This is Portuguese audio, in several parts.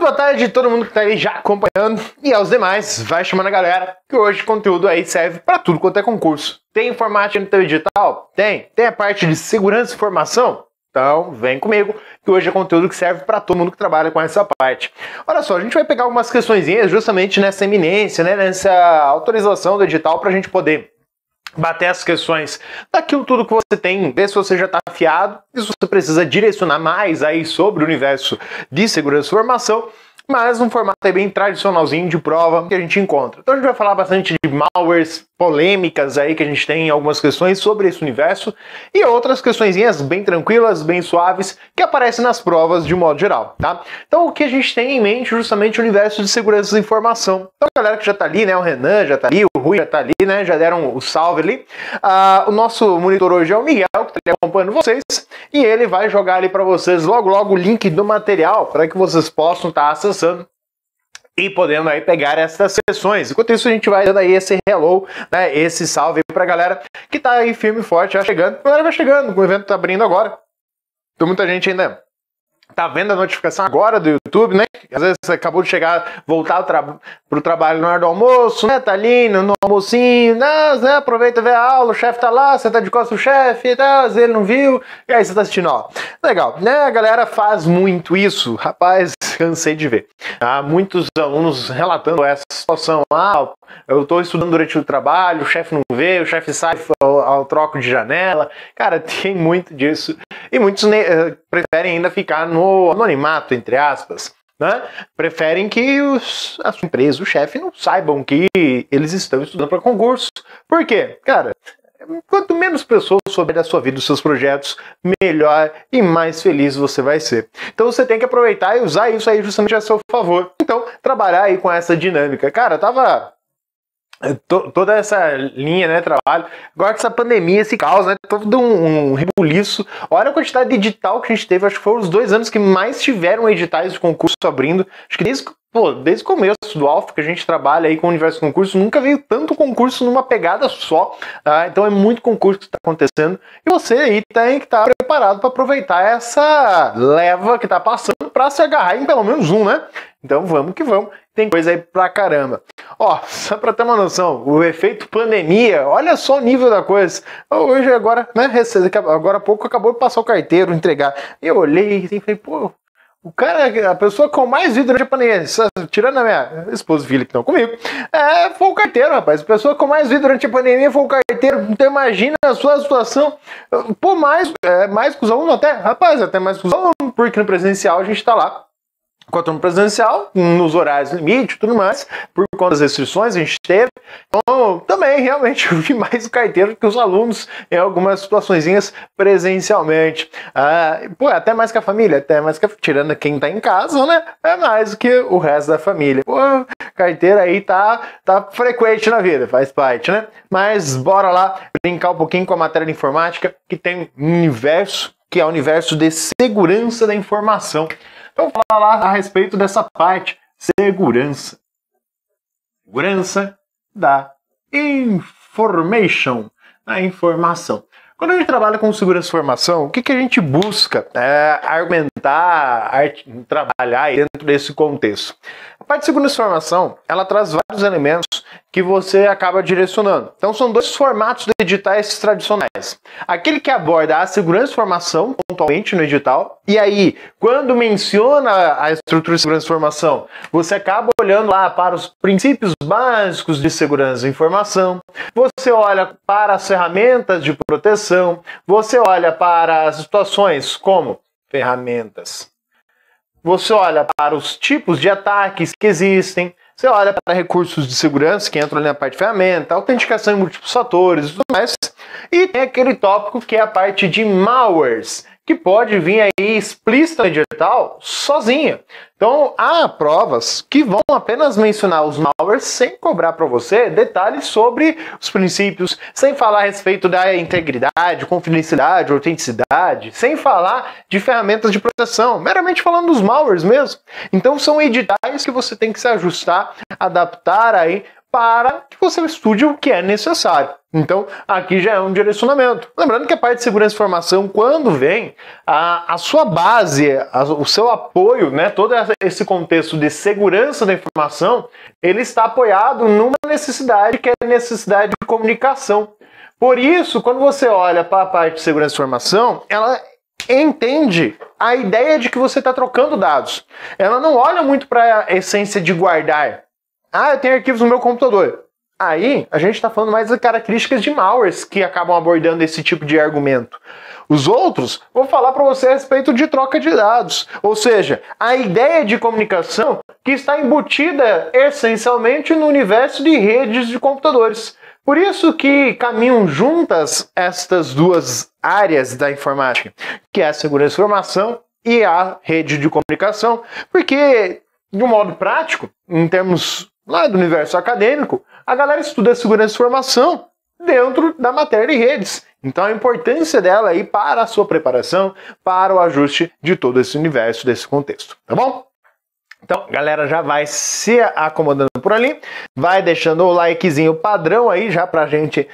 boa tarde a todo mundo que tá aí já acompanhando e aos demais, vai chamando a galera que hoje o conteúdo aí serve para tudo quanto é concurso. Tem informática no teu digital? Tem. Tem a parte de segurança e formação? Então, vem comigo, que hoje é conteúdo que serve para todo mundo que trabalha com essa parte. Olha só, a gente vai pegar algumas questõezinhas justamente nessa eminência, né, nessa autorização do edital para a gente poder bater as questões daquilo tudo que você tem, ver se você já está afiado e se você precisa direcionar mais aí sobre o universo de segurança e formação mas um formato bem tradicionalzinho de prova que a gente encontra. Então a gente vai falar bastante de malwares, polêmicas aí que a gente tem, algumas questões sobre esse universo e outras questõezinhas bem tranquilas, bem suaves, que aparecem nas provas de modo geral, tá? Então o que a gente tem em mente justamente o universo de segurança da informação. Então a galera que já tá ali, né, o Renan já tá ali, o Rui já tá ali, né, já deram o salve ali. Ah, o nosso monitor hoje é o Miguel, que tá acompanhando vocês, e ele vai jogar ali para vocês logo logo o link do material para que vocês possam estar tá acessando acessando e podendo aí pegar essas sessões. Enquanto isso, a gente vai dando aí esse hello, né, esse salve para a galera que está aí firme e forte, já chegando. A galera vai chegando, o evento tá abrindo agora. Então muita gente ainda tá vendo a notificação agora do YouTube, né? Às vezes você acabou de chegar, voltar para o tra pro trabalho na hora do almoço, né? Tá ali no, no almocinho, né? né? Aproveita ver a aula, o chefe tá lá, você tá de costas o chefe, tá, ele não viu, e aí você tá assistindo, ó. Legal, né? A galera faz muito isso, rapaz cansei de ver. Há muitos alunos relatando essa situação. Ah, eu estou estudando durante o trabalho, o chefe não vê, o chefe sai ao, ao, troco de janela. Cara, tem muito disso. E muitos eh, preferem ainda ficar no anonimato, entre aspas. Né? Preferem que os, a sua empresa, o chefe, não saibam que eles estão estudando para concurso. Por quê? Cara, Quanto menos pessoas souber da sua vida, dos seus projetos, melhor e mais feliz você vai ser. Então você tem que aproveitar e usar isso aí justamente a seu favor. Então, trabalhar aí com essa dinâmica. Cara, tava é, toda essa linha, né, trabalho. Agora que essa pandemia, esse caos, né, todo um, um rebuliço. Olha a quantidade de edital que a gente teve, acho que foram os dois anos que mais tiveram editais de concurso abrindo. Acho que desde, pô, desde o começo do Alfa que a gente trabalha aí com o universo concurso, nunca veio tanto concurso numa pegada só. Tá? Então é muito concurso que está acontecendo. E você aí tem que estar tá preparado para aproveitar essa leva que está passando para se agarrar em pelo menos um, né? Então vamos que vamos. Tem coisa aí pra caramba. Ó, só pra ter uma noção, o efeito pandemia, olha só o nível da coisa. Hoje, agora, né? Agora há pouco acabou de passar o carteiro, entregar. Eu olhei e falei, pô, o cara, a pessoa com mais vidro pandemia, tirando a minha esposa filha que estão comigo, é, foi o carteiro, rapaz. A pessoa com mais vidro durante a pandemia foi o carteiro. Então imagina a sua situação. Pô, mais, é, mais alunos até. Rapaz, até mais alunos, porque no presencial a gente tá lá com a turma presencial, nos horários limite tudo mais, por conta das restrições a gente teve. Então, também, realmente, eu vi mais o carteiro que os alunos em algumas situações presencialmente. Ah, pô, é até mais que a família, até mais que a, tirando quem tá em casa, né? É mais do que o resto da família. Pô, carteira aí tá, tá frequente na vida, faz parte, né? Mas bora lá brincar um pouquinho com a matéria de informática, que tem um universo, que é o universo de segurança da informação. Então fala lá a respeito dessa parte, segurança. Segurança da information, da informação. Quando a gente trabalha com segurança de formação, o que, que a gente busca é, argumentar, art, trabalhar dentro desse contexto? A parte de segurança de formação, ela traz vários elementos que você acaba direcionando. Então são dois formatos de editais tradicionais. Aquele que aborda a segurança de formação pontualmente no edital, e aí, quando menciona a estrutura de segurança de formação, você acaba olhando lá para os princípios básicos de segurança de informação, você olha para as ferramentas de proteção, você olha para as situações como ferramentas você olha para os tipos de ataques que existem, você olha para recursos de segurança que entram ali na parte de ferramenta, autenticação em múltiplos fatores e tudo mais. E tem aquele tópico que é a parte de malwares que pode vir aí explícita e edital sozinha. Então, há provas que vão apenas mencionar os malwares sem cobrar para você detalhes sobre os princípios, sem falar a respeito da integridade, confidencialidade, autenticidade, sem falar de ferramentas de proteção, meramente falando dos malwares mesmo. Então, são editais que você tem que se ajustar, adaptar aí para que você estude o que é necessário. Então, aqui já é um direcionamento. Lembrando que a parte de segurança e informação, quando vem, a, a sua base, a, o seu apoio, né, todo esse contexto de segurança da informação, ele está apoiado numa necessidade que é a necessidade de comunicação. Por isso, quando você olha para a parte de segurança e informação, ela entende a ideia de que você está trocando dados. Ela não olha muito para a essência de guardar, ah, eu tenho arquivos no meu computador. Aí a gente está falando mais das características de malwares que acabam abordando esse tipo de argumento. Os outros, vou falar para você a respeito de troca de dados, ou seja, a ideia de comunicação que está embutida essencialmente no universo de redes de computadores. Por isso que caminham juntas estas duas áreas da informática, que é a segurança de informação e a rede de comunicação, porque de um modo prático, em termos lá do universo acadêmico, a galera estuda segurança de informação dentro da matéria de redes. Então a importância dela aí para a sua preparação, para o ajuste de todo esse universo, desse contexto, tá bom? Então, galera, já vai se acomodando por ali, vai deixando o likezinho padrão aí já pra gente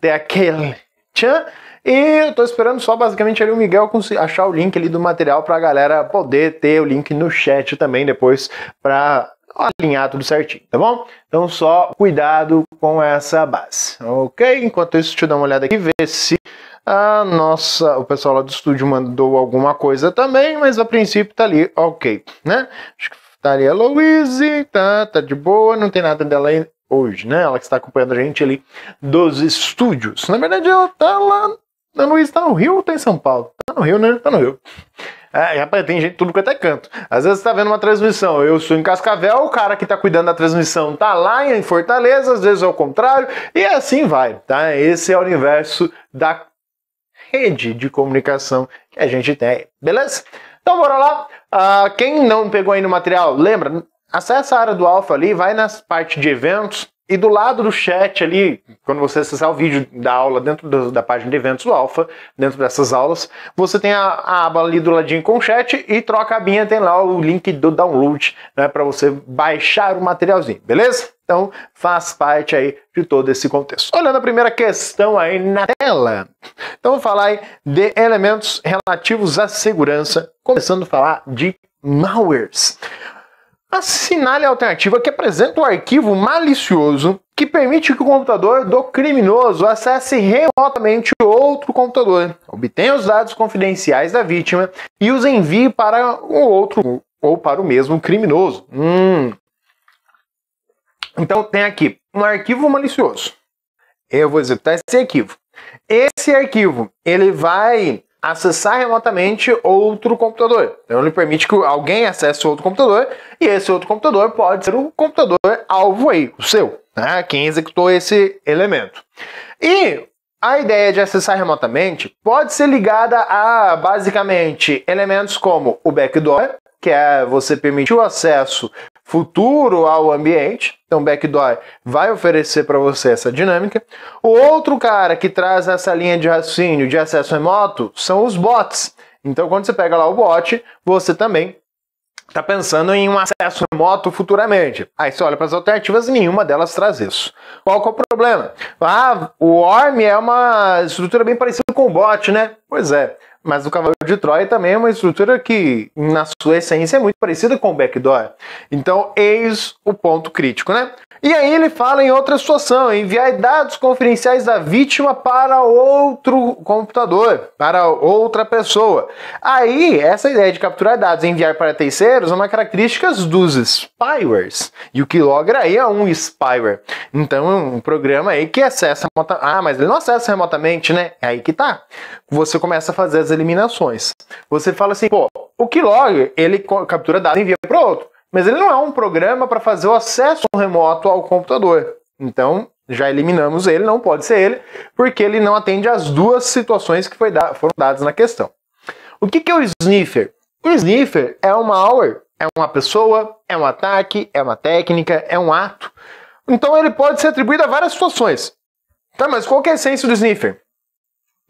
ter aquele tchan. E eu tô esperando só basicamente ali o Miguel achar o link ali do material pra galera poder ter o link no chat também depois pra alinhar tudo certinho, tá bom? Então só cuidado com essa base, ok? Enquanto isso, deixa eu dar uma olhada aqui, ver se a nossa, o pessoal lá do estúdio mandou alguma coisa também, mas a princípio tá ali, ok, né? Acho que tá ali a Louise, tá, tá de boa, não tem nada dela aí hoje, né? Ela que está acompanhando a gente ali dos estúdios. Na verdade, ela tá lá, a Luísa tá no Rio ou tá em São Paulo? Tá no Rio, né? Tá no Rio. É, rapaz, tem gente tudo quanto é canto. Às vezes você tá vendo uma transmissão, eu sou em Cascavel, o cara que tá cuidando da transmissão tá lá em Fortaleza, às vezes é o contrário, e assim vai, tá? Esse é o universo da rede de comunicação que a gente tem, beleza? Então bora lá. Uh, quem não pegou ainda o material, lembra, acessa a área do Alfa ali, vai na parte de eventos, e do lado do chat ali, quando você acessar o vídeo da aula dentro do, da página de eventos do Alpha, dentro dessas aulas, você tem a, a, aba ali do ladinho com chat e troca a abinha, tem lá o link do download, né, para você baixar o materialzinho, beleza? Então faz parte aí de todo esse contexto. Olhando a primeira questão aí na tela, então vou falar aí de elementos relativos à segurança, começando a falar de malwares. Assinale a alternativa que apresenta um arquivo malicioso que permite que o computador do criminoso acesse remotamente outro computador, obtenha os dados confidenciais da vítima e os envie para um outro ou para o mesmo criminoso. Hum. Então tem aqui um arquivo malicioso. Eu vou executar esse arquivo. Esse arquivo ele vai acessar remotamente outro computador. Então ele permite que alguém acesse outro computador e esse outro computador pode ser o um computador alvo aí, o seu, né? quem executou esse elemento. E a ideia de acessar remotamente pode ser ligada a basicamente elementos como o backdoor, que é você permitir o acesso futuro ao ambiente. Então, backdoor vai oferecer para você essa dinâmica. O outro cara que traz essa linha de raciocínio de acesso remoto são os bots. Então, quando você pega lá o bot, você também está pensando em um acesso remoto futuramente. Aí você olha para as alternativas e nenhuma delas traz isso. Qual é o problema? Ah, o ORM é uma estrutura bem parecida com o bot, né? Pois é. Mas o cavalo de Troia também é uma estrutura que, na sua essência, é muito parecida com o backdoor. Então, eis o ponto crítico, né? E aí ele fala em outra situação, enviar dados confidenciais da vítima para outro computador, para outra pessoa. Aí, essa ideia de capturar dados e enviar para terceiros é uma característica dos spywares. E o que logra aí é um spyware. Então, é um programa aí que acessa remotamente. Ah, mas ele não acessa remotamente, né? É aí que tá. Você começa a fazer as eliminações. Você fala assim, pô, o keylogger, ele captura dados e envia para outro. Mas ele não é um programa para fazer o acesso remoto ao computador. Então, já eliminamos ele, não pode ser ele, porque ele não atende às duas situações que da foram dadas na questão. O que, que é o sniffer? O sniffer é uma malware, é uma pessoa, é um ataque, é uma técnica, é um ato. Então ele pode ser atribuído a várias situações. Tá, mas qual é a essência do sniffer?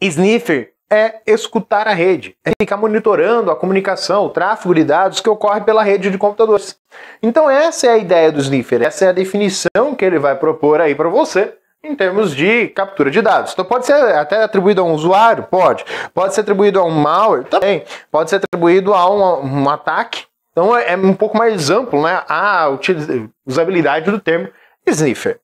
Sniffer é escutar a rede, é ficar monitorando a comunicação, o tráfego de dados que ocorre pela rede de computadores. Então essa é a ideia do sniffer, essa é a definição que ele vai propor aí para você em termos de captura de dados. Então pode ser até atribuído a um usuário, pode. Pode ser atribuído a um malware, também. Pode ser atribuído a um, um ataque. Então é, é um pouco mais amplo, né, a usabilidade do termo Sniffer.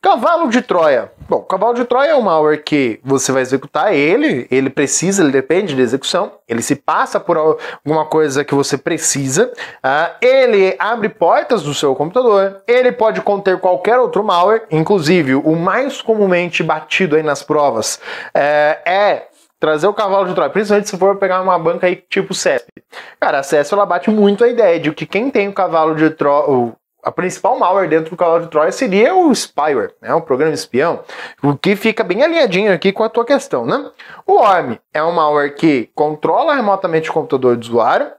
Cavalo de Troia. Bom, Cavalo de Troia é um malware que você vai executar ele, ele precisa, ele depende da execução, ele se passa por alguma coisa que você precisa, uh, ele abre portas do seu computador, ele pode conter qualquer outro malware, inclusive o mais comumente batido aí nas provas é, é trazer o cavalo de Troia, principalmente se for pegar uma banca aí tipo CESP. Cara, a CESP ela bate muito a ideia de que quem tem o cavalo de Troia, a principal malware dentro do cavalo de Troia seria o spyware, né? um programa espião, o que fica bem alinhadinho aqui com a tua questão. Né? O ORM é um malware que controla remotamente o computador do usuário,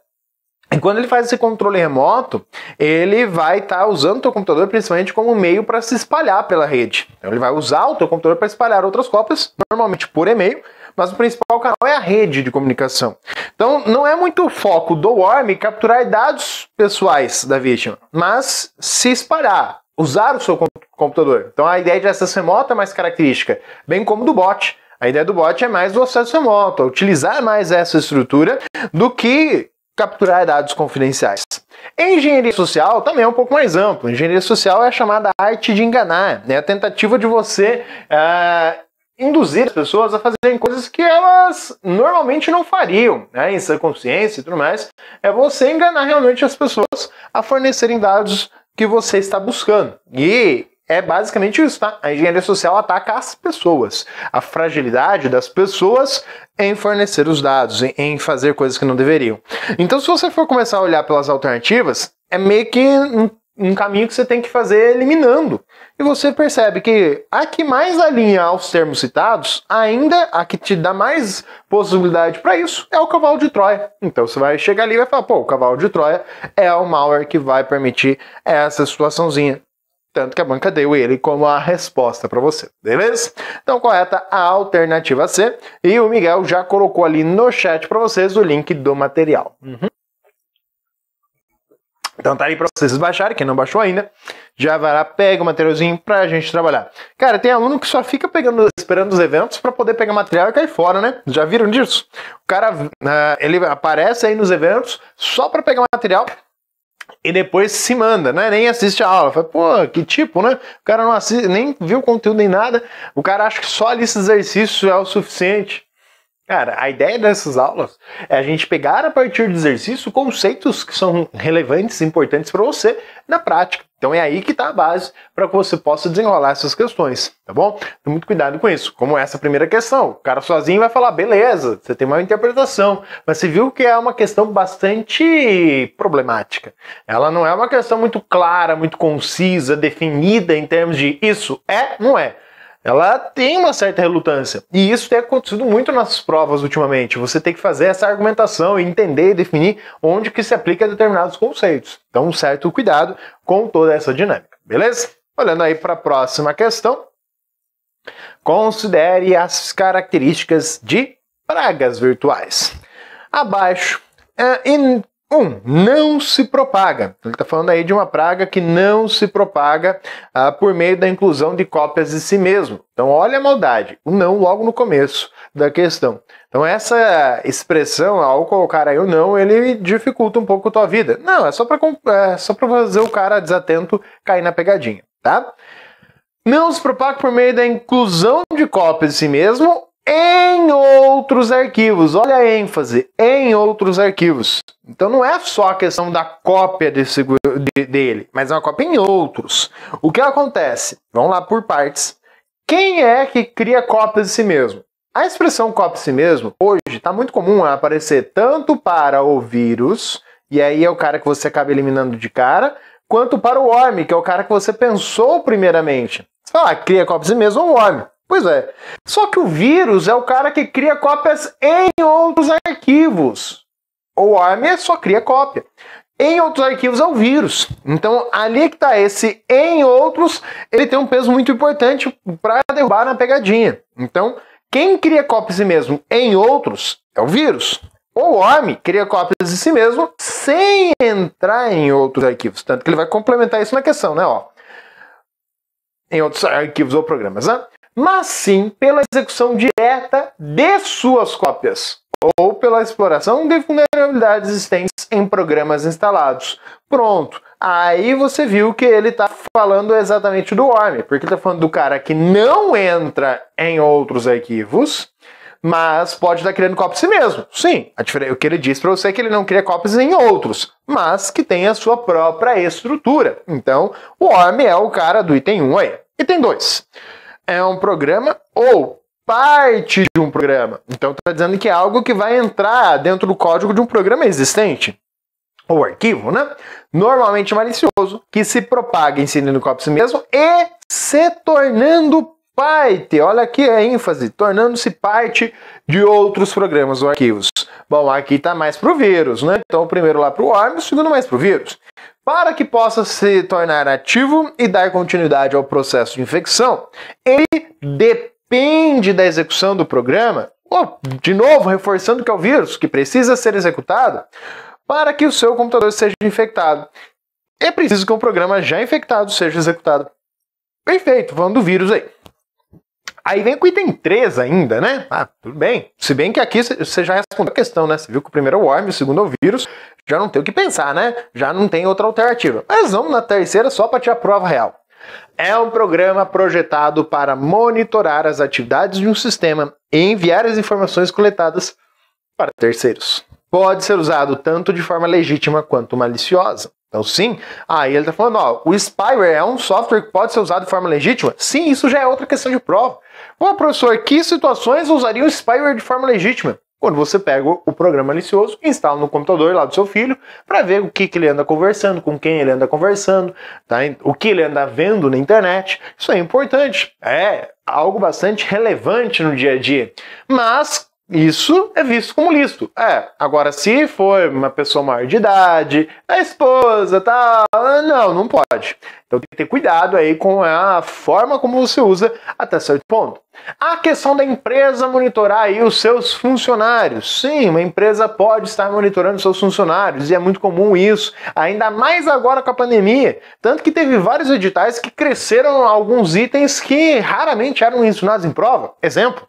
e quando ele faz esse controle remoto, ele vai estar tá usando o teu computador principalmente como meio para se espalhar pela rede. Então, ele vai usar o teu computador para espalhar outras cópias, normalmente por e-mail, mas o principal canal é a rede de comunicação. Então, não é muito o foco do worm capturar dados pessoais da vítima, mas se espalhar, usar o seu computador. Então, a ideia de acesso remoto é mais característica, bem como do bot. A ideia do bot é mais o acesso remoto, é utilizar mais essa estrutura do que capturar dados confidenciais. Engenharia social também é um pouco mais amplo. Engenharia social é a chamada arte de enganar, né? a tentativa de você uh, induzir as pessoas a fazerem coisas que elas normalmente não fariam, né? Em sua consciência e tudo mais, é você enganar realmente as pessoas a fornecerem dados que você está buscando. E é basicamente isso, tá? A engenharia social ataca as pessoas, a fragilidade das pessoas em fornecer os dados, em fazer coisas que não deveriam. Então, se você for começar a olhar pelas alternativas, é meio que um, um caminho que você tem que fazer eliminando e você percebe que a que mais alinha aos termos citados, ainda a que te dá mais possibilidade para isso é o cavalo de Troia. Então você vai chegar ali e vai falar, pô, o cavalo de Troia é o malware que vai permitir essa situaçãozinha. Tanto que a banca deu ele como a resposta para você, beleza? Então, correta é a alternativa C. E o Miguel já colocou ali no chat para vocês o link do material. Uhum. Então, tá aí para vocês baixarem, quem não baixou ainda já vai lá, pega o materialzinho pra gente trabalhar. Cara, tem aluno que só fica pegando, esperando os eventos para poder pegar material e cair fora, né? Já viram disso? O cara, uh, ele aparece aí nos eventos só para pegar material e depois se manda, né? Nem assiste a aula. Fala, pô, que tipo, né? O cara não assiste, nem viu o conteúdo nem nada. O cara acha que só ali esse exercício é o suficiente. Cara, a ideia dessas aulas é a gente pegar a partir do exercício conceitos que são relevantes, importantes para você na prática. Então é aí que está a base para que você possa desenrolar essas questões, tá bom? Então, muito cuidado com isso. Como essa primeira questão, o cara sozinho vai falar, beleza, você tem uma interpretação, mas você viu que é uma questão bastante problemática. Ela não é uma questão muito clara, muito concisa, definida em termos de isso é, não é ela tem uma certa relutância. E isso tem acontecido muito nas provas ultimamente. Você tem que fazer essa argumentação e entender e definir onde que se aplica determinados conceitos. Então, um certo cuidado com toda essa dinâmica, beleza? Olhando aí para a próxima questão, considere as características de pragas virtuais. Abaixo, é, um, não se propaga. Então, ele está falando aí de uma praga que não se propaga ah, por meio da inclusão de cópias de si mesmo. Então, olha a maldade. O não logo no começo da questão. Então, essa expressão, ao colocar aí o não, ele dificulta um pouco a tua vida. Não, é só para é fazer o cara desatento cair na pegadinha, tá? Não se propaga por meio da inclusão de cópias de si mesmo em outros arquivos. Olha a ênfase, em outros arquivos. Então não é só a questão da cópia desse, de, dele, mas é uma cópia em outros. O que acontece? Vamos lá por partes. Quem é que cria cópia de si mesmo? A expressão cópia de si mesmo, hoje, está muito comum aparecer tanto para o vírus, e aí é o cara que você acaba eliminando de cara, quanto para o homem, que é o cara que você pensou primeiramente. Você fala, ah, cria cópia de si mesmo ou homem. Pois é. Só que o vírus é o cara que cria cópias em outros arquivos. O ARM só cria cópia. Em outros arquivos é o vírus. Então ali que está esse em outros, ele tem um peso muito importante para derrubar na pegadinha. Então quem cria cópias de si mesmo em outros é o vírus. O ARM cria cópias de si mesmo sem entrar em outros arquivos. Tanto que ele vai complementar isso na questão, né? Ó, em outros arquivos ou programas, né? mas sim pela execução direta de suas cópias ou pela exploração de vulnerabilidades existentes em programas instalados. Pronto, aí você viu que ele está falando exatamente do ORM, porque está falando do cara que não entra em outros arquivos, mas pode estar tá criando cópias em si mesmo. Sim, o que ele diz para você é que ele não cria cópias em outros, mas que tem a sua própria estrutura. Então, o ORM é o cara do item 1 aí. Item 2 é um programa ou parte de um programa. Então está dizendo que é algo que vai entrar dentro do código de um programa existente ou arquivo, né? Normalmente malicioso, que se propaga inserindo copy si mesmo e se tornando parte. Olha aqui a ênfase, tornando-se parte de outros programas ou arquivos. Bom, aqui está mais para o vírus, né? Então, o primeiro lá para o worm, o segundo mais para o vírus. Para que possa se tornar ativo e dar continuidade ao processo de infecção, ele depende da execução do programa, ou, de novo reforçando que é o vírus que precisa ser executado, para que o seu computador seja infectado. É preciso que um programa já infectado seja executado. Perfeito, vamos do vírus aí. Aí vem com o item 3 ainda, né? Ah, tudo bem. Se bem que aqui você já respondeu a questão, né? Você viu que o primeiro é o worm, o segundo é o vírus. Já não tem o que pensar, né? Já não tem outra alternativa. Mas vamos na terceira só para tirar prova real. É um programa projetado para monitorar as atividades de um sistema e enviar as informações coletadas para terceiros. Pode ser usado tanto de forma legítima quanto maliciosa. Então, sim, aí ele está falando: ó, o spyware é um software que pode ser usado de forma legítima? Sim, isso já é outra questão de prova. Pô, professor, que situações usariam spyware de forma legítima? Quando você pega o programa malicioso, instala no computador lá do seu filho, para ver o que, que ele anda conversando, com quem ele anda conversando, tá? o que ele anda vendo na internet. Isso é importante. É algo bastante relevante no dia a dia. Mas isso é visto como listo. É, agora se for uma pessoa maior de idade, a esposa, tal, tá, não, não pode. Então tem que ter cuidado aí com a forma como você usa até certo ponto. A questão da empresa monitorar aí os seus funcionários. Sim, uma empresa pode estar monitorando seus funcionários e é muito comum isso, ainda mais agora com a pandemia. Tanto que teve vários editais que cresceram alguns itens que raramente eram ensinados em prova. Exemplo,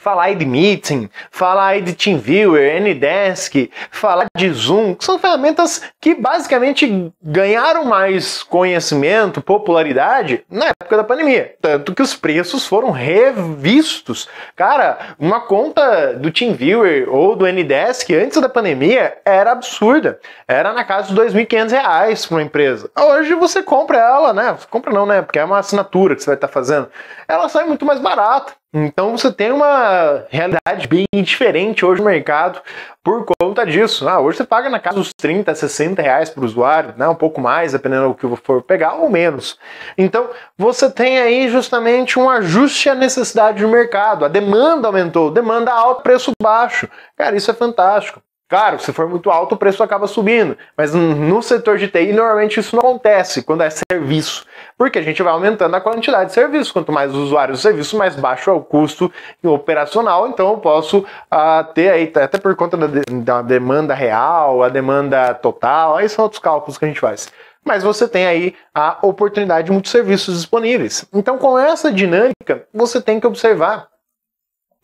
Falar aí de Meeting, falar aí de TeamViewer, Ndesk, falar de Zoom, que são ferramentas que basicamente ganharam mais conhecimento, popularidade na época da pandemia. Tanto que os preços foram revistos. Cara, uma conta do TeamViewer ou do Ndesk antes da pandemia era absurda. Era na casa de R$ 2.500 para uma empresa. Hoje você compra ela, né? Compra não, né? Porque é uma assinatura que você vai estar tá fazendo. Ela sai muito mais barata. Então você tem uma realidade bem diferente hoje no mercado por conta disso. Ah, hoje você paga na casa dos 30, 60 reais para o usuário, né? um pouco mais, dependendo do que for pegar, ou menos. Então você tem aí justamente um ajuste à necessidade do mercado. A demanda aumentou, demanda alta, preço baixo. Cara, isso é fantástico. Claro, se for muito alto, o preço acaba subindo, mas no setor de TI normalmente isso não acontece quando é serviço, porque a gente vai aumentando a quantidade de serviço. Quanto mais usuários do serviço, mais baixo é o custo operacional. Então eu posso uh, ter aí, até por conta da, de, da demanda real, a demanda total, aí são outros cálculos que a gente faz mas você tem aí a oportunidade de muitos serviços disponíveis. Então, com essa dinâmica, você tem que observar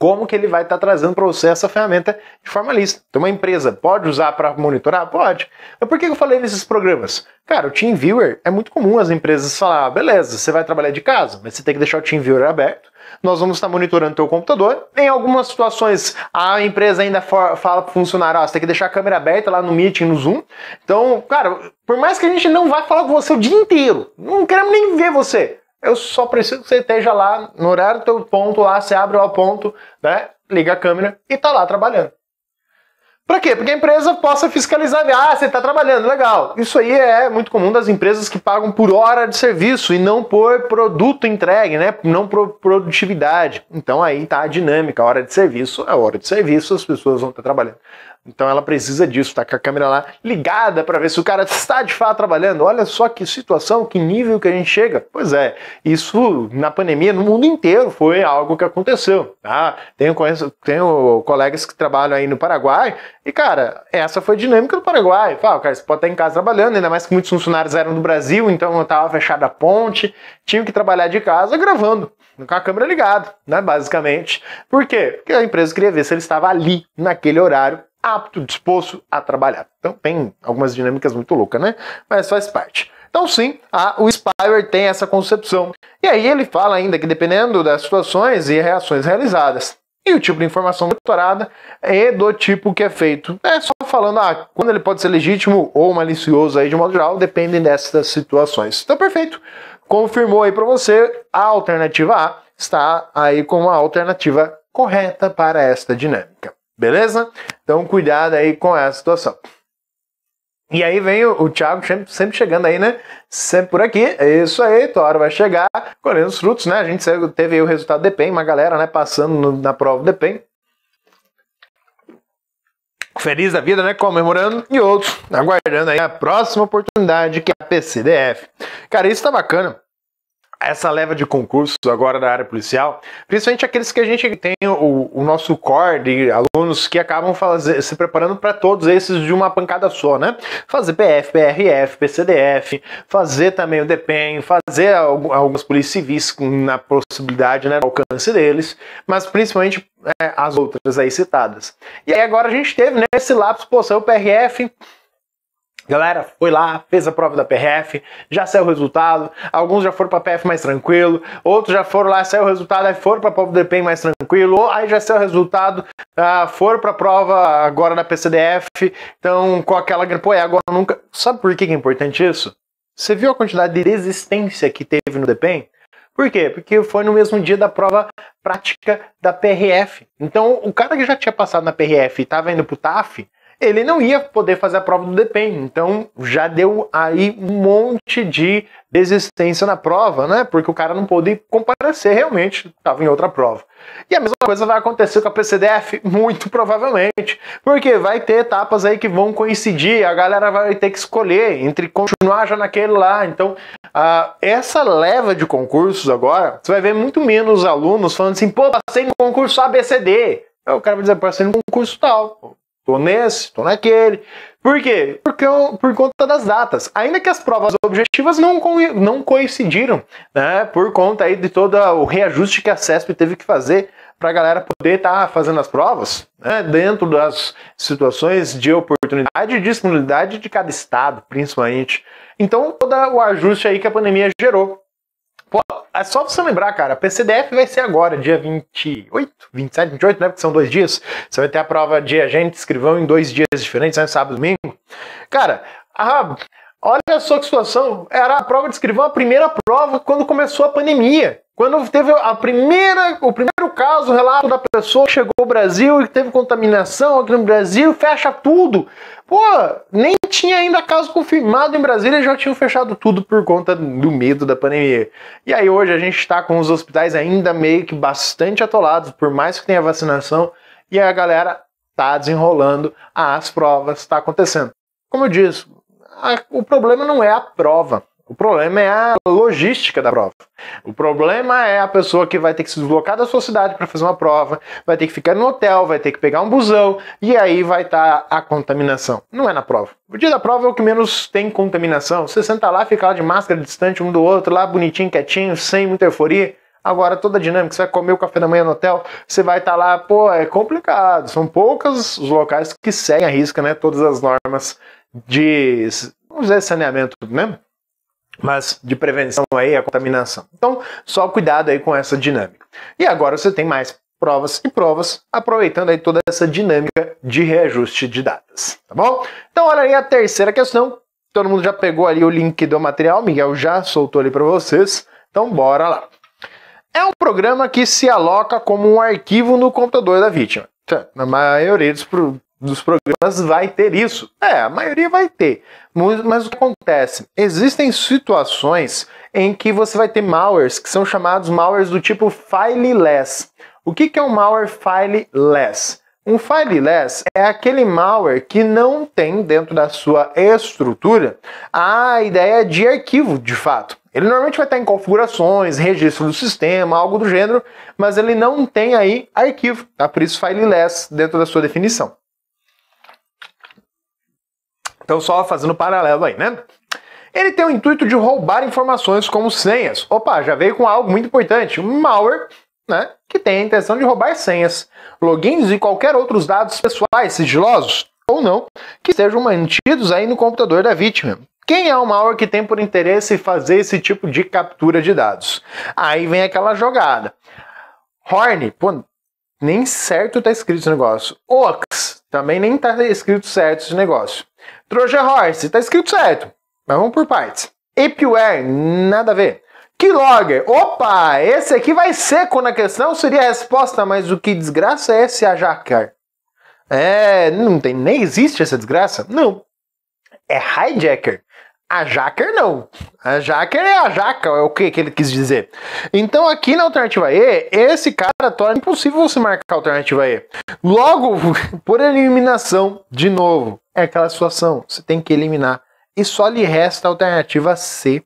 como que ele vai estar tá trazendo para você essa ferramenta de forma lista. Então uma empresa pode usar para monitorar? Pode. Mas por que eu falei nesses programas? Cara, o TeamViewer é muito comum as empresas falar, ah, beleza, você vai trabalhar de casa, mas você tem que deixar o TeamViewer aberto. Nós vamos estar monitorando o teu computador. Em algumas situações, a empresa ainda fala para o funcionário, ah, você tem que deixar a câmera aberta lá no Meeting, no Zoom. Então, cara, por mais que a gente não vá falar com você o dia inteiro, não queremos nem ver você. Eu só preciso que você esteja lá no horário do teu ponto lá, você abre o ponto, né? Liga a câmera e tá lá trabalhando. Para quê? Porque a empresa possa fiscalizar. Ah, você está trabalhando, legal. Isso aí é muito comum das empresas que pagam por hora de serviço e não por produto entregue, né? Não por produtividade. Então aí tá a dinâmica. A hora de serviço é hora de serviço, as pessoas vão estar tá trabalhando. Então ela precisa disso, tá com a câmera lá ligada para ver se o cara está de fato trabalhando. Olha só que situação, que nível que a gente chega. Pois é, isso na pandemia no mundo inteiro foi algo que aconteceu. Tá? Tenho, conheço, tenho colegas que trabalham aí no Paraguai e, cara, essa foi a dinâmica do Paraguai. Fala, cara, você pode estar em casa trabalhando, ainda mais que muitos funcionários eram do Brasil, então estava fechada a ponte, tinham que trabalhar de casa gravando com a câmera ligada, né, basicamente. Por quê? Porque a empresa queria ver se ele estava ali, naquele horário, apto, disposto a trabalhar. Então tem algumas dinâmicas muito loucas, né? Mas faz parte. Então sim, a, o Spire tem essa concepção. E aí ele fala ainda que dependendo das situações e reações realizadas, e o tipo de informação monitorada e do tipo que é feito. É só falando ah, quando ele pode ser legítimo ou malicioso aí de modo geral, dependem dessas situações. Então perfeito. Confirmou aí para você a alternativa A está aí como a alternativa correta para esta dinâmica. Beleza? Então cuidado aí com essa situação. E aí vem o, o Thiago sempre chegando aí, né? Sempre por aqui. É isso aí, tua hora vai chegar. Colhendo os frutos, né? A gente teve aí o resultado de pen, uma galera, né? Passando no, na prova de pen. Feliz da vida, né? Comemorando. E outros aguardando aí a próxima oportunidade que é a PCDF. Cara, isso tá bacana essa leva de concursos agora da área policial, principalmente aqueles que a gente tem o, o nosso core de alunos que acabam fazer, se preparando para todos esses de uma pancada só, né? Fazer PF, PRF, PCDF, fazer também o DPEM, fazer algumas polícias civis na possibilidade, né, alcance deles, mas principalmente é, as outras aí citadas. E aí agora a gente teve nesse né, esse lápis pô, saiu o PRF, Galera, foi lá, fez a prova da PRF, já saiu o resultado. Alguns já foram para PF mais tranquilo, outros já foram lá, saiu o resultado, aí foram para a prova do DPEM mais tranquilo, aí já saiu o resultado, ah, foram para a prova agora da PCDF. Então, com aquela pô, é agora nunca. Sabe por que é importante isso? Você viu a quantidade de resistência que teve no DPEM? Por quê? Porque foi no mesmo dia da prova prática da PRF. Então, o cara que já tinha passado na PRF e estava indo pro TAF, ele não ia poder fazer a prova do DPEM. Então já deu aí um monte de desistência na prova, né? Porque o cara não pôde comparecer realmente, estava em outra prova. E a mesma coisa vai acontecer com a PCDF, muito provavelmente, porque vai ter etapas aí que vão coincidir, a galera vai ter que escolher entre continuar já naquele lá. Então, essa leva de concursos agora, você vai ver muito menos alunos falando assim, pô, passei no concurso ABCD. Aí o cara vai dizer, passei no concurso tal. Tô nesse, tô naquele. Por quê? Porque eu, por conta das datas. Ainda que as provas objetivas não, co não coincidiram, né? Por conta aí de todo o reajuste que a CESP teve que fazer para a galera poder estar tá fazendo as provas, né? Dentro das situações de oportunidade e disponibilidade de cada estado, principalmente. Então, todo o ajuste aí que a pandemia gerou. Pô, é só você lembrar, cara, PCDF vai ser agora, dia 28, 27, 28, né? Porque são dois dias. Você vai ter a prova de agente, escrivão em dois dias diferentes, né? Sábado e domingo. Cara, a Olha só que situação. Era a prova de escrivão, a primeira prova quando começou a pandemia. Quando teve a primeira, o primeiro caso, o relato da pessoa que chegou ao Brasil e teve contaminação aqui no Brasil, fecha tudo. Pô, nem tinha ainda caso confirmado em Brasília, já tinham fechado tudo por conta do medo da pandemia. E aí hoje a gente está com os hospitais ainda meio que bastante atolados, por mais que tenha vacinação, e a galera tá desenrolando, as provas está acontecendo. Como eu disse, a, o problema não é a prova. O problema é a logística da prova. O problema é a pessoa que vai ter que se deslocar da sua cidade para fazer uma prova, vai ter que ficar no hotel, vai ter que pegar um busão e aí vai estar tá a contaminação. Não é na prova. O dia da prova é o que menos tem contaminação. Você senta lá, fica lá de máscara distante um do outro, lá bonitinho, quietinho, sem muita euforia. Agora, toda a dinâmica, você vai comer o café da manhã no hotel, você vai estar tá lá, pô, é complicado. São poucos os locais que seguem a risca, né? Todas as normas de, vamos dizer, saneamento, né? Mas de prevenção aí à contaminação. Então, só cuidado aí com essa dinâmica. E agora você tem mais provas e provas, aproveitando aí toda essa dinâmica de reajuste de datas, tá bom? Então, olha aí a terceira questão. Todo mundo já pegou ali o link do material, Miguel já soltou ali para vocês. Então, bora lá. É um programa que se aloca como um arquivo no computador da vítima. Tá, na maioria dos dos programas vai ter isso. É, a maioria vai ter. Mas, mas o que acontece? Existem situações em que você vai ter malwares que são chamados malwares do tipo fileless. O que, que é um malware fileless? Um fileless é aquele malware que não tem dentro da sua estrutura a ideia de arquivo, de fato. Ele normalmente vai estar em configurações, registro do sistema, algo do gênero, mas ele não tem aí arquivo, tá? Por isso fileless dentro da sua definição. Então, só fazendo paralelo aí, né? Ele tem o intuito de roubar informações como senhas. Opa, já veio com algo muito importante. Um malware, né? Que tem a intenção de roubar senhas, logins e qualquer outros dados pessoais sigilosos ou não, que sejam mantidos aí no computador da vítima. Quem é o malware que tem por interesse fazer esse tipo de captura de dados? Aí vem aquela jogada. Horn, pô, nem certo tá escrito esse negócio. Ox, também nem tá escrito certo esse negócio. Trojan Horse, tá escrito certo. Mas vamos por partes. Apeware, nada a ver. Keylogger, opa, esse aqui vai ser quando a questão, seria a resposta, mas o que desgraça é esse a É, não tem, nem existe essa desgraça? Não. É hijacker. A Jacker não. A Jacker é a Jaca, é o que ele quis dizer. Então aqui na alternativa E, esse cara torna impossível você marcar a alternativa E. Logo, por eliminação, de novo, é aquela situação, você tem que eliminar. E só lhe resta a alternativa C.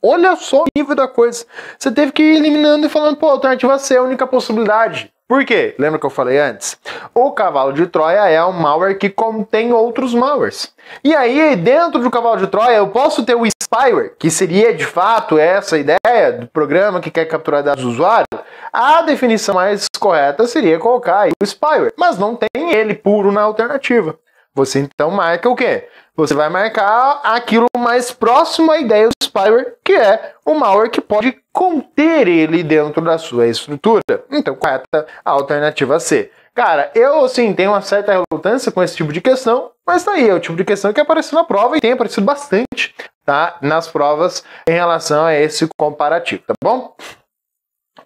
Olha só o nível da coisa. Você teve que ir eliminando e falando, pô, alternativa C é a única possibilidade. Por quê? Lembra que eu falei antes? O cavalo de Troia é um malware que contém outros malwares. E aí, dentro do cavalo de Troia, eu posso ter o spyware, que seria de fato essa ideia do programa que quer capturar dados do usuário. A definição mais correta seria colocar o spyware, mas não tem ele puro na alternativa. Você então marca o quê? Você vai marcar aquilo mais próximo à ideia do spyware, que é o malware que pode conter ele dentro da sua estrutura. Então, correta a alternativa C. Cara, eu sim tenho uma certa relutância com esse tipo de questão, mas tá aí, é o tipo de questão que apareceu na prova e tem aparecido bastante, tá? Nas provas em relação a esse comparativo, tá bom?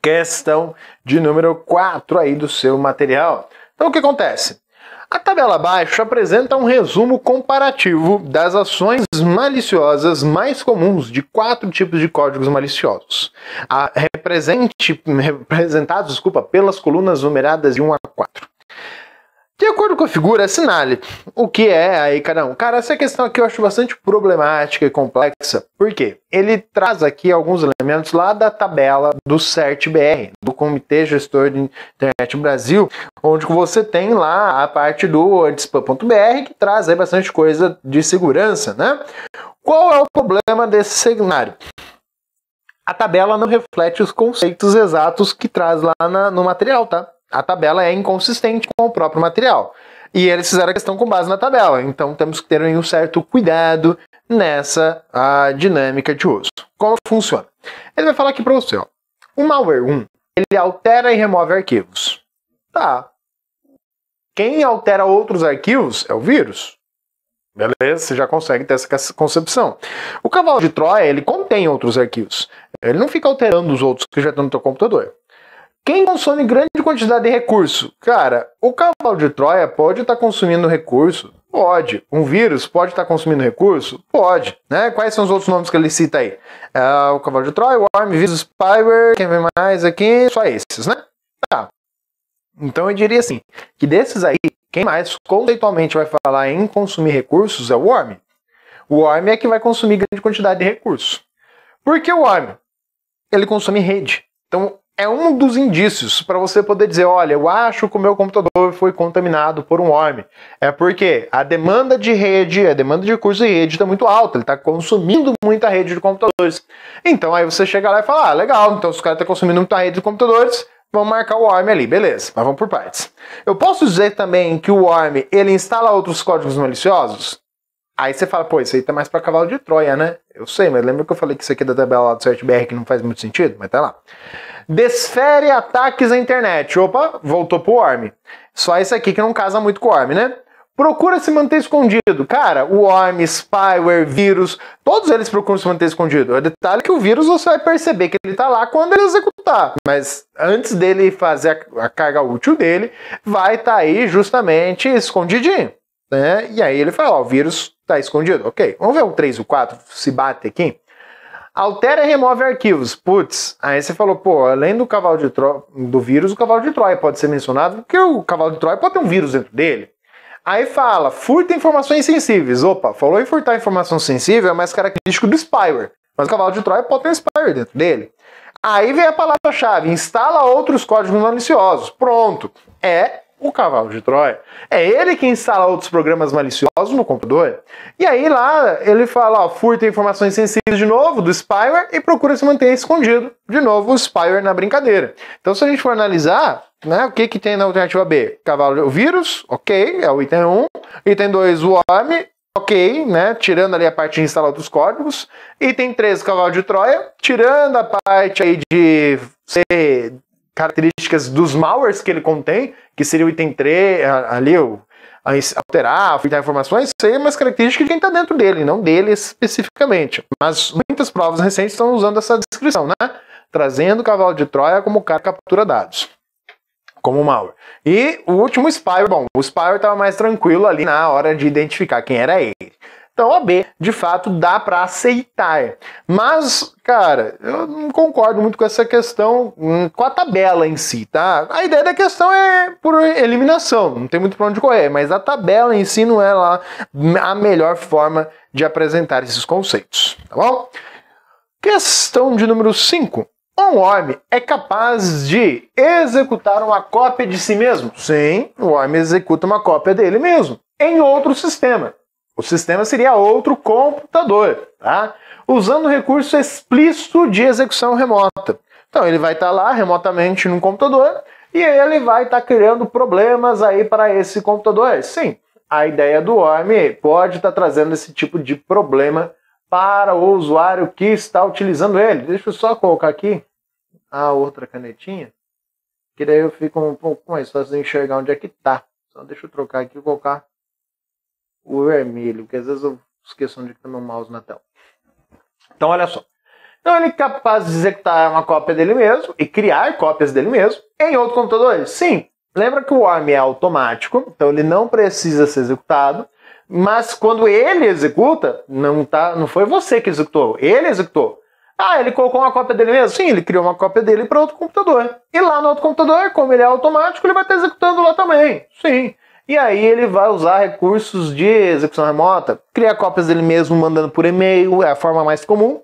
Questão de número 4 aí do seu material. Então o que acontece? A tabela abaixo apresenta um resumo comparativo das ações maliciosas mais comuns de quatro tipos de códigos maliciosos, representados desculpa, pelas colunas numeradas de 1 a 4. De acordo com a figura, assinale é o que é aí cada um. Cara, essa questão aqui eu acho bastante problemática e complexa. Por quê? Ele traz aqui alguns elementos lá da tabela do CERT-BR, do Comitê Gestor de Internet Brasil, onde você tem lá a parte do antispan.br que traz aí bastante coisa de segurança, né? Qual é o problema desse cenário? A tabela não reflete os conceitos exatos que traz lá na, no material, tá? a tabela é inconsistente com o próprio material. E eles fizeram a questão com base na tabela, então temos que ter um certo cuidado nessa a, dinâmica de uso. Como funciona? Ele vai falar aqui para você, ó. O malware 1, ele altera e remove arquivos. Tá. Quem altera outros arquivos é o vírus. Beleza? Você já consegue ter essa concepção. O cavalo de Troia, ele contém outros arquivos. Ele não fica alterando os outros que já estão no teu computador. Quem consome grande quantidade de recurso? Cara, o cavalo de Troia pode estar tá consumindo recurso? Pode. Um vírus pode estar tá consumindo recurso? Pode. Né? Quais são os outros nomes que ele cita aí? É, o cavalo de Troia, o Arm, Vírus, Spyware, quem vem mais aqui? Só esses, né? Tá. Então eu diria assim, que desses aí, quem mais conceitualmente vai falar em consumir recursos é o Worm. O Worm é que vai consumir grande quantidade de recursos. Por que o Worm? Ele consome rede. Então, é um dos indícios para você poder dizer, olha, eu acho que o meu computador foi contaminado por um worm. É porque a demanda de rede, a demanda de curso de rede está muito alta, ele está consumindo muita rede de computadores. Então aí você chega lá e fala, ah, legal, então os caras estão tá consumindo muita rede de computadores, vamos marcar o worm ali, beleza, mas vamos por partes. Eu posso dizer também que o worm, ele instala outros códigos maliciosos? Aí você fala, pô, isso aí tá mais para cavalo de Troia, né? Eu sei, mas lembra que eu falei que isso aqui é da tabela lá do 7BR que não faz muito sentido? Mas tá lá. Desfere ataques à internet. Opa, voltou pro Orm. Só isso aqui que não casa muito com o Orm, né? Procura se manter escondido. Cara, o Orm, Spyware, vírus, todos eles procuram se manter escondido. O é detalhe é que o vírus você vai perceber que ele tá lá quando ele executar. Mas antes dele fazer a carga útil dele, vai estar tá aí justamente escondidinho. Né? E aí ele fala, ó, o vírus está escondido. Ok, vamos ver o 3 e o 4 se bate aqui. Altera e remove arquivos. Putz, aí você falou, pô, além do cavalo de tro do vírus, o cavalo de Troia pode ser mencionado, porque o cavalo de Troia pode ter um vírus dentro dele. Aí fala, furta informações sensíveis. Opa, falou em furtar informação sensível, é mais característico do spyware. Mas o cavalo de Troia pode ter um spyware dentro dele. Aí vem a palavra-chave, instala outros códigos maliciosos. Pronto. É o cavalo de Troia. É ele que instala outros programas maliciosos no computador. E aí lá ele fala, ó, furta informações sensíveis de novo do spyware e procura se manter escondido. De novo o spyware na brincadeira. Então se a gente for analisar, né, o que que tem na alternativa B? Cavalo, o vírus, ok, é o item 1. Item 2, o homem, ok, né? Tirando ali a parte de instalar outros códigos. Item 13, cavalo de Troia, tirando a parte aí de ser características dos malwares que ele contém, que seria o item 3, ali, o, alterar, filtrar informações, seria é mais características de quem está dentro dele, não dele especificamente. Mas muitas provas recentes estão usando essa descrição, né? Trazendo o cavalo de Troia como cara que captura dados. Como malware. E o último Spyware, bom, o Spyware estava mais tranquilo ali na hora de identificar quem era ele. Então a B, de fato, dá para aceitar. Mas, cara, eu não concordo muito com essa questão, hum, com a tabela em si, tá? A ideia da questão é por eliminação, não tem muito para onde correr, mas a tabela em si não é lá a melhor forma de apresentar esses conceitos, tá bom? Questão de número 5. Um homem é capaz de executar uma cópia de si mesmo? Sim, o homem executa uma cópia dele mesmo, em outro sistema. O sistema seria outro computador, tá? usando recurso explícito de execução remota. Então ele vai estar tá lá remotamente no computador e ele vai estar tá criando problemas aí para esse computador. Sim, a ideia do ORM pode estar tá trazendo esse tipo de problema para o usuário que está utilizando ele. Deixa eu só colocar aqui a outra canetinha, que daí eu fico um pouco mais fácil de enxergar onde é que tá. Então deixa eu trocar aqui e colocar o vermelho, que às vezes eu esqueço onde está meu mouse na tela. Então, olha só. Então, ele é capaz de executar uma cópia dele mesmo e criar cópias dele mesmo em outro computador. Sim, lembra que o ARM é automático, então ele não precisa ser executado, mas quando ele executa, não, tá, não foi você que executou, ele executou. Ah, ele colocou uma cópia dele mesmo? Sim, ele criou uma cópia dele para outro computador. E lá no outro computador, como ele é automático, ele vai estar executando lá também. Sim. E aí ele vai usar recursos de execução remota, criar cópias dele mesmo mandando por e-mail, é a forma mais comum.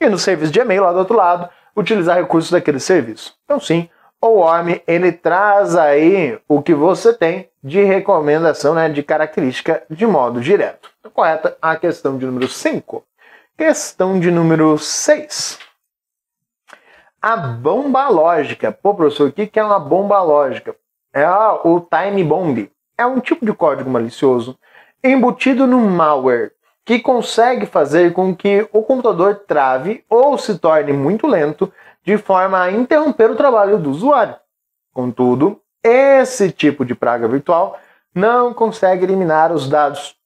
E no serviço de e-mail lá do outro lado, utilizar recursos daquele serviço. Então sim, o ORM ele traz aí o que você tem de recomendação, né, de característica de modo direto. Então, correta a questão de número 5. Questão de número 6. A bomba lógica. Pô, professor, o que é uma bomba lógica? É o time bomb é um tipo de código malicioso embutido no malware que consegue fazer com que o computador trave ou se torne muito lento de forma a interromper o trabalho do usuário. Contudo, esse tipo de praga virtual não consegue eliminar os dados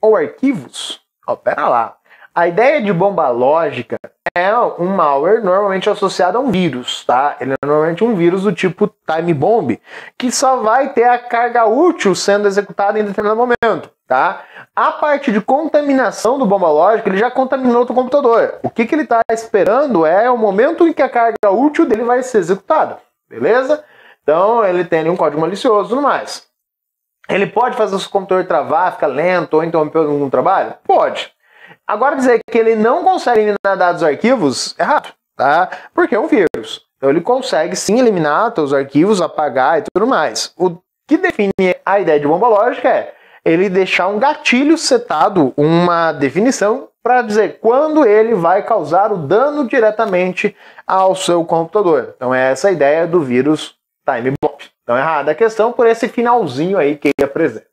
ou arquivos. Oh, lá. A ideia de bomba lógica é um malware normalmente associado a um vírus, tá? Ele é normalmente um vírus do tipo time bomb, que só vai ter a carga útil sendo executada em determinado momento, tá? A parte de contaminação do bomba lógica, ele já contaminou o computador. O que, que ele está esperando é o momento em que a carga útil dele vai ser executada, beleza? Então ele tem ali um código malicioso e tudo mais. Ele pode fazer o seu computador travar, ficar lento ou interromper então algum trabalho? Pode. Agora dizer que ele não consegue eliminar dados arquivos, é errado, tá? Porque é um vírus. Então ele consegue sim eliminar os arquivos, apagar e tudo mais. O que define a ideia de bomba lógica é ele deixar um gatilho setado, uma definição para dizer quando ele vai causar o dano diretamente ao seu computador. Então é essa a ideia do vírus time bomb. Então é errada a questão por esse finalzinho aí que ele apresenta.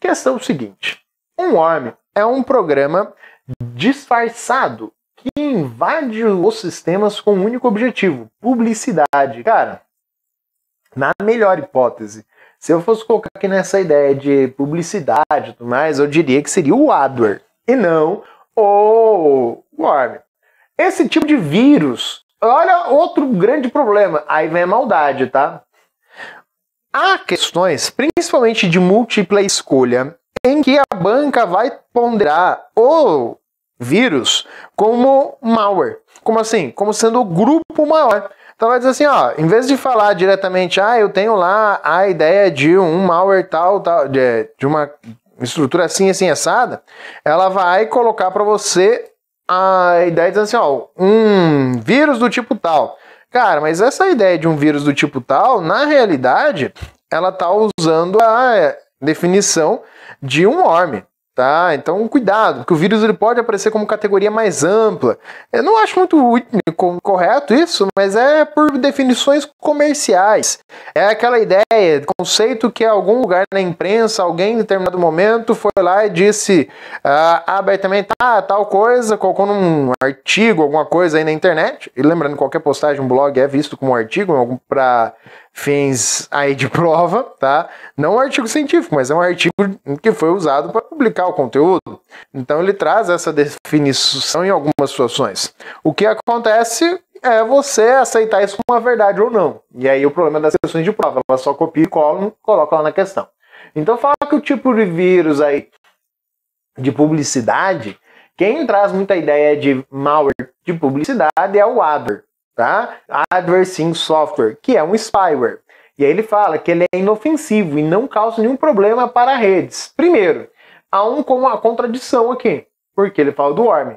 Questão seguinte: um worm é um programa disfarçado que invade os sistemas com um único objetivo: publicidade. Cara, na melhor hipótese, se eu fosse colocar aqui nessa ideia de publicidade e tudo mais, eu diria que seria o adware e não o worm. Esse tipo de vírus, olha outro grande problema, aí vem a maldade, tá? Há questões, principalmente de múltipla escolha, em que a banca vai ponderar o vírus como malware. Como assim? Como sendo o grupo maior. Então vai dizer assim, ó, em vez de falar diretamente, ah, eu tenho lá a ideia de um malware tal, tal, de, de uma estrutura assim, assim, assada, ela vai colocar para você a ideia de assim, ó, um vírus do tipo tal. Cara, mas essa ideia de um vírus do tipo tal, na realidade, ela tá usando a definição de um orme. Tá? Então, cuidado, porque o vírus ele pode aparecer como categoria mais ampla. Eu não acho muito correto isso, mas é por definições comerciais. É aquela ideia, conceito que algum lugar na imprensa, alguém em determinado momento foi lá e disse ah, abertamente ah, tal coisa, colocou num artigo, alguma coisa aí na internet. E lembrando, qualquer postagem, um blog é visto como um artigo para fins aí de prova, tá? Não é um artigo científico, mas é um artigo que foi usado para publicar o conteúdo. Então ele traz essa definição em algumas situações. O que acontece é você aceitar isso como uma verdade ou não. E aí o problema das questões de prova, ela só copia e cola, coloca lá na questão. Então fala que o tipo de vírus aí de publicidade, quem traz muita ideia de malware de publicidade é o adware tá? Adversing Software, que é um spyware. E aí ele fala que ele é inofensivo e não causa nenhum problema para redes. Primeiro, há um com a contradição aqui, porque ele fala do worm.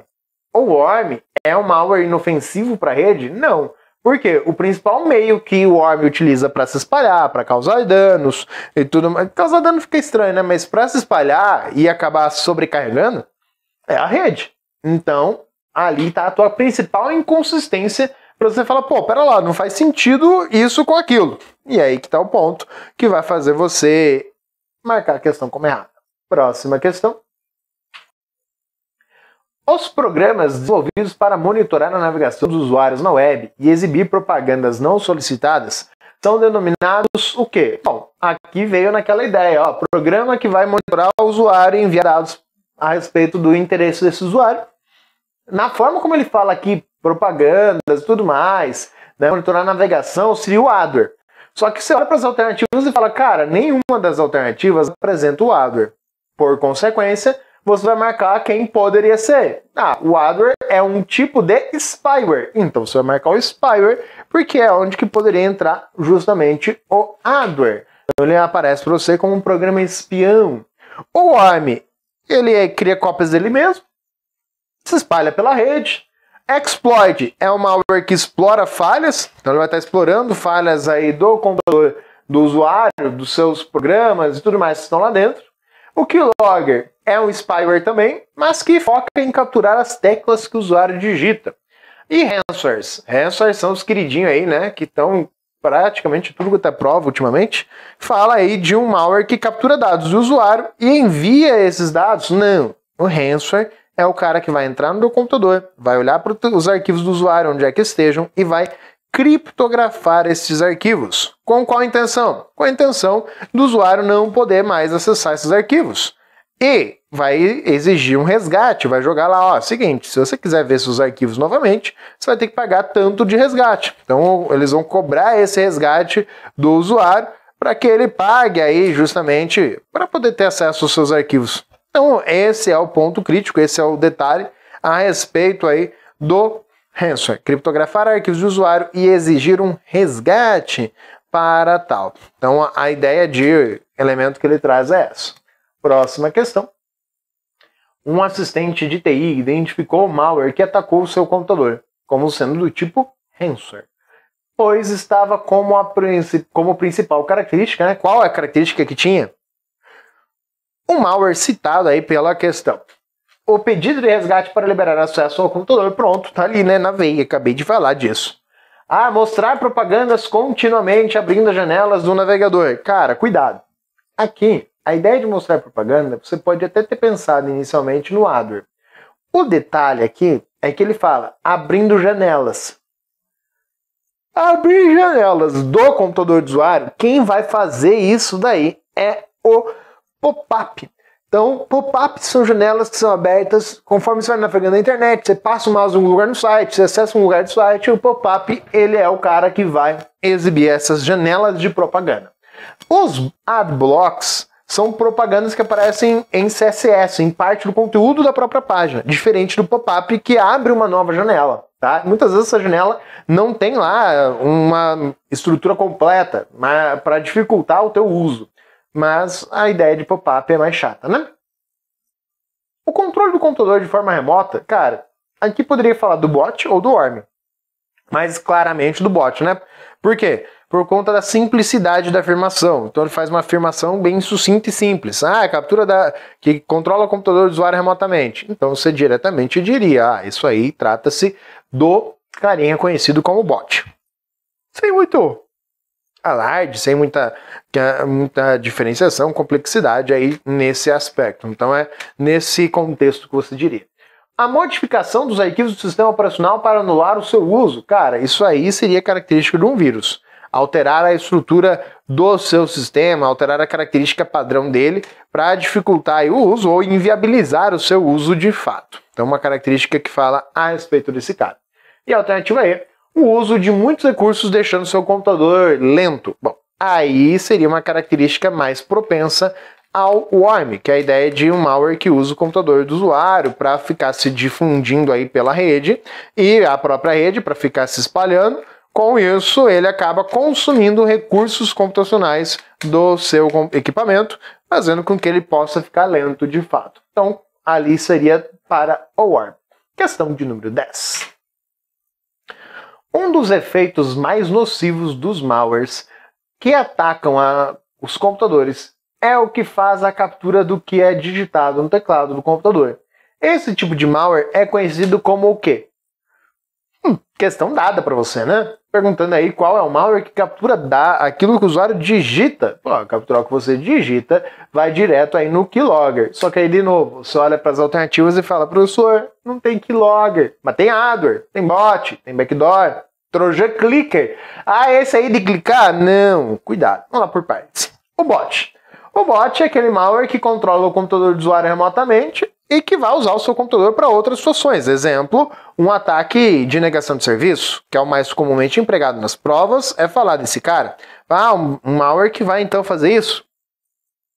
O worm é um malware inofensivo para rede? Não. Porque o principal meio que o worm utiliza para se espalhar, para causar danos e tudo mais. Causar dano fica estranho, né? Mas para se espalhar e acabar sobrecarregando é a rede. Então, ali está a tua principal inconsistência para você falar, pô, pera lá, não faz sentido isso com aquilo. E é aí que está o ponto que vai fazer você marcar a questão como errada. Próxima questão. Os programas desenvolvidos para monitorar a navegação dos usuários na web e exibir propagandas não solicitadas são denominados o quê? Bom, aqui veio naquela ideia, ó, programa que vai monitorar o usuário e enviar dados a respeito do interesse desse usuário. Na forma como ele fala aqui propagandas e tudo mais, né? monitorar a navegação, seria o AdWare. Só que você olha para as alternativas e fala, cara, nenhuma das alternativas apresenta o AdWare. Por consequência, você vai marcar quem poderia ser. Ah, o AdWare é um tipo de spyware. Então você vai marcar o spyware, porque é onde que poderia entrar justamente o AdWare. Então ele aparece para você como um programa espião. O ARM, ele é, cria cópias dele mesmo, se espalha pela rede, Exploit é um malware que explora falhas, então ele vai estar explorando falhas aí do computador do usuário, dos seus programas e tudo mais que estão lá dentro. O Keylogger é um spyware também, mas que foca em capturar as teclas que o usuário digita. E ransomwares. Ransomwares são os queridinhos aí, né, que estão praticamente tudo quanto é prova ultimamente, fala aí de um malware que captura dados do usuário e envia esses dados. Não, o ransomware é o cara que vai entrar no meu computador, vai olhar para os arquivos do usuário, onde é que estejam, e vai criptografar esses arquivos. Com qual intenção? Com a intenção do usuário não poder mais acessar esses arquivos. E vai exigir um resgate, vai jogar lá, ó, seguinte, se você quiser ver seus arquivos novamente, você vai ter que pagar tanto de resgate. Então, eles vão cobrar esse resgate do usuário para que ele pague aí justamente para poder ter acesso aos seus arquivos. Então, esse é o ponto crítico, esse é o detalhe a respeito aí do ransomware. É criptografar arquivos de usuário e exigir um resgate para tal. Então, a ideia de elemento que ele traz é essa. Próxima questão. Um assistente de TI identificou o malware que atacou seu computador, como sendo do tipo ransomware, pois estava como, a como principal característica, né? Qual é a característica que tinha? um malware citado aí pela questão. O pedido de resgate para liberar acesso ao computador, pronto, tá ali, né, na veia, acabei de falar disso. Ah, mostrar propagandas continuamente abrindo as janelas do navegador. Cara, cuidado. Aqui, a ideia de mostrar propaganda, você pode até ter pensado inicialmente no AdWord. O detalhe aqui é que ele fala abrindo janelas. Abrir janelas do computador do usuário, quem vai fazer isso daí é o pop-up. Então, pop-ups são janelas que são abertas conforme você vai navegando na internet, você passa o mouse em um lugar no site, você acessa um lugar do site, e o pop-up ele é o cara que vai exibir essas janelas de propaganda. Os ad blocks são propagandas que aparecem em CSS, em parte do conteúdo da própria página, diferente do pop-up que abre uma nova janela. Tá? Muitas vezes essa janela não tem lá uma estrutura completa para dificultar o teu uso mas a ideia de pop-up é mais chata, né? O controle do computador de forma remota, cara, aqui poderia falar do bot ou do worm, mas claramente do bot, né? Por quê? Por conta da simplicidade da afirmação. Então ele faz uma afirmação bem sucinta e simples. Ah, a é captura da que controla o computador do usuário remotamente. Então você diretamente diria, ah, isso aí trata-se do carinha conhecido como bot. Sem muito alarde, sem muita, muita diferenciação, complexidade aí nesse aspecto. Então é nesse contexto que você diria. A modificação dos arquivos do sistema operacional para anular o seu uso. Cara, isso aí seria característico de um vírus. Alterar a estrutura do seu sistema, alterar a característica padrão dele para dificultar o uso ou inviabilizar o seu uso de fato. Então, uma característica que fala a respeito desse caso. E a alternativa é o uso de muitos recursos deixando seu computador lento. Bom, aí seria uma característica mais propensa ao worm, que é a ideia de um malware que usa o computador do usuário para ficar se difundindo aí pela rede e a própria rede para ficar se espalhando. Com isso, ele acaba consumindo recursos computacionais do seu equipamento, fazendo com que ele possa ficar lento de fato. Então, ali seria para o worm. Questão de número 10. Um dos efeitos mais nocivos dos malwares que atacam a, os computadores é o que faz a captura do que é digitado no teclado do computador. Esse tipo de malware é conhecido como o quê? Hum, questão dada para você, né? Perguntando aí qual é o malware que captura da, aquilo que o usuário digita. Pô, capturar o que você digita vai direto aí no keylogger. Só que aí, de novo, você olha para as alternativas e fala, professor, não tem keylogger, mas tem adware, tem bot, tem backdoor. Trojan Clicker. Ah, esse aí de clicar? Não, cuidado. Vamos lá por partes. O bot. O bot é aquele malware que controla o computador do usuário remotamente e que vai usar o seu computador para outras situações. Exemplo, um ataque de negação de serviço, que é o mais comumente empregado nas provas, é falar desse cara. Ah, um malware que vai então fazer isso?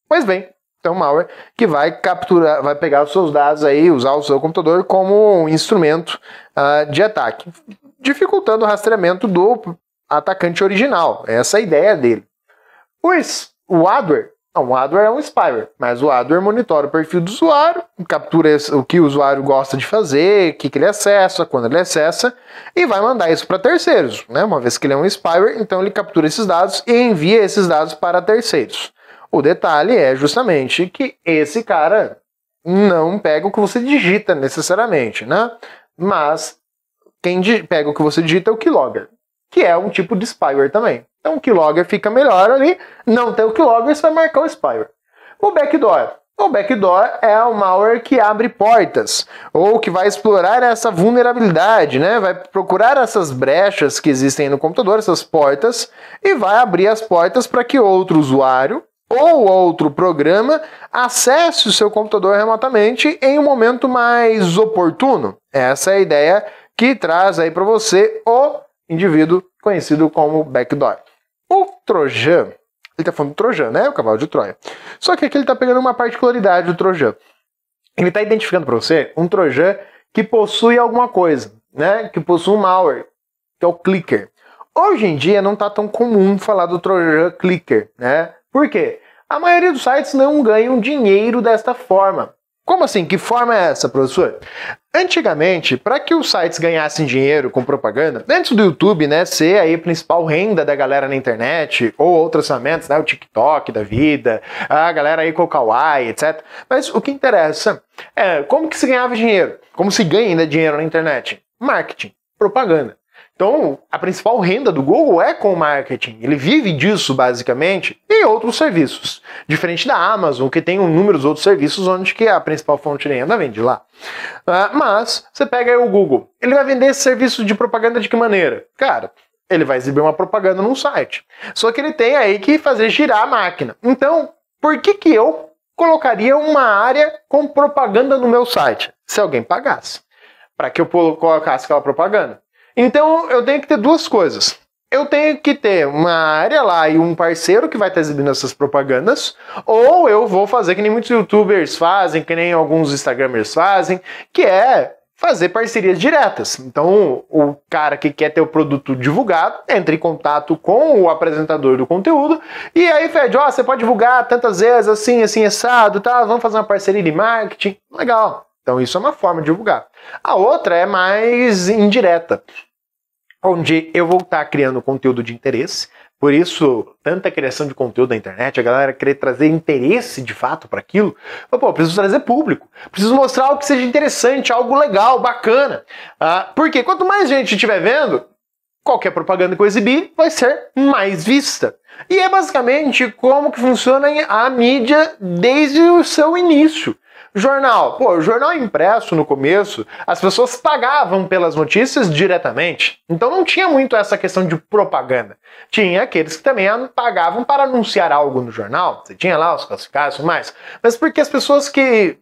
Pois bem, então malware que vai capturar, vai pegar os seus dados aí, usar o seu computador como um instrumento uh, de ataque dificultando o rastreamento do atacante original. Essa é a ideia dele. Pois o adware, não, o adware é um spyware, mas o adware monitora o perfil do usuário, captura o que o usuário gosta de fazer, o que, que ele acessa, quando ele acessa, e vai mandar isso para terceiros. Né? Uma vez que ele é um spyware, então ele captura esses dados e envia esses dados para terceiros. O detalhe é justamente que esse cara não pega o que você digita necessariamente, né? Mas quem pega o que você digita é o keylogger, que é um tipo de spyware também. Então o keylogger fica melhor ali, não tem o keylogger, você vai marcar o spyware. O backdoor. O backdoor é o malware que abre portas, ou que vai explorar essa vulnerabilidade, né? Vai procurar essas brechas que existem no computador, essas portas, e vai abrir as portas para que outro usuário ou outro programa acesse o seu computador remotamente em um momento mais oportuno. Essa é a ideia que traz aí para você o indivíduo conhecido como backdoor. O Trojan, ele está falando do Trojan, né? O cavalo de Troia. Só que aqui ele está pegando uma particularidade do Trojan. Ele está identificando para você um Trojan que possui alguma coisa, né? Que possui um malware, que é o clicker. Hoje em dia não está tão comum falar do Trojan clicker, né? Por quê? A maioria dos sites não ganham dinheiro desta forma. Como assim? Que forma é essa, professor? Antigamente, para que os sites ganhassem dinheiro com propaganda, antes do YouTube, né, ser aí a principal renda da galera na internet, ou outras ferramentas, né, o TikTok da vida, a galera aí com o Kawaii, etc. Mas o que interessa é como que se ganhava dinheiro, como se ganha ainda dinheiro na internet? Marketing, propaganda. Então, a principal renda do Google é com o marketing. Ele vive disso, basicamente, e outros serviços. Diferente da Amazon, que tem um número de outros serviços onde que a principal fonte de renda vende lá. Ah, mas, você pega o Google. Ele vai vender esse serviço de propaganda de que maneira? Cara, ele vai exibir uma propaganda num site. Só que ele tem aí que fazer girar a máquina. Então, por que, que eu colocaria uma área com propaganda no meu site? Se alguém pagasse. Para que eu colocasse aquela propaganda? Então eu tenho que ter duas coisas. Eu tenho que ter uma área lá e um parceiro que vai estar tá exibindo essas propagandas, ou eu vou fazer que nem muitos youtubers fazem, que nem alguns instagramers fazem, que é fazer parcerias diretas. Então, o cara que quer ter o produto divulgado entra em contato com o apresentador do conteúdo e aí fede, ó, oh, você pode divulgar tantas vezes assim, assim, assado, tá? Vamos fazer uma parceria de marketing. Legal. Então, isso é uma forma de divulgar. A outra é mais indireta onde eu vou estar criando conteúdo de interesse. Por isso, tanta criação de conteúdo na internet, a galera querer trazer interesse de fato para aquilo. Mas, pô, preciso trazer público. Preciso mostrar algo que seja interessante, algo legal, bacana. Ah, porque quanto mais gente estiver vendo, qualquer propaganda que eu exibir vai ser mais vista. E é basicamente como que funciona a mídia desde o seu início. Jornal. Pô, jornal impresso no começo, as pessoas pagavam pelas notícias diretamente. Então não tinha muito essa questão de propaganda. Tinha aqueles que também pagavam para anunciar algo no jornal. Você tinha lá os classificados e mais. Mas porque as pessoas que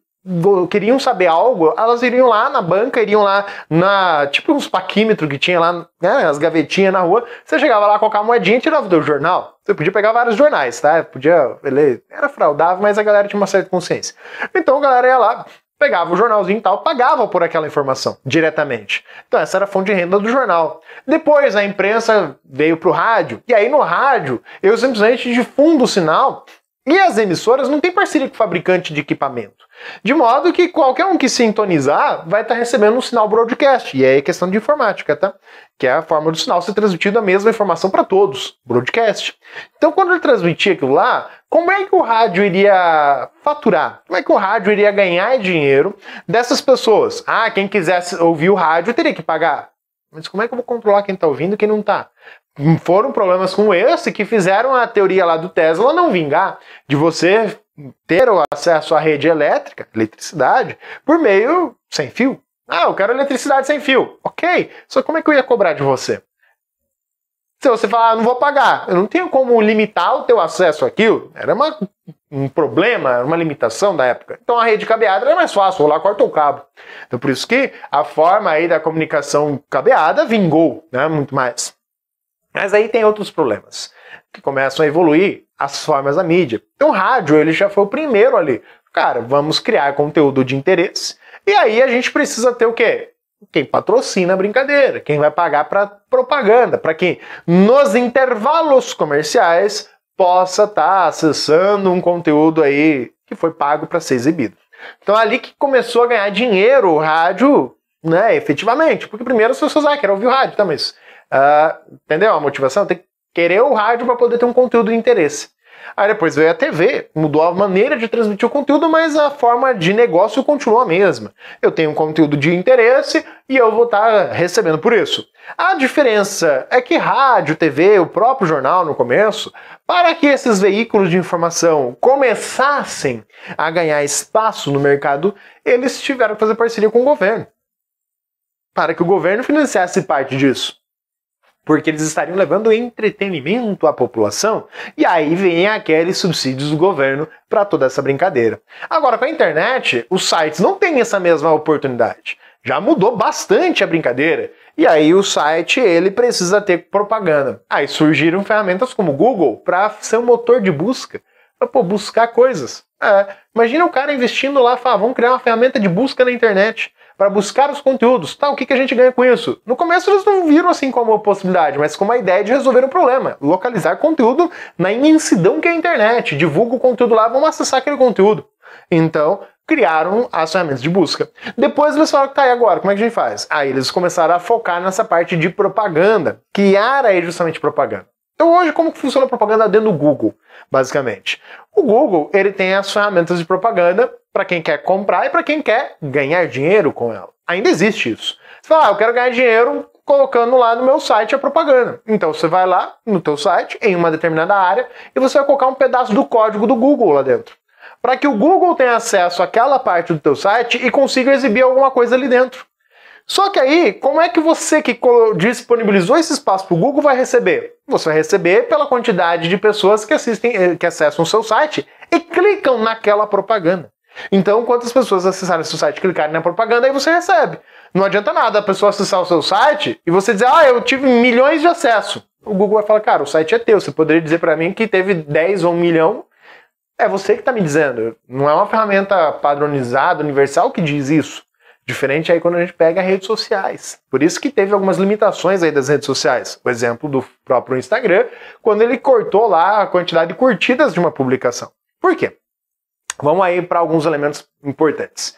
queriam saber algo, elas iriam lá na banca, iriam lá na. tipo uns paquímetros que tinha lá, né, as gavetinhas na rua. Você chegava lá, colocava moedinha e tirava do jornal. Você podia pegar vários jornais, tá? Podia ler. Era fraudável, mas a galera tinha uma certa consciência. Então a galera ia lá, pegava o jornalzinho e tal, pagava por aquela informação diretamente. Então essa era a fonte de renda do jornal. Depois a imprensa veio pro rádio, e aí no rádio eu simplesmente difundo o sinal e as emissoras não têm parceria com o fabricante de equipamento. De modo que qualquer um que sintonizar vai estar tá recebendo um sinal broadcast. E aí é questão de informática, tá? Que é a forma do sinal ser transmitido a mesma informação para todos, broadcast. Então, quando ele transmitia aquilo lá, como é que o rádio iria faturar? Como é que o rádio iria ganhar dinheiro dessas pessoas? Ah, quem quisesse ouvir o rádio teria que pagar. Mas como é que eu vou controlar quem está ouvindo e quem não está? foram problemas como esse que fizeram a teoria lá do Tesla não vingar, de você ter o acesso à rede elétrica, eletricidade, por meio sem fio. Ah, eu quero eletricidade sem fio. Ok, só como é que eu ia cobrar de você? Se você falar, ah, não vou pagar, eu não tenho como limitar o teu acesso àquilo. Era uma, um problema, uma limitação da época. Então a rede cabeada era mais fácil, vou lá, corta o cabo. Então por isso que a forma aí da comunicação cabeada vingou, né, muito mais. Mas aí tem outros problemas que começam a evoluir as formas da mídia. Então, o rádio ele já foi o primeiro ali. Cara, vamos criar conteúdo de interesse. E aí a gente precisa ter o quê? Quem patrocina a brincadeira, quem vai pagar para propaganda, para quem nos intervalos comerciais possa estar tá acessando um conteúdo aí que foi pago para ser exibido. Então é ali que começou a ganhar dinheiro o rádio, né, efetivamente, porque primeiro as pessoas ah, querem ouvir o rádio, tá, mas Uh, entendeu? A motivação tem que querer o rádio para poder ter um conteúdo de interesse. Aí depois veio a TV, mudou a maneira de transmitir o conteúdo, mas a forma de negócio continua a mesma. Eu tenho um conteúdo de interesse e eu vou estar tá recebendo por isso. A diferença é que rádio, TV, o próprio jornal no começo, para que esses veículos de informação começassem a ganhar espaço no mercado, eles tiveram que fazer parceria com o governo. Para que o governo financiasse parte disso porque eles estariam levando entretenimento à população, e aí vem aqueles subsídios do governo para toda essa brincadeira. Agora, com a internet, os sites não têm essa mesma oportunidade. Já mudou bastante a brincadeira. E aí o site ele precisa ter propaganda. Aí surgiram ferramentas como o Google para ser um motor de busca, para buscar coisas. É. Imagina o cara investindo lá, falar, ah, vamos criar uma ferramenta de busca na internet para buscar os conteúdos. Tá, o que, que a gente ganha com isso? No começo eles não viram assim como uma possibilidade, mas como a ideia de resolver um problema. Localizar conteúdo na imensidão que é a internet. Divulga o conteúdo lá, vamos acessar aquele conteúdo. Então, criaram as ferramentas de busca. Depois eles falaram que tá aí agora, como é que a gente faz? Aí eles começaram a focar nessa parte de propaganda. Que área é justamente propaganda? Então hoje como que funciona a propaganda dentro do Google, basicamente? O Google ele tem as ferramentas de propaganda para quem quer comprar e para quem quer ganhar dinheiro com ela. Ainda existe isso. Você fala, ah, eu quero ganhar dinheiro colocando lá no meu site a propaganda. Então você vai lá no teu site em uma determinada área e você vai colocar um pedaço do código do Google lá dentro. Para que o Google tenha acesso àquela parte do teu site e consiga exibir alguma coisa ali dentro. Só que aí, como é que você que disponibilizou esse espaço para o Google vai receber? Você vai receber pela quantidade de pessoas que assistem, eh, que acessam o seu site e clicam naquela propaganda. Então, quantas pessoas acessarem o seu site e clicarem na propaganda, aí você recebe. Não adianta nada a pessoa acessar o seu site e você dizer, ah, eu tive milhões de acesso. O Google vai falar, cara, o site é teu. Você poderia dizer para mim que teve 10 ou 1 milhão. É você que está me dizendo. Não é uma ferramenta padronizada, universal que diz isso. Diferente aí quando a gente pega redes sociais. Por isso que teve algumas limitações aí das redes sociais. O exemplo do próprio Instagram, quando ele cortou lá a quantidade de curtidas de uma publicação. Por quê? Vamos aí para alguns elementos importantes.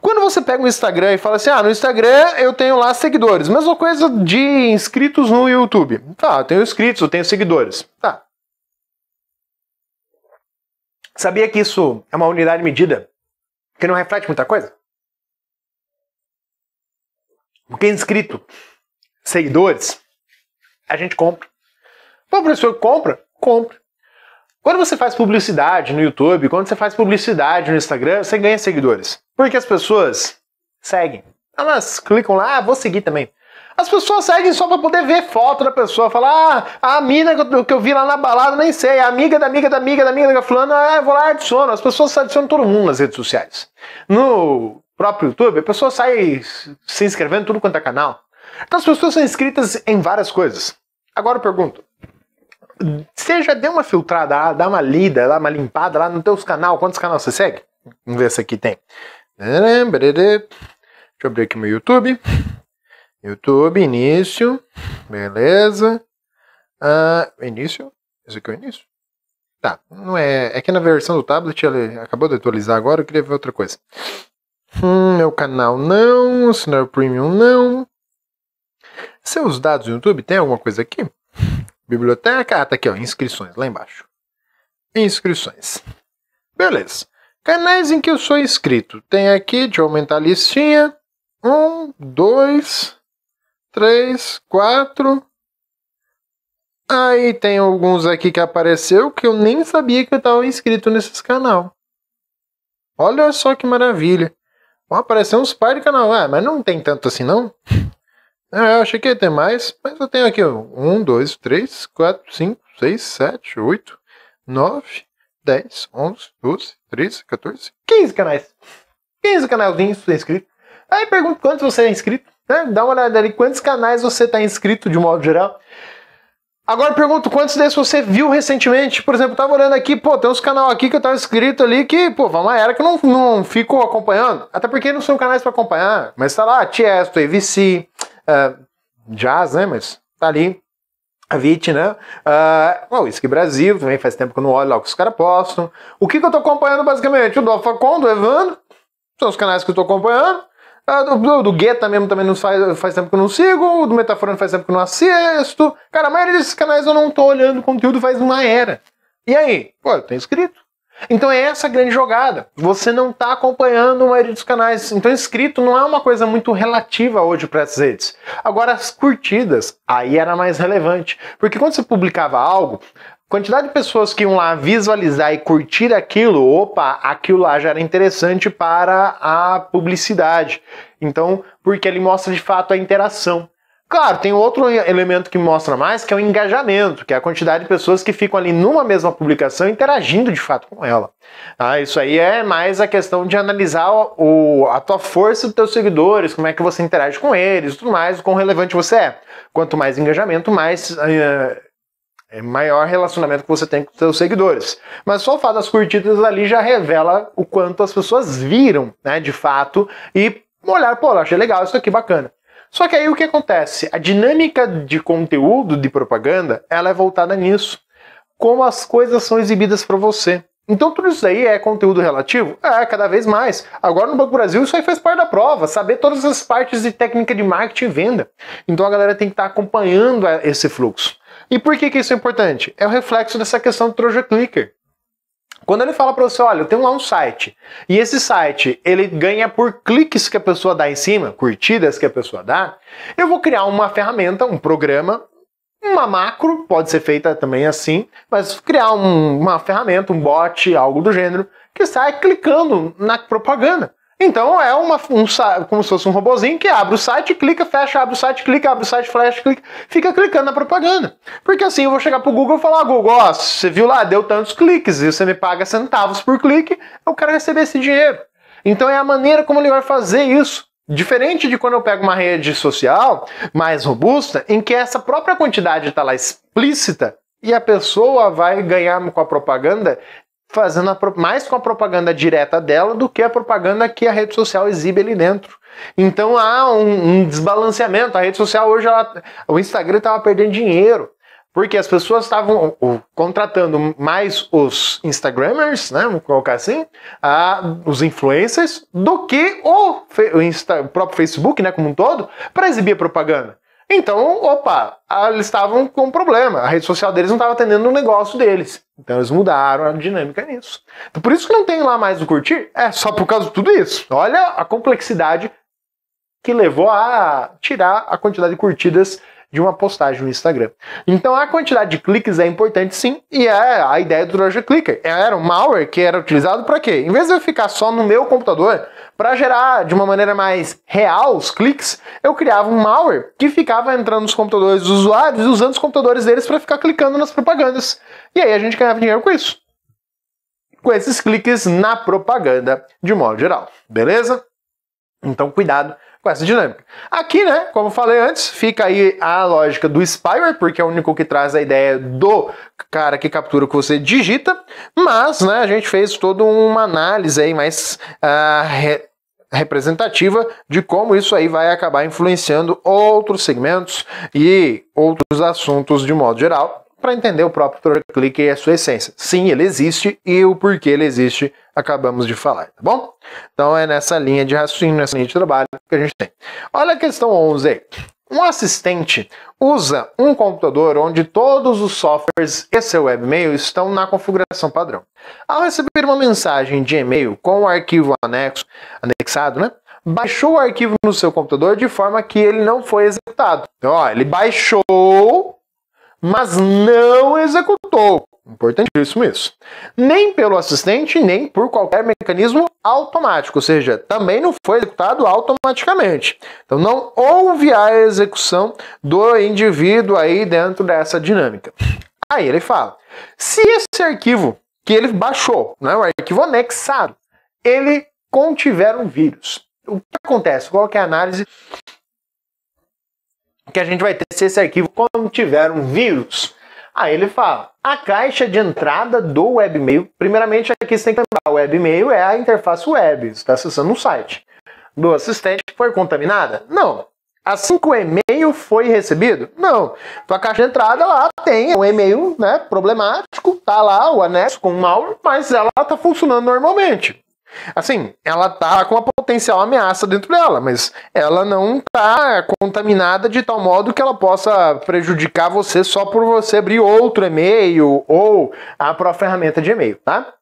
Quando você pega o Instagram e fala assim, ah, no Instagram eu tenho lá seguidores, mesma coisa de inscritos no YouTube. Tá, eu tenho inscritos, eu tenho seguidores. Tá. Sabia que isso é uma unidade medida que não reflete muita coisa? Porque inscrito, seguidores, a gente compra. Então, professor, compra? Compra. Quando você faz publicidade no YouTube, quando você faz publicidade no Instagram, você ganha seguidores. Porque as pessoas seguem. Elas clicam lá, ah, vou seguir também. As pessoas seguem só para poder ver foto da pessoa, falar, ah, a mina que eu vi lá na balada, nem sei, a é amiga da amiga da amiga da amiga da fulana, ah, vou lá adiciono. As pessoas adicionam todo mundo nas redes sociais. No próprio YouTube, a pessoa sai se inscrevendo tudo quanto é canal. Então as pessoas são inscritas em várias coisas. Agora eu pergunto, seja deu uma filtrada, dá uma lida, dá uma limpada lá no teus canal, quantos canais você segue? Vamos ver se aqui tem. Deixa eu abrir aqui meu YouTube. YouTube, início. Beleza. Ah, início? Esse aqui é o início? Tá, não é. É que na versão do tablet ele acabou de atualizar agora, eu queria ver outra coisa. Hum, meu canal não, Senhor premium não. Seus dados do YouTube, tem alguma coisa aqui? Biblioteca, ah, tá aqui ó, inscrições, lá embaixo. Inscrições. Beleza. Canais em que eu sou inscrito. Tem aqui, deixa eu aumentar a listinha. Um, dois, três, quatro. Aí tem alguns aqui que apareceu que eu nem sabia que eu estava inscrito nesses canal. Olha só que maravilha vão aparecer uns par de canal. Ah, mas não tem tanto assim não? Ah, eu achei que ia ter mais, mas eu tenho aqui um, dois, três, quatro, cinco, seis, sete, oito, nove, dez, onze, doze, treze, 14, quinze canais. quinze canalzinhos você inscrito. Aí pergunto quantos você é inscrito, né? Dá uma olhada ali quantos canais você está inscrito de modo geral. Agora pergunto, quantos desses você viu recentemente? Por exemplo, eu tava olhando aqui, pô, tem uns canal aqui que eu tava inscrito ali que, pô, uma era que eu não, não fico acompanhando. Até porque não são canais para acompanhar. Mas tá lá, Tiesto, AVC, uh, eh, Jazz, né? Mas tá ali. A Vit, né? Uh, Whisky Brasil, também faz tempo que eu não olho lá o que os caras postam. O que, que eu tô acompanhando basicamente? O do AlphaCon, do Evandro. São os canais que eu tô acompanhando. É, do, do, do Guetta mesmo também não faz, faz tempo que eu não sigo, do Metaforando faz tempo que eu não assisto. Cara, a maioria desses canais eu não tô olhando conteúdo faz uma era. E aí? Pô, eu tá tô inscrito. Então é essa a grande jogada. Você não está acompanhando a maioria dos canais. Então inscrito não é uma coisa muito relativa hoje para essas redes. Agora as curtidas, aí era mais relevante. Porque quando você publicava algo, Quantidade de pessoas que iam lá visualizar e curtir aquilo, opa, aquilo lá já era interessante para a publicidade. Então, porque ele mostra de fato a interação. Claro, tem outro elemento que mostra mais, que é o engajamento, que é a quantidade de pessoas que ficam ali numa mesma publicação interagindo de fato com ela. Ah, isso aí é mais a questão de analisar o, a tua força dos teus seguidores, como é que você interage com eles, tudo mais, o quão relevante você é. Quanto mais engajamento, mais uh, é maior relacionamento que você tem com seus seguidores. Mas só o fato das curtidas ali já revela o quanto as pessoas viram, né, de fato, e olhar, pô, achei legal, isso aqui bacana. Só que aí o que acontece? A dinâmica de conteúdo de propaganda, ela é voltada nisso. Como as coisas são exibidas para você. Então tudo isso aí é conteúdo relativo? É, cada vez mais. Agora no Banco Brasil isso aí faz parte da prova, saber todas as partes de técnica de marketing e venda. Então a galera tem que estar tá acompanhando é, esse fluxo. E por que, que isso é importante? É o reflexo dessa questão do Trojan Clicker. Quando ele fala para você, olha, eu tenho lá um site, e esse site ele ganha por cliques que a pessoa dá em cima, curtidas que a pessoa dá, eu vou criar uma ferramenta, um programa, uma macro, pode ser feita também assim, mas criar um, uma ferramenta, um bot, algo do gênero, que sai clicando na propaganda. Então é uma, um, como se fosse um robozinho que abre o site, clica, fecha, abre o site, clica, abre o site, flash, clica, fica clicando na propaganda. Porque assim eu vou chegar pro Google e falar, Google, ó, você viu lá, deu tantos cliques, e você me paga centavos por clique, eu quero receber esse dinheiro. Então é a maneira como ele vai fazer isso. Diferente de quando eu pego uma rede social mais robusta, em que essa própria quantidade está lá explícita e a pessoa vai ganhar com a propaganda fazendo a, mais com a propaganda direta dela do que a propaganda que a rede social exibe ali dentro. Então há um, um desbalanceamento. A rede social hoje, ela, o Instagram estava perdendo dinheiro. Porque as pessoas estavam contratando mais os Instagrammers, né? Vamos colocar assim, a, os influencers, do que o, o, Insta, o próprio Facebook, né? Como um todo, para exibir propaganda. Então, opa, ah, eles estavam com um problema. A rede social deles não estava atendendo o negócio deles. Então eles mudaram a dinâmica nisso. Então, por isso que não tem lá mais o curtir, é só por causa de tudo isso. Olha a complexidade que levou a tirar a quantidade de curtidas de uma postagem no Instagram. Então a quantidade de cliques é importante sim, e é a ideia do Roger Clicker. Era um malware que era utilizado para quê? Em vez de eu ficar só no meu computador para gerar de uma maneira mais real os cliques, eu criava um malware que ficava entrando nos computadores dos usuários e usando os computadores deles para ficar clicando nas propagandas. E aí a gente ganhava dinheiro com isso. Com esses cliques na propaganda de modo geral, beleza? Então cuidado com essa dinâmica. Aqui, né, como falei antes, fica aí a lógica do spyware, porque é o único que traz a ideia do cara que captura o que você digita, mas, né, a gente fez toda uma análise aí mais uh, representativa de como isso aí vai acabar influenciando outros segmentos e outros assuntos de modo geral, para entender o próprio Torclick e a sua essência. Sim, ele existe e o porquê ele existe acabamos de falar, tá bom? Então é nessa linha de raciocínio, nessa linha de trabalho que a gente tem. Olha a questão 11 aí. Um assistente usa um computador onde todos os softwares e seu webmail estão na configuração padrão. Ao receber uma mensagem de e-mail com o arquivo anexo, anexado, né, baixou o arquivo no seu computador de forma que ele não foi executado. Então, ó, ele baixou, mas não executou importante isso. Nem pelo assistente, nem por qualquer mecanismo automático, ou seja, também não foi executado automaticamente. Então não houve a execução do indivíduo aí dentro dessa dinâmica. Aí ele fala: se esse arquivo que ele baixou, né, o arquivo anexado, ele contiver um vírus, o que acontece? Qual que é a análise que a gente vai ter se esse arquivo contiver um vírus? Aí ele fala: a caixa de entrada do webmail. Primeiramente, aqui você tem que lembrar: o webmail é a interface web, você está acessando um site. Do assistente foi contaminada? Não. Assim que o e-mail foi recebido? Não. Tua caixa de entrada lá tem um e-mail né, problemático, tá lá o anexo com o malware, mas ela tá funcionando normalmente. Assim, ela tá com uma potencial ameaça dentro dela, mas ela não tá contaminada de tal modo que ela possa prejudicar você só por você abrir outro e-mail ou a própria ferramenta de e-mail, tá?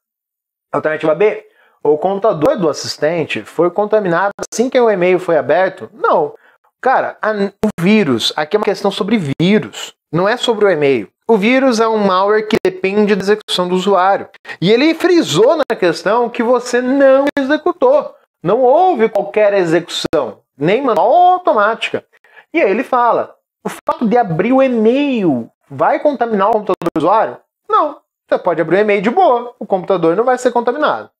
Alternativa B, o contador do assistente foi contaminado assim que o e-mail foi aberto? Não. Cara, a, o vírus, aqui é uma questão sobre vírus, não é sobre o e-mail. O vírus é um malware que depende da execução do usuário. E ele frisou na questão que você não executou. Não houve qualquer execução, nem manual automática. E aí ele fala: o fato de abrir o e-mail vai contaminar o computador do usuário? Não. Você pode abrir o e-mail de boa, o computador não vai ser contaminado.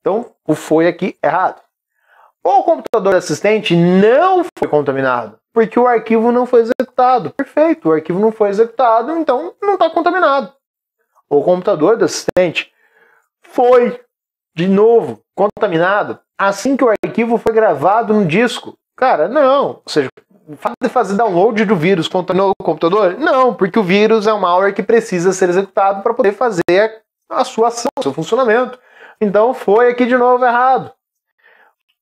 Então, o foi aqui errado. O computador assistente não foi contaminado porque o arquivo não foi executado. Perfeito, o arquivo não foi executado, então não está contaminado. O computador do assistente foi, de novo, contaminado assim que o arquivo foi gravado no disco. Cara, não. Ou seja, o fato de fazer download do vírus contaminou o computador? Não, porque o vírus é um malware que precisa ser executado para poder fazer a sua ação, o seu funcionamento. Então foi aqui de novo errado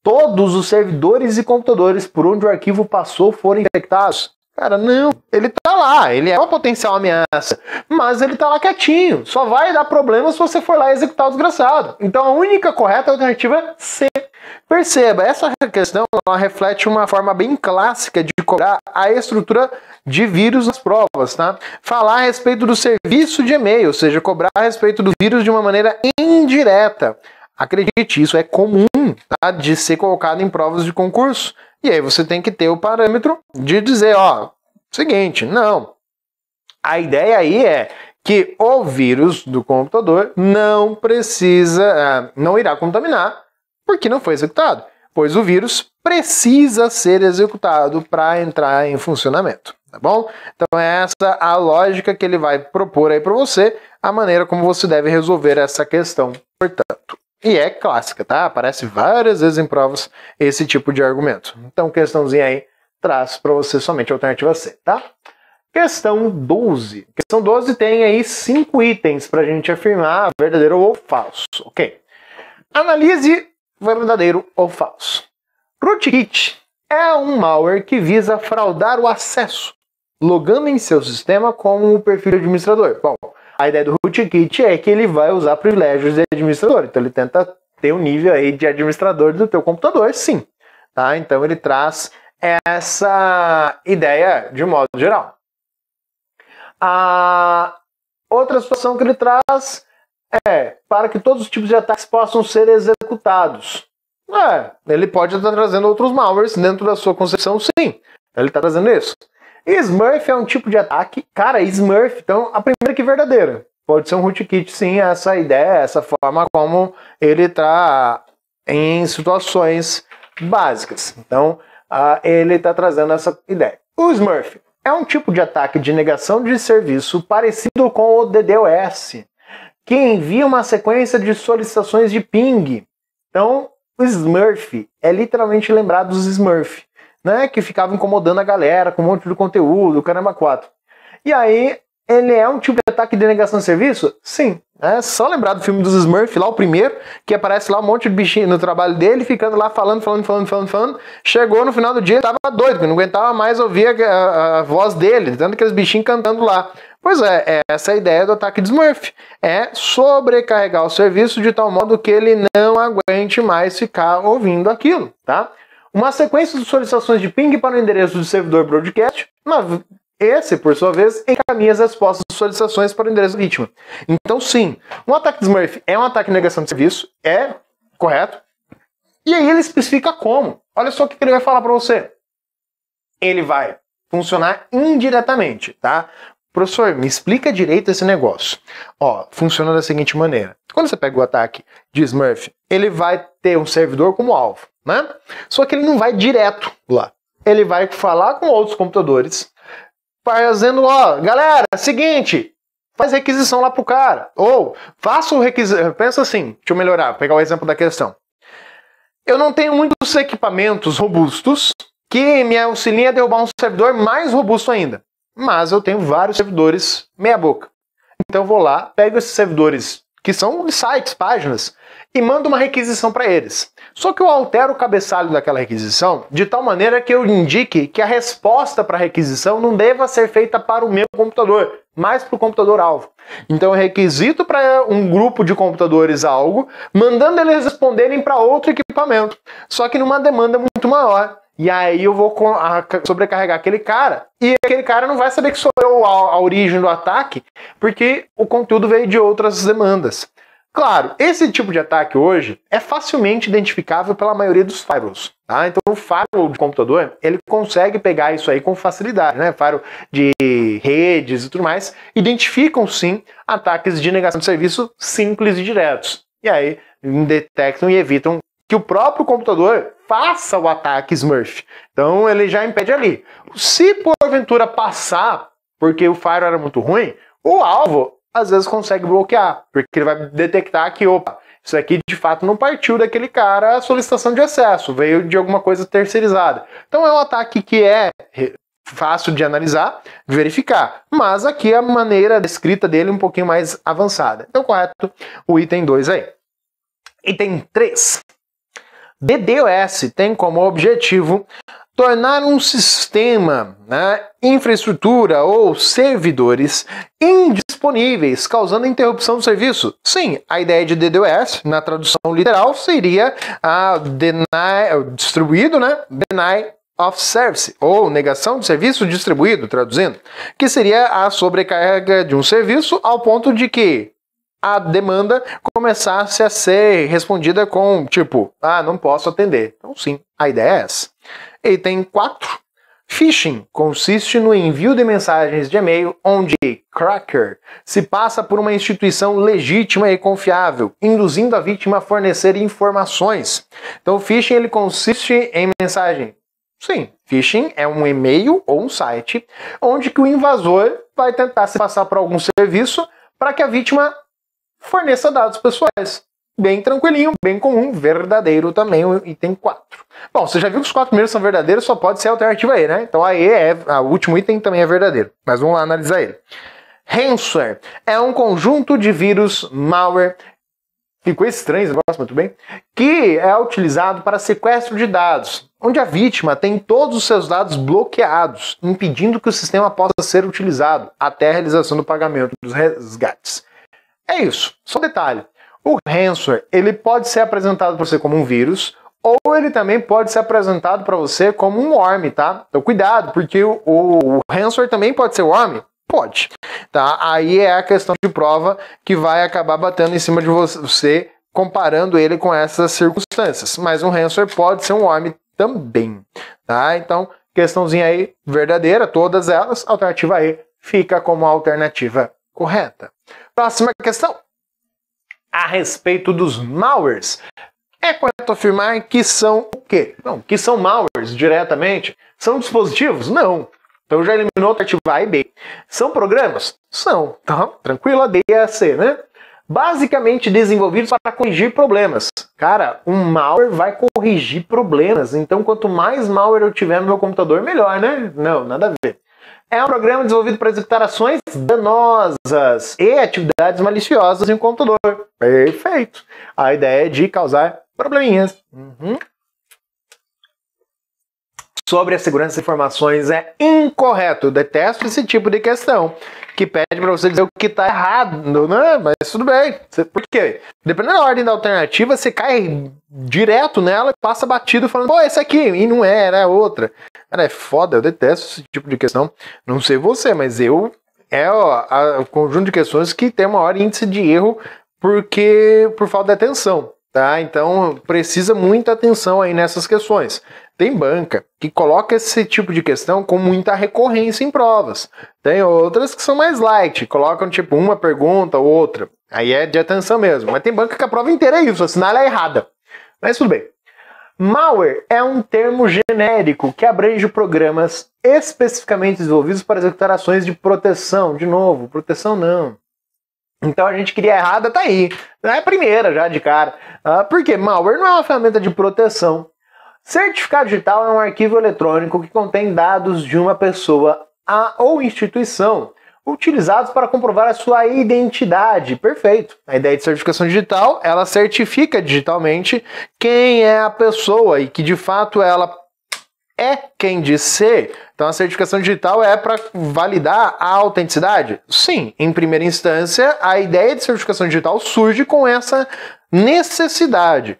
todos os servidores e computadores por onde o arquivo passou foram infectados. Cara, não, ele tá lá, ele é uma potencial ameaça, mas ele tá lá quietinho, só vai dar problema se você for lá executar o desgraçado. Então a única correta alternativa é C. Perceba, essa questão reflete uma forma bem clássica de cobrar a estrutura de vírus nas provas, tá? Falar a respeito do serviço de e-mail, ou seja, cobrar a respeito do vírus de uma maneira indireta. Acredite, isso é comum tá, de ser colocado em provas de concurso. E aí você tem que ter o parâmetro de dizer, ó, seguinte, não. A ideia aí é que o vírus do computador não precisa, é, não irá contaminar, porque não foi executado, pois o vírus precisa ser executado para entrar em funcionamento, tá bom? Então é essa a lógica que ele vai propor aí para você, a maneira como você deve resolver essa questão, portanto. E é clássica, tá? Aparece várias vezes em provas esse tipo de argumento. Então, questãozinha aí traz para você somente a alternativa C, tá? Questão 12. Questão 12 tem aí cinco itens para a gente afirmar verdadeiro ou falso, ok? Analise verdadeiro ou falso. Rootkit é um malware que visa fraudar o acesso, logando em seu sistema como o perfil de administrador. Bom, a ideia do rootkit é que ele vai usar privilégios de administrador. Então ele tenta ter um nível aí de administrador do teu computador, sim. Tá? Então ele traz essa ideia de modo geral. A outra situação que ele traz é para que todos os tipos de ataques possam ser executados. É, ele pode estar trazendo outros malwares dentro da sua concepção, sim. Ele está trazendo isso. Smurf é um tipo de ataque. Cara, Smurf, então, a primeira que verdadeira. Pode ser um rootkit, sim, essa ideia, essa forma como ele tá em situações básicas. Então, uh, ele tá trazendo essa ideia. O Smurf é um tipo de ataque de negação de serviço parecido com o DDoS, que envia uma sequência de solicitações de ping. Então, o Smurf é literalmente lembrado dos Smurf né? Que ficava incomodando a galera com um monte de conteúdo, caramba, quatro. E aí, ele é um tipo de ataque de negação de serviço? Sim. É só lembrar do filme dos Smurfs, lá o primeiro, que aparece lá um monte de bichinho no trabalho dele, ficando lá falando, falando, falando, falando, falando. Chegou no final do dia, ele tava doido, porque não aguentava mais ouvir a, a, a voz dele, tanto aqueles bichinhos cantando lá. Pois é, é essa é a ideia do ataque de Smurf. É sobrecarregar o serviço de tal modo que ele não aguente mais ficar ouvindo aquilo, tá? uma sequência de solicitações de ping para o endereço do servidor broadcast, mas esse, por sua vez, encaminha as respostas de solicitações para o endereço vítima. Então, sim, um ataque de Smurf é um ataque de negação de serviço, é correto. E aí ele especifica como. Olha só o que ele vai falar para você. Ele vai funcionar indiretamente, tá? Professor, me explica direito esse negócio. Ó, funciona da seguinte maneira. Quando você pega o ataque de Smurf, ele vai ter um servidor como alvo, né? Só que ele não vai direto lá. Ele vai falar com outros computadores, fazendo, ó, galera, seguinte, faz requisição lá pro cara. Ou faça o requisição. Pensa assim, deixa eu melhorar, pegar o exemplo da questão. Eu não tenho muitos equipamentos robustos que me auxiliem a derrubar um servidor mais robusto ainda mas eu tenho vários servidores meia boca. Então vou lá, pego esses servidores que são sites, páginas, e mando uma requisição para eles. Só que eu altero o cabeçalho daquela requisição de tal maneira que eu indique que a resposta para a requisição não deva ser feita para o meu computador, mas para o computador alvo. Então é requisito para um grupo de computadores algo, mandando eles responderem para outro equipamento, só que numa demanda muito maior. E aí eu vou sobrecarregar aquele cara, e aquele cara não vai saber que sou eu a origem do ataque, porque o conteúdo veio de outras demandas. Claro, esse tipo de ataque hoje é facilmente identificável pela maioria dos firewalls. Tá? Então o firewall de computador, ele consegue pegar isso aí com facilidade, né? Firewall de redes e tudo mais, identificam sim ataques de negação de serviço simples e diretos. E aí detectam e evitam que o próprio computador faça o ataque Smurf. Então ele já impede ali. Se porventura passar, porque o firewall era muito ruim, o alvo às vezes consegue bloquear, porque ele vai detectar que, opa, isso aqui de fato não partiu daquele cara a solicitação de acesso, veio de alguma coisa terceirizada. Então é um ataque que é fácil de analisar, verificar, mas aqui a maneira descrita dele é um pouquinho mais avançada. Então correto o item 2 aí. Item 3. DDoS tem como objetivo tornar um sistema, né, infraestrutura ou servidores indisponíveis, causando interrupção do serviço. Sim, a ideia de DDoS, na tradução literal, seria a deny, distribuído, né, deny of service, ou negação de serviço distribuído, traduzindo, que seria a sobrecarga de um serviço ao ponto de que a demanda começasse a ser respondida com tipo, ah, não posso atender. Então sim, a ideia é essa. Item 4. Phishing consiste no envio de mensagens de e-mail onde cracker se passa por uma instituição legítima e confiável, induzindo a vítima a fornecer informações. Então, phishing ele consiste em mensagem. Sim, phishing é um e-mail ou um site onde que o invasor vai tentar se passar por algum serviço para que a vítima forneça dados pessoais bem tranquilinho, bem comum, verdadeiro também, o item 4. Bom, você já viu que os quatro primeiros são verdadeiros, só pode ser a alternativa E, né? Então a E é, a, o último item também é verdadeiro. Mas vamos lá analisar ele. Ransomware é um conjunto de vírus malware Ficou estranho esse negócio, muito bem. Que é utilizado para sequestro de dados, onde a vítima tem todos os seus dados bloqueados, impedindo que o sistema possa ser utilizado até a realização do pagamento dos resgates. É isso. Só um detalhe: o ransomware, ele pode ser apresentado para você como um vírus, ou ele também pode ser apresentado para você como um worm, tá? Então cuidado, porque o, o, o ransomware também pode ser worm. Pode, tá? Aí é a questão de prova que vai acabar batendo em cima de você, comparando ele com essas circunstâncias. Mas um ransomware pode ser um worm também, tá? Então, questãozinha aí verdadeira, todas elas, alternativa E fica como alternativa correta. Próxima questão a respeito dos malwares. É correto afirmar que são o quê? Não, que são malwares diretamente. São dispositivos? Não. Então já eliminou o ativo A e B. São programas? São. Tá. tranquilo, a D e a C, né? Basicamente desenvolvidos para corrigir problemas. Cara, um malware vai corrigir problemas. Então, quanto mais malware eu tiver no meu computador, melhor, né? Não, nada a ver é um programa desenvolvido para executar ações danosas e atividades maliciosas em um computador. Perfeito. A ideia é de causar probleminhas. Uhum. Sobre a segurança de informações é incorreto. detesto esse tipo de questão que pede para você dizer o que tá errado, né? Mas tudo bem. porque por quê? Dependendo da ordem da alternativa, você cai direto nela e passa batido falando, pô, esse aqui, e não é, era outra. Cara, é foda, eu detesto esse tipo de questão. Não sei você, mas eu. É o conjunto de questões que tem uma índice de erro porque por falta de atenção. Tá? Então precisa muita atenção aí nessas questões. Tem banca que coloca esse tipo de questão com muita recorrência em provas. Tem outras que são mais light, colocam tipo uma pergunta ou outra. Aí é de atenção mesmo. Mas tem banca que a prova inteira é isso, assinala é errada. Mas tudo bem. Malware é um termo genérico que abrange programas especificamente desenvolvidos para executar ações de proteção. De novo, proteção não. Então a gente cria errada, tá aí. Não é a primeira já de cara. Uh, ah, porque malware não é uma ferramenta de proteção. Certificado digital é um arquivo eletrônico que contém dados de uma pessoa a, ou instituição utilizados para comprovar a sua identidade. Perfeito. A ideia de certificação digital, ela certifica digitalmente quem é a pessoa e que de fato ela é quem diz ser. Então a certificação digital é para validar a autenticidade? Sim, em primeira instância, a ideia de certificação digital surge com essa necessidade,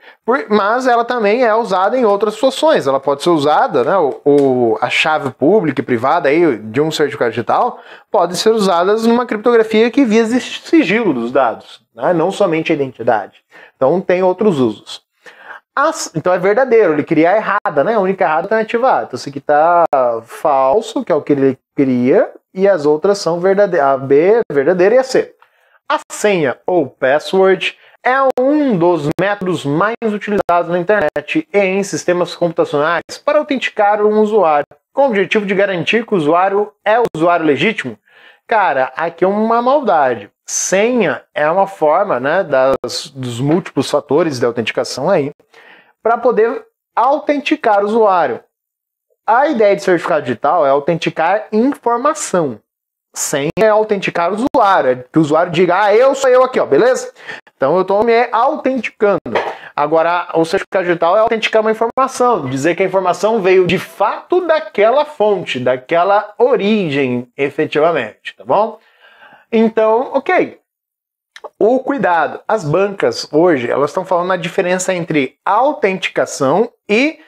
mas ela também é usada em outras situações. Ela pode ser usada, né, o, a chave pública e privada aí de um certificado digital pode ser usadas numa criptografia que visa sigilo dos dados, né, não somente a identidade. Então tem outros usos. As, então é verdadeiro, ele queria a errada, né? A única errada alternativa é A. Então isso aqui tá falso, que é o que ele queria, e as outras são verdadeiras. A B é verdadeira e a C. A senha ou password é um dos métodos mais utilizados na internet e em sistemas computacionais para autenticar um usuário, com o objetivo de garantir que o usuário é o usuário legítimo. Cara, aqui é uma maldade. Senha é uma forma né, das, dos múltiplos fatores de autenticação aí para poder autenticar o usuário. A ideia de certificado digital é autenticar informação. Sem é autenticar o usuário. É que o usuário diga, ah, eu sou eu aqui, ó, beleza? Então eu estou me autenticando. Agora, o certificado digital é autenticar uma informação, dizer que a informação veio de fato daquela fonte, daquela origem, efetivamente, tá bom? Então, ok. O cuidado, as bancas hoje, elas estão falando a diferença entre autenticação e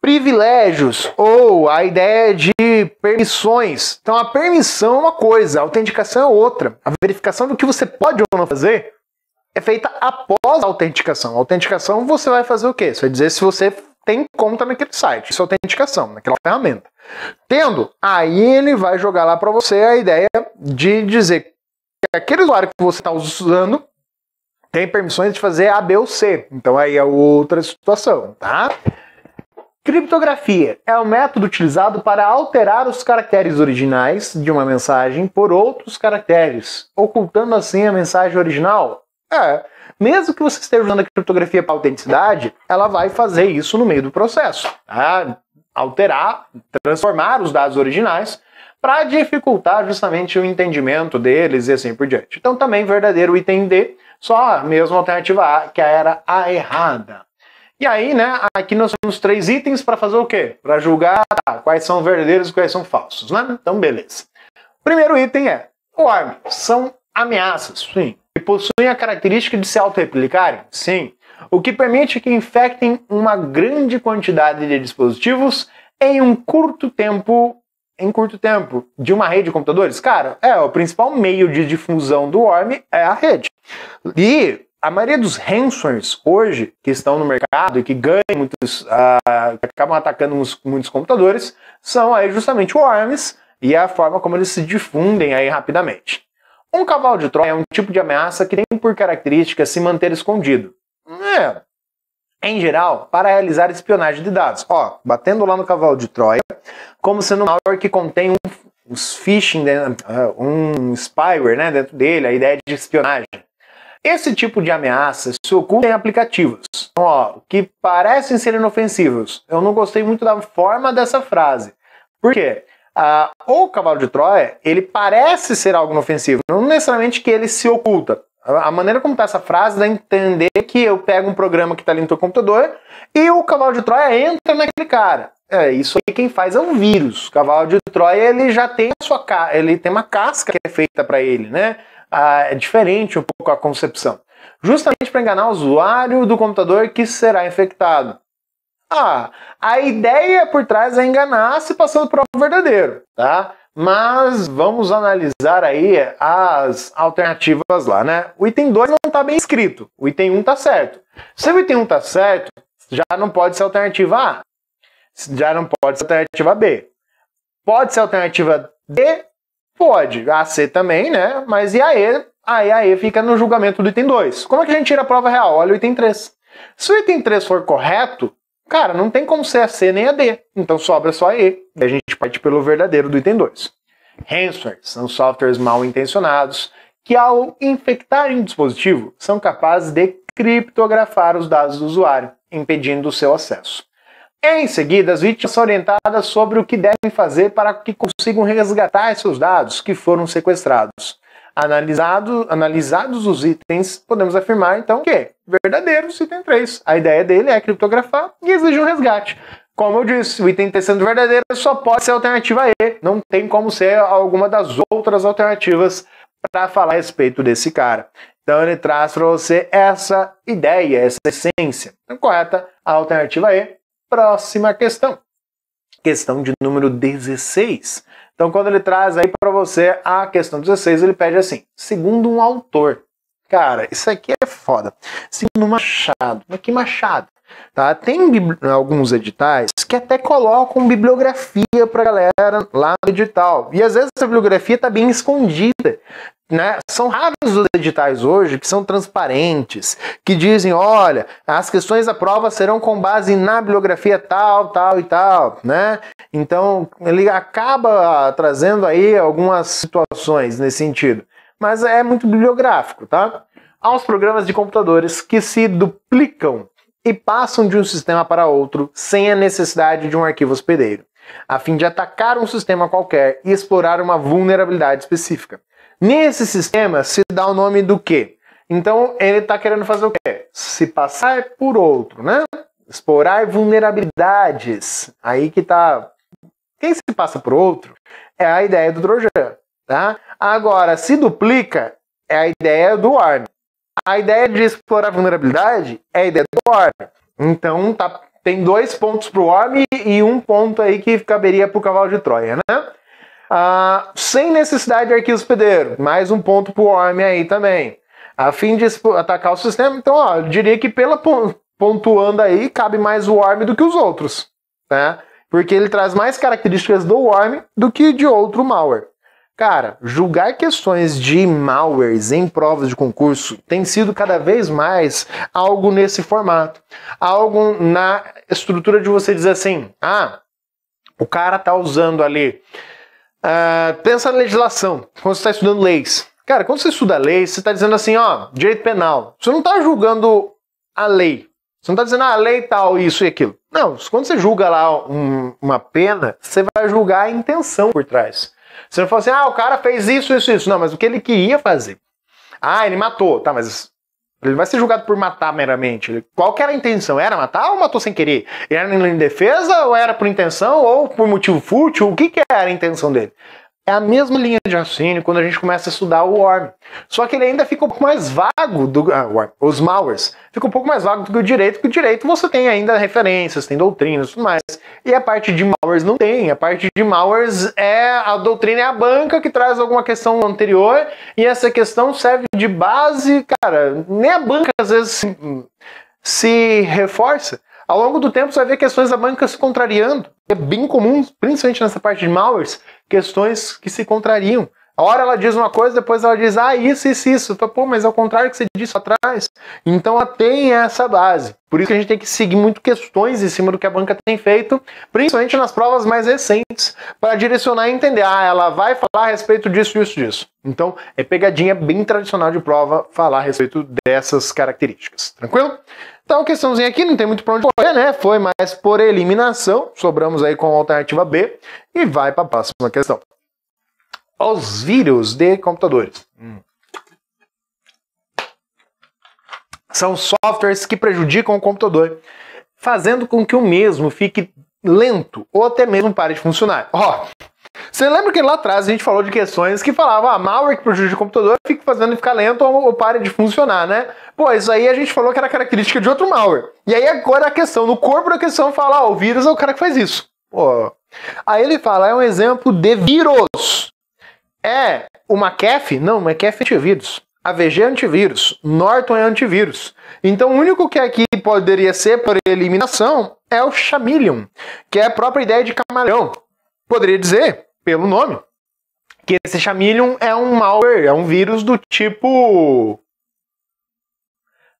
privilégios ou a ideia de permissões. Então a permissão é uma coisa, a autenticação é outra. A verificação do que você pode ou não fazer é feita após a autenticação. A autenticação você vai fazer o quê? Você vai dizer se você tem conta naquele site. Isso é autenticação, naquela ferramenta. Tendo, aí ele vai jogar lá para você a ideia de dizer aquele usuário que você está usando tem permissões de fazer A, B ou C. Então aí é outra situação, tá? Criptografia é o um método utilizado para alterar os caracteres originais de uma mensagem por outros caracteres, ocultando assim a mensagem original. É, mesmo que você esteja usando a criptografia para autenticidade, ela vai fazer isso no meio do processo. Tá? Alterar, transformar os dados originais para dificultar justamente o entendimento deles e assim por diante. Então, também verdadeiro item D, só a mesma alternativa A, que era a errada. E aí, né, aqui nós temos três itens para fazer o quê? Para julgar tá, quais são verdadeiros e quais são falsos, né? Então, beleza. Primeiro item é: alarme são ameaças, sim. E possuem a característica de se auto-replicarem, sim. O que permite que infectem uma grande quantidade de dispositivos em um curto tempo em curto tempo de uma rede de computadores? Cara, é, o principal meio de difusão do worm é a rede. E a maioria dos ransomwares hoje que estão no mercado e que ganham muitos, uh, acabam atacando muitos, muitos computadores, são aí justamente worms e a forma como eles se difundem aí rapidamente. Um cavalo de Troia é um tipo de ameaça que tem por característica se manter escondido. É, em geral, para realizar espionagem de dados. Ó, batendo lá no cavalo de Troia, como sendo um malware que contém um, phishing, né, ah, um spyware né, dentro dele, a ideia de espionagem. Esse tipo de ameaça se oculta em aplicativos então, ó, que parecem ser inofensivos. Eu não gostei muito da forma dessa frase. Por quê? Ah, o cavalo de Troia, ele parece ser algo inofensivo, não necessariamente que ele se oculta. A maneira como está essa frase dá a entender que eu pego um programa que está ali no teu computador e o cavalo de Troia entra naquele cara. É, isso aí quem faz é um vírus. O cavalo de Troia ele já tem a sua ca... ele tem uma casca que é feita para ele, né? Ah, é diferente um pouco a concepção. Justamente para enganar o usuário do computador que será infectado. Ah, a ideia por trás é enganar se passando por algo verdadeiro, tá? Mas vamos analisar aí as alternativas lá, né? O item 2 não está bem escrito, o item 1 um está certo. Se o item 1 um está certo, já não pode ser alternativa A, já não pode ser alternativa B. Pode ser alternativa D? Pode. A C também, né? Mas e a E? Aí a E fica no julgamento do item 2. Como é que a gente tira a prova real? Olha o item 3. Se o item 3 for correto, Cara, não tem como ser a C nem a D, então sobra só a E. E a gente parte pelo verdadeiro do item 2. Ransomware são softwares mal intencionados que, ao infectarem o dispositivo, são capazes de criptografar os dados do usuário, impedindo o seu acesso. Em seguida, as vítimas são orientadas sobre o que devem fazer para que consigam resgatar seus dados que foram sequestrados. Analisado, analisados os itens, podemos afirmar então que verdadeiros item 3. A ideia dele é criptografar e exigir um resgate. Como eu disse, o item T sendo verdadeiro só pode ser alternativa E, não tem como ser alguma das outras alternativas para falar a respeito desse cara. Então ele traz para você essa ideia, essa essência. Então, correta a alternativa E. Próxima questão. Questão de número 16. Então, quando ele traz aí para você a questão 16, ele pede assim: segundo um autor. Cara, isso aqui é foda. Segundo Machado. Mas que Machado? Tá? Tem alguns editais que até colocam bibliografia para galera lá no edital. E às vezes essa bibliografia está bem escondida. Né? São raros os editais hoje que são transparentes, que dizem, olha, as questões da prova serão com base na bibliografia tal, tal e tal, né? Então, ele acaba trazendo aí algumas situações nesse sentido, mas é muito bibliográfico, tá? Há os programas de computadores que se duplicam e passam de um sistema para outro sem a necessidade de um arquivo hospedeiro, a fim de atacar um sistema qualquer e explorar uma vulnerabilidade específica. Nesse sistema se dá o nome do quê? Então ele está querendo fazer o quê? Se passar por outro, né? Explorar vulnerabilidades. Aí que tá. Quem se passa por outro é a ideia do Trojan, tá? Agora, se duplica é a ideia do ARM. A ideia de explorar vulnerabilidade é a ideia do Worm. Então, tá, tem dois pontos para o Worm e um ponto aí que caberia para o cavalo de Troia, né? Ah, sem necessidade de arquivo hospedeiro, mais um ponto para o Worm aí também. A fim de atacar o sistema, então, ó, eu diria que pela pontuando aí, cabe mais o Worm do que os outros, né? Porque ele traz mais características do Worm do que de outro malware. Cara, julgar questões de malwares em provas de concurso tem sido cada vez mais algo nesse formato. Algo na estrutura de você dizer assim: ah, o cara tá usando ali. Uh, pensa na legislação, quando você está estudando leis. Cara, quando você estuda leis, você está dizendo assim: ó, direito penal. Você não está julgando a lei. Você não está dizendo ah, a lei tal, isso e aquilo. Não, quando você julga lá um, uma pena, você vai julgar a intenção por trás. Você não fala assim, ah, o cara fez isso, isso, isso. Não, mas o que ele queria fazer. Ah, ele matou. Tá, mas ele vai ser julgado por matar meramente. Qual que era a intenção? Era matar ou matou sem querer? Era em defesa ou era por intenção ou por motivo fútil? O que, que era a intenção dele? É a mesma linha de raciocínio quando a gente começa a estudar o Orme, Só que ele ainda fica um pouco mais vago do ah, os Mowers. Fica um pouco mais vago do que o direito, porque o direito você tem ainda referências, tem doutrinas e tudo mais. E a parte de Mowers não tem. A parte de Mowers é a doutrina é a banca que traz alguma questão anterior e essa questão serve de base, cara, nem a banca às vezes se, se reforça ao longo do tempo, você vai ver questões da banca se contrariando. É bem comum, principalmente nessa parte de malwares, questões que se contrariam. A hora ela diz uma coisa, depois ela diz, ah, isso, isso, isso. Pô, mas é o contrário que você disse atrás. Então ela tem essa base. Por isso que a gente tem que seguir muito questões em cima do que a banca tem feito, principalmente nas provas mais recentes, para direcionar e entender, ah, ela vai falar a respeito disso, disso, disso. Então é pegadinha bem tradicional de prova falar a respeito dessas características. Tranquilo? Então questãozinha aqui não tem muito pra onde correr, né? Foi mais por eliminação. Sobramos aí com a alternativa B. E vai para a próxima questão. Os vírus de computadores. Hum. São softwares que prejudicam o computador, fazendo com que o mesmo fique lento ou até mesmo pare de funcionar. Ó, oh, você lembra que lá atrás a gente falou de questões que falavam, ah, malware que prejudica o computador, fica fazendo ele ficar lento ou, ou pare de funcionar, né? Pô, isso aí a gente falou que era característica de outro malware. E aí agora a questão, no corpo da questão fala, ah, o vírus é o cara que faz isso. Pô. Aí ele fala, é um exemplo de vírus. É o McAfee? Não, o McAfee é antivírus. AVG é antivírus. Norton é antivírus. Então o único que aqui poderia ser por eliminação é o Chameleon, que é a própria ideia de camaleão. Poderia dizer pelo nome, que esse Chameleon é um malware, é um vírus do tipo.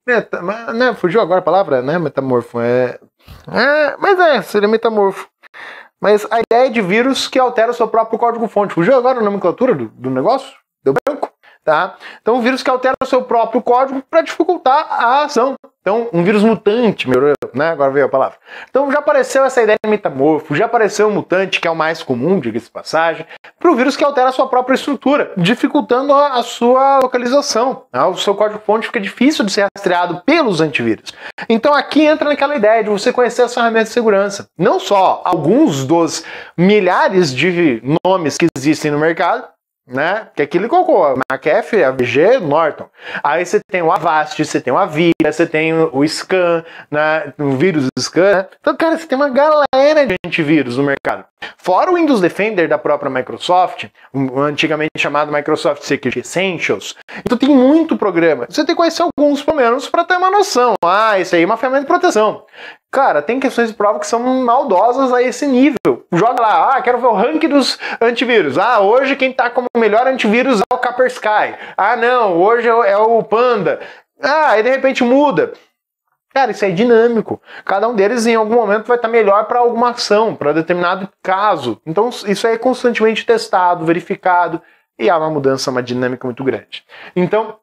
Meta, né, fugiu agora a palavra, né? Metamorfo. É, é, mas é, seria metamorfo. Mas a ideia é de vírus que altera o seu próprio código-fonte. Fugiu agora a nomenclatura do, do negócio? Deu branco? Tá? Então, o vírus que altera o seu próprio código para dificultar a ação. Então, um vírus mutante, meu, né? Agora veio a palavra. Então, já apareceu essa ideia de metamorfo, já apareceu o um mutante, que é o mais comum, diga-se passagem, para o vírus que altera a sua própria estrutura, dificultando a, a sua localização. Né? O seu código-fonte fica difícil de ser rastreado pelos antivírus. Então, aqui entra naquela ideia de você conhecer as ferramentas de segurança. Não só alguns dos milhares de nomes que existem no mercado, né? Que é aquilo que ocorre. McAfee, a VG, Norton. Aí você tem o Avast, você tem o Avira, você tem o Scan, né? o vírus Scan. Né? Então, cara, você tem uma galera de antivírus no mercado. Fora o Windows Defender da própria Microsoft, antigamente chamado Microsoft Security Essentials. Então tem muito programa. Você tem que conhecer alguns, pelo menos, para ter uma noção. Ah, isso aí é uma ferramenta de proteção. Cara, tem questões de prova que são maldosas a esse nível. Joga lá, ah, quero ver o ranking dos antivírus. Ah, hoje quem tá como melhor antivírus é o Kaspersky. Ah, não, hoje é, é o Panda. Ah, aí de repente muda. Cara, isso é dinâmico. Cada um deles em algum momento vai estar tá melhor para alguma ação, para determinado caso. Então isso é constantemente testado, verificado e há uma mudança, uma dinâmica muito grande. Então,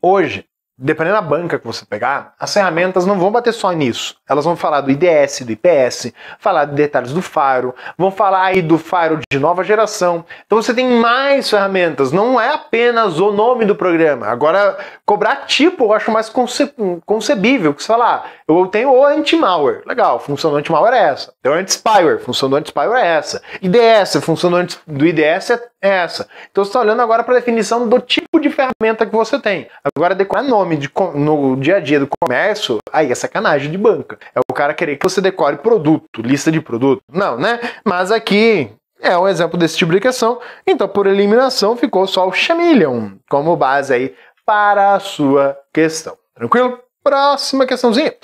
hoje, dependendo da banca que você pegar, as ferramentas não vão bater só nisso. Elas vão falar do IDS, do IPS, falar de detalhes do Faro, vão falar aí do Faro de nova geração. Então você tem mais ferramentas, não é apenas o nome do programa. Agora, cobrar tipo eu acho mais conce concebível, que você falar, ah, eu tenho o anti-malware. Legal, função do anti-malware é essa. Tem o anti-spyware, função do anti-spyware é essa. IDS, função do, do IDS é essa. Então você está olhando agora para a definição do tipo de ferramenta que você tem. Agora decorar é nome nome de, no dia a dia do comércio, aí é sacanagem de banca. É o cara querer que você decore produto, lista de produto. Não, né? Mas aqui é um exemplo desse tipo de questão. Então, por eliminação, ficou só o Chameleon como base aí para a sua questão. Tranquilo? Próxima questãozinha.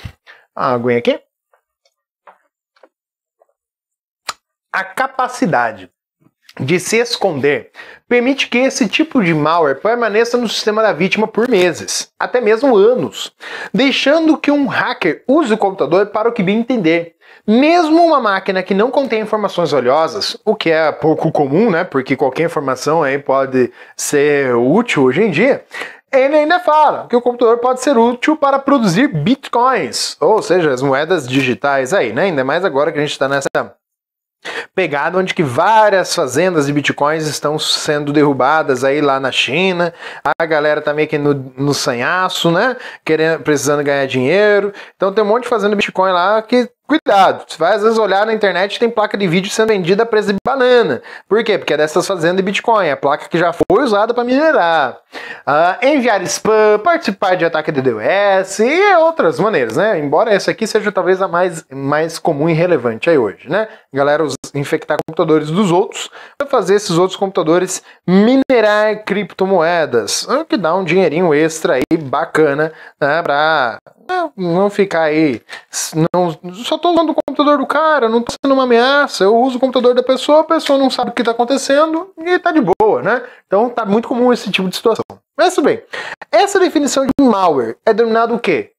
aguinha aqui. A capacidade de se esconder permite que esse tipo de malware permaneça no sistema da vítima por meses, até mesmo anos, deixando que um hacker use o computador para o que bem entender. Mesmo uma máquina que não contém informações valiosas, o que é pouco comum, né? Porque qualquer informação aí pode ser útil hoje em dia. Ele ainda fala que o computador pode ser útil para produzir bitcoins, ou seja, as moedas digitais aí, né? Ainda mais agora que a gente está nessa pegada onde que várias fazendas de bitcoins estão sendo derrubadas aí lá na China, a galera tá meio que no, no sanhaço, né, querendo, precisando ganhar dinheiro, então tem um monte de fazenda de bitcoin lá que Cuidado, você vai às vezes olhar na internet tem placa de vídeo sendo vendida a preço de banana. Por quê? Porque é dessas fazendas de Bitcoin, é a placa que já foi usada para minerar. Ah, enviar spam, participar de ataque de DDoS e outras maneiras, né? Embora essa aqui seja talvez a mais, mais comum e relevante aí hoje, né? Galera infectar computadores dos outros para fazer esses outros computadores minerar criptomoedas, o ah, que dá um dinheirinho extra aí bacana né, para não ficar aí. Não, só tô usando o computador do cara, não tô sendo uma ameaça. Eu uso o computador da pessoa, a pessoa não sabe o que tá acontecendo e tá de boa, né? Então tá muito comum esse tipo de situação. Mas tudo bem. Essa definição de malware é denominado o quê?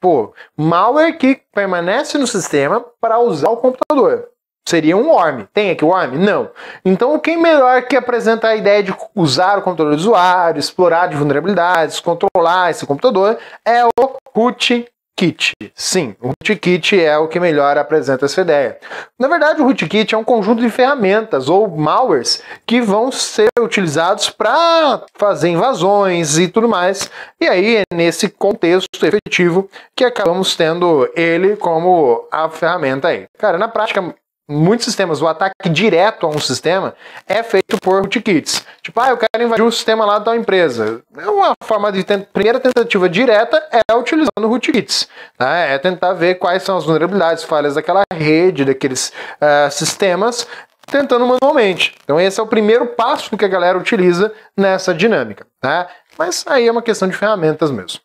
Pô, malware que permanece no sistema para usar o computador. Seria um worm. Tem aqui worm? Não. Então, quem melhor que apresenta a ideia de usar o computador do usuário, explorar de vulnerabilidades, controlar esse computador, é o Root Kit. Sim, o Rootkit é o que melhor apresenta essa ideia. Na verdade, o Rootkit é um conjunto de ferramentas ou malwares que vão ser utilizados para fazer invasões e tudo mais. E aí é nesse contexto efetivo que acabamos tendo ele como a ferramenta aí. Cara, na prática muitos sistemas, o ataque direto a um sistema é feito por rootkits. Tipo, ah, eu quero invadir o sistema lá da empresa. É uma forma de tent... primeira tentativa direta é utilizando rootkits. Né? É tentar ver quais são as vulnerabilidades, falhas daquela rede, daqueles uh, sistemas, tentando manualmente. Então esse é o primeiro passo que a galera utiliza nessa dinâmica. tá Mas aí é uma questão de ferramentas mesmo.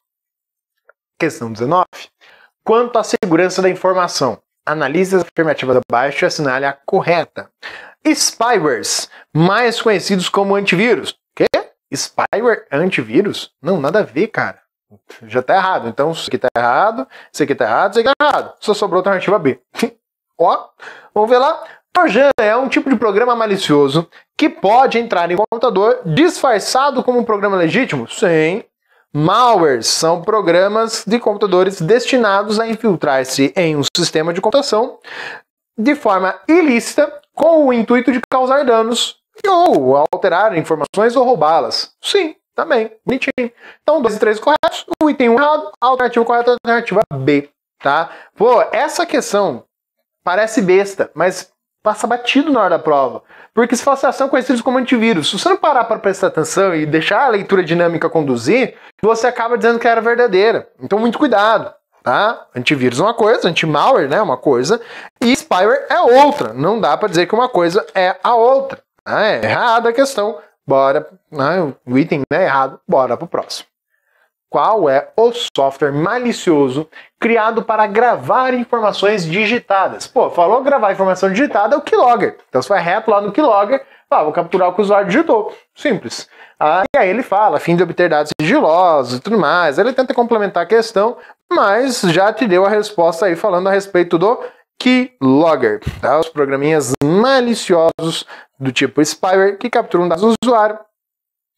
Questão 19. Quanto à segurança da informação. Analise as afirmativas abaixo e assinale a correta. Spywares, mais conhecidos como antivírus. Quê? Spyware antivírus? Não, nada a ver, cara. Já tá errado. Então, isso aqui tá errado, isso aqui tá errado, isso aqui tá errado. Só sobrou a alternativa B. Ó, vamos ver lá. Trojan é um tipo de programa malicioso que pode entrar em um computador disfarçado como um programa legítimo? Sim, Malwares são programas de computadores destinados a infiltrar-se em um sistema de computação de forma ilícita com o intuito de causar danos ou alterar informações ou roubá-las. Sim, também, bonitinho. Então, 2 e 3 corretos, o item 1 errado, alternativa correta, é alternativa B, tá? Pô, essa questão parece besta, mas passa batido na hora da prova. Porque se falsificação assim, ah, são conhecidos como antivírus. Se você não parar para prestar atenção e deixar a leitura dinâmica conduzir, você acaba dizendo que era verdadeira. Então, muito cuidado. Tá? Antivírus é uma coisa, anti-malware né, é uma coisa, e spyware é outra. Não dá para dizer que uma coisa é a outra. Tá? É errada a questão. Bora, né, o item é errado, bora pro próximo qual é o software malicioso criado para gravar informações digitadas. Pô, falou gravar informação digitada, é o keylogger. Então você vai reto lá no keylogger, fala, vou capturar o que o usuário digitou. Simples. Ah, e aí ele fala, fim de obter dados sigilosos e tudo mais. Ele tenta complementar a questão, mas já te deu a resposta aí falando a respeito do keylogger. Tá? Os programinhas maliciosos do tipo spyware que capturam dados do usuário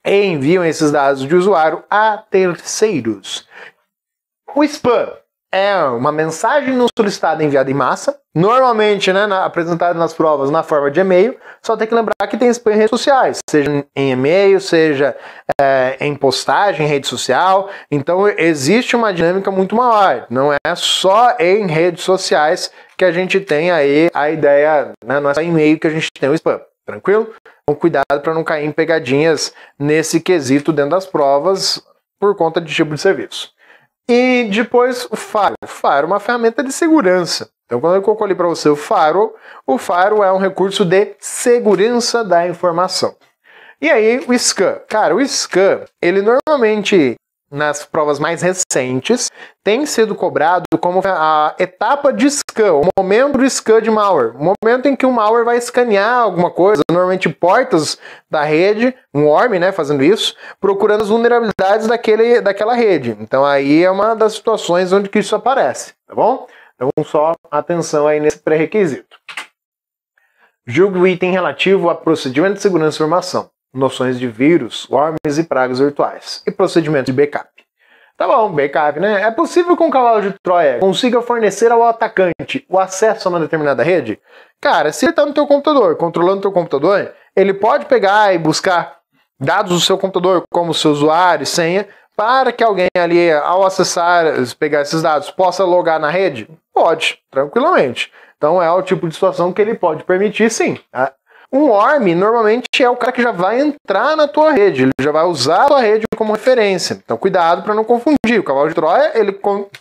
enviam esses dados de usuário a terceiros. O spam é uma mensagem não solicitada enviada em massa, normalmente né, na, apresentada nas provas na forma de e-mail, só tem que lembrar que tem spam em redes sociais, seja em e-mail, seja é, em postagem, em rede social, então existe uma dinâmica muito maior, não é só em redes sociais que a gente tem aí a ideia, né, não é só em e-mail que a gente tem o spam. Tranquilo? Então, cuidado para não cair em pegadinhas nesse quesito dentro das provas por conta de tipo de serviço. E depois o Faro. O Faro é uma ferramenta de segurança. Então, quando eu coloco ali para você o Faro, o Faro é um recurso de segurança da informação. E aí, o scan. Cara, o scan, ele normalmente nas provas mais recentes, tem sido cobrado como a etapa de scan, o momento do scan de malware, o momento em que o malware vai escanear alguma coisa, normalmente portas da rede, um worm, né, fazendo isso, procurando as vulnerabilidades daquele, daquela rede. Então aí é uma das situações onde que isso aparece, tá bom? Então só atenção aí nesse pré-requisito. Julgue o item relativo a procedimento de segurança de informação noções de vírus, worms e pragas virtuais, e procedimentos de backup. Tá bom, backup, né? É possível que um cavalo de Troia consiga fornecer ao atacante o acesso a uma determinada rede? Cara, se ele está no teu computador, controlando teu computador, ele pode pegar e buscar dados do seu computador, como seu usuário, senha, para que alguém ali, ao acessar, pegar esses dados, possa logar na rede? Pode, tranquilamente. Então é o tipo de situação que ele pode permitir, sim. Ah, um ORM normalmente é o cara que já vai entrar na tua rede, ele já vai usar a tua rede como referência. Então cuidado para não confundir. O cavalo de Troia ele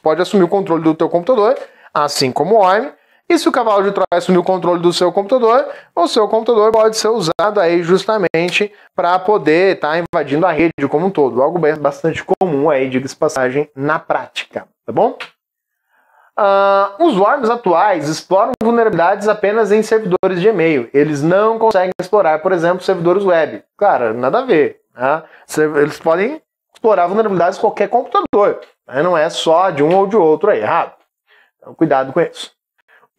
pode assumir o controle do teu computador, assim como o ORM. E se o cavalo de Troia assumir o controle do seu computador, o seu computador pode ser usado aí justamente para poder estar tá invadindo a rede como um todo. Algo bastante comum aí, diga-se passagem, na prática, tá bom? Uh, os worms atuais exploram vulnerabilidades apenas em servidores de e-mail. Eles não conseguem explorar, por exemplo, servidores web. Cara, nada a ver. Né? Eles podem explorar vulnerabilidades qualquer computador. Né? Não é só de um ou de outro aí, é errado. Então, cuidado com isso.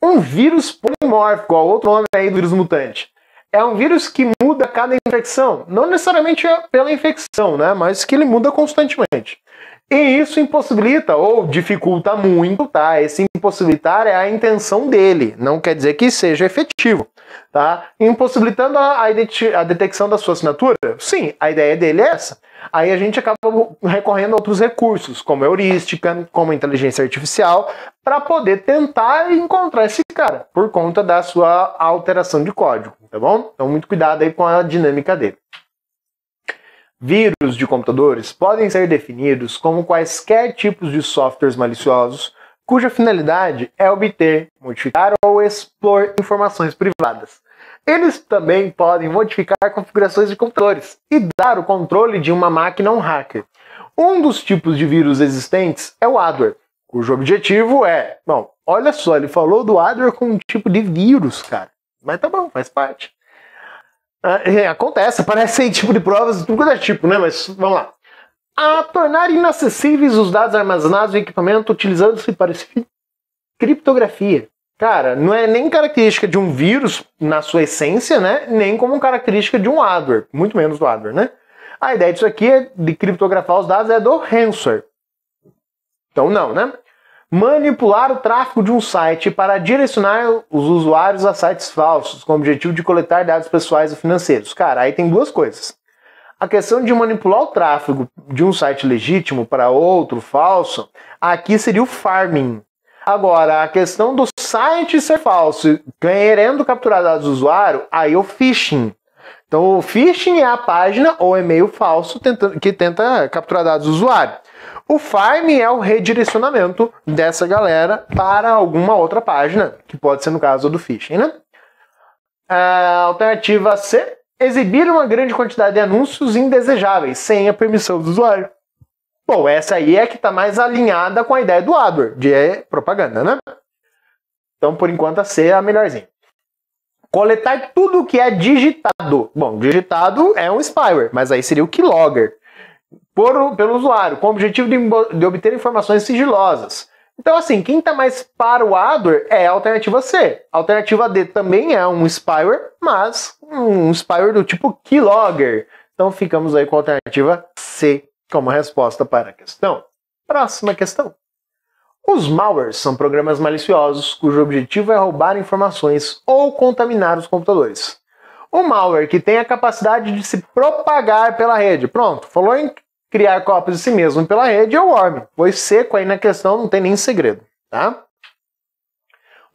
Um vírus polimórfico, ó, outro nome aí do vírus mutante. É um vírus que muda cada infecção. Não necessariamente é pela infecção, né? mas que ele muda constantemente. E isso impossibilita ou dificulta muito, tá? Esse impossibilitar é a intenção dele, não quer dizer que seja efetivo, tá? Impossibilitando a, a detecção da sua assinatura? Sim, a ideia dele é essa. Aí a gente acaba recorrendo a outros recursos, como heurística, como inteligência artificial, para poder tentar encontrar esse cara, por conta da sua alteração de código, tá bom? Então, muito cuidado aí com a dinâmica dele. Vírus de computadores podem ser definidos como quaisquer tipos de softwares maliciosos cuja finalidade é obter, modificar ou explorar informações privadas. Eles também podem modificar configurações de computadores e dar o controle de uma máquina a um hacker. Um dos tipos de vírus existentes é o adware, cujo objetivo é. Bom, olha só, ele falou do adware com um tipo de vírus, cara. Mas tá bom, faz parte. Ah, é, acontece, aparecem tipo de provas, tudo é tipo, né? Mas vamos lá. A tornar inacessíveis os dados armazenados em equipamento utilizando-se para Criptografia. Cara, não é nem característica de um vírus na sua essência, né? Nem como característica de um hardware, muito menos do hardware, né? A ideia disso aqui é de criptografar os dados é do ransomware. Então não, né? manipular o tráfego de um site para direcionar os usuários a sites falsos, com o objetivo de coletar dados pessoais ou financeiros. Cara, aí tem duas coisas. A questão de manipular o tráfego de um site legítimo para outro falso, aqui seria o farming. Agora, a questão do site ser falso, querendo capturar dados do usuário, aí é o phishing. Então, o phishing é a página ou e-mail falso que tenta capturar dados do usuário. O farm é o redirecionamento dessa galera para alguma outra página, que pode ser no caso do phishing, né? A alternativa C, exibir uma grande quantidade de anúncios indesejáveis, sem a permissão do usuário. Bom, essa aí é que está mais alinhada com a ideia do AdWord, de propaganda, né? Então, por enquanto, a C é a melhorzinha. Coletar tudo que é digitado. Bom, digitado é um spyware, mas aí seria o keylogger por, pelo usuário, com o objetivo de, de obter informações sigilosas. Então, assim, quem está mais para o Adware é a alternativa C. A alternativa D também é um spyware, mas um spyware do tipo keylogger. Então, ficamos aí com a alternativa C como resposta para a questão. Próxima questão. Os malwares são programas maliciosos cujo objetivo é roubar informações ou contaminar os computadores. O malware que tem a capacidade de se propagar pela rede. Pronto, falou em criar cópias de si mesmo pela rede é o worm. Foi seco aí na questão, não tem nem segredo, tá?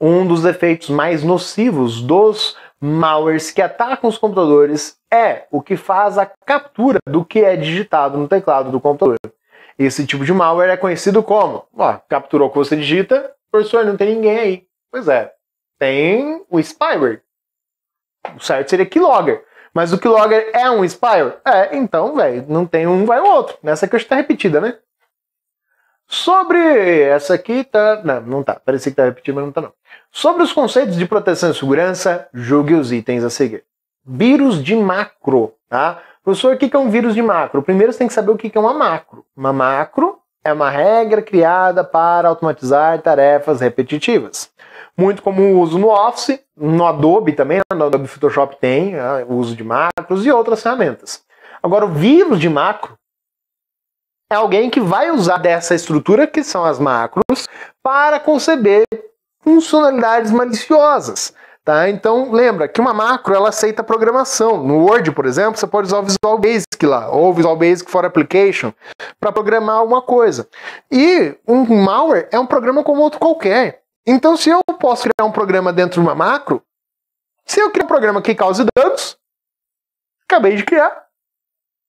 Um dos efeitos mais nocivos dos malwares que atacam os computadores é o que faz a captura do que é digitado no teclado do computador. Esse tipo de malware é conhecido como, ó, capturou o que você digita, professor, não tem ninguém aí. Pois é, tem o spyware, o certo seria keylogger. Mas o keylogger é um Spire? É, então, velho, não tem um, vai o outro. Nessa questão tá repetida, né? Sobre essa aqui, tá. Não, não tá. Parecia que tá repetido, mas não tá não. Sobre os conceitos de proteção e segurança, julgue os itens a seguir. Vírus de macro, tá? Professor, o que é um vírus de macro? Primeiro você tem que saber o que é uma macro. Uma macro é uma regra criada para automatizar tarefas repetitivas. Muito comum o uso no Office, no Adobe também, né? no Adobe Photoshop tem né, o uso de macros e outras ferramentas. Agora, o vírus de macro é alguém que vai usar dessa estrutura, que são as macros, para conceber funcionalidades maliciosas. Tá? Então, lembra que uma macro ela aceita programação. No Word, por exemplo, você pode usar o Visual Basic lá, ou Visual Basic for Application, para programar alguma coisa. E um malware é um programa como outro qualquer. Então, se eu posso criar um programa dentro de uma macro, se eu criar um programa que cause danos, acabei de criar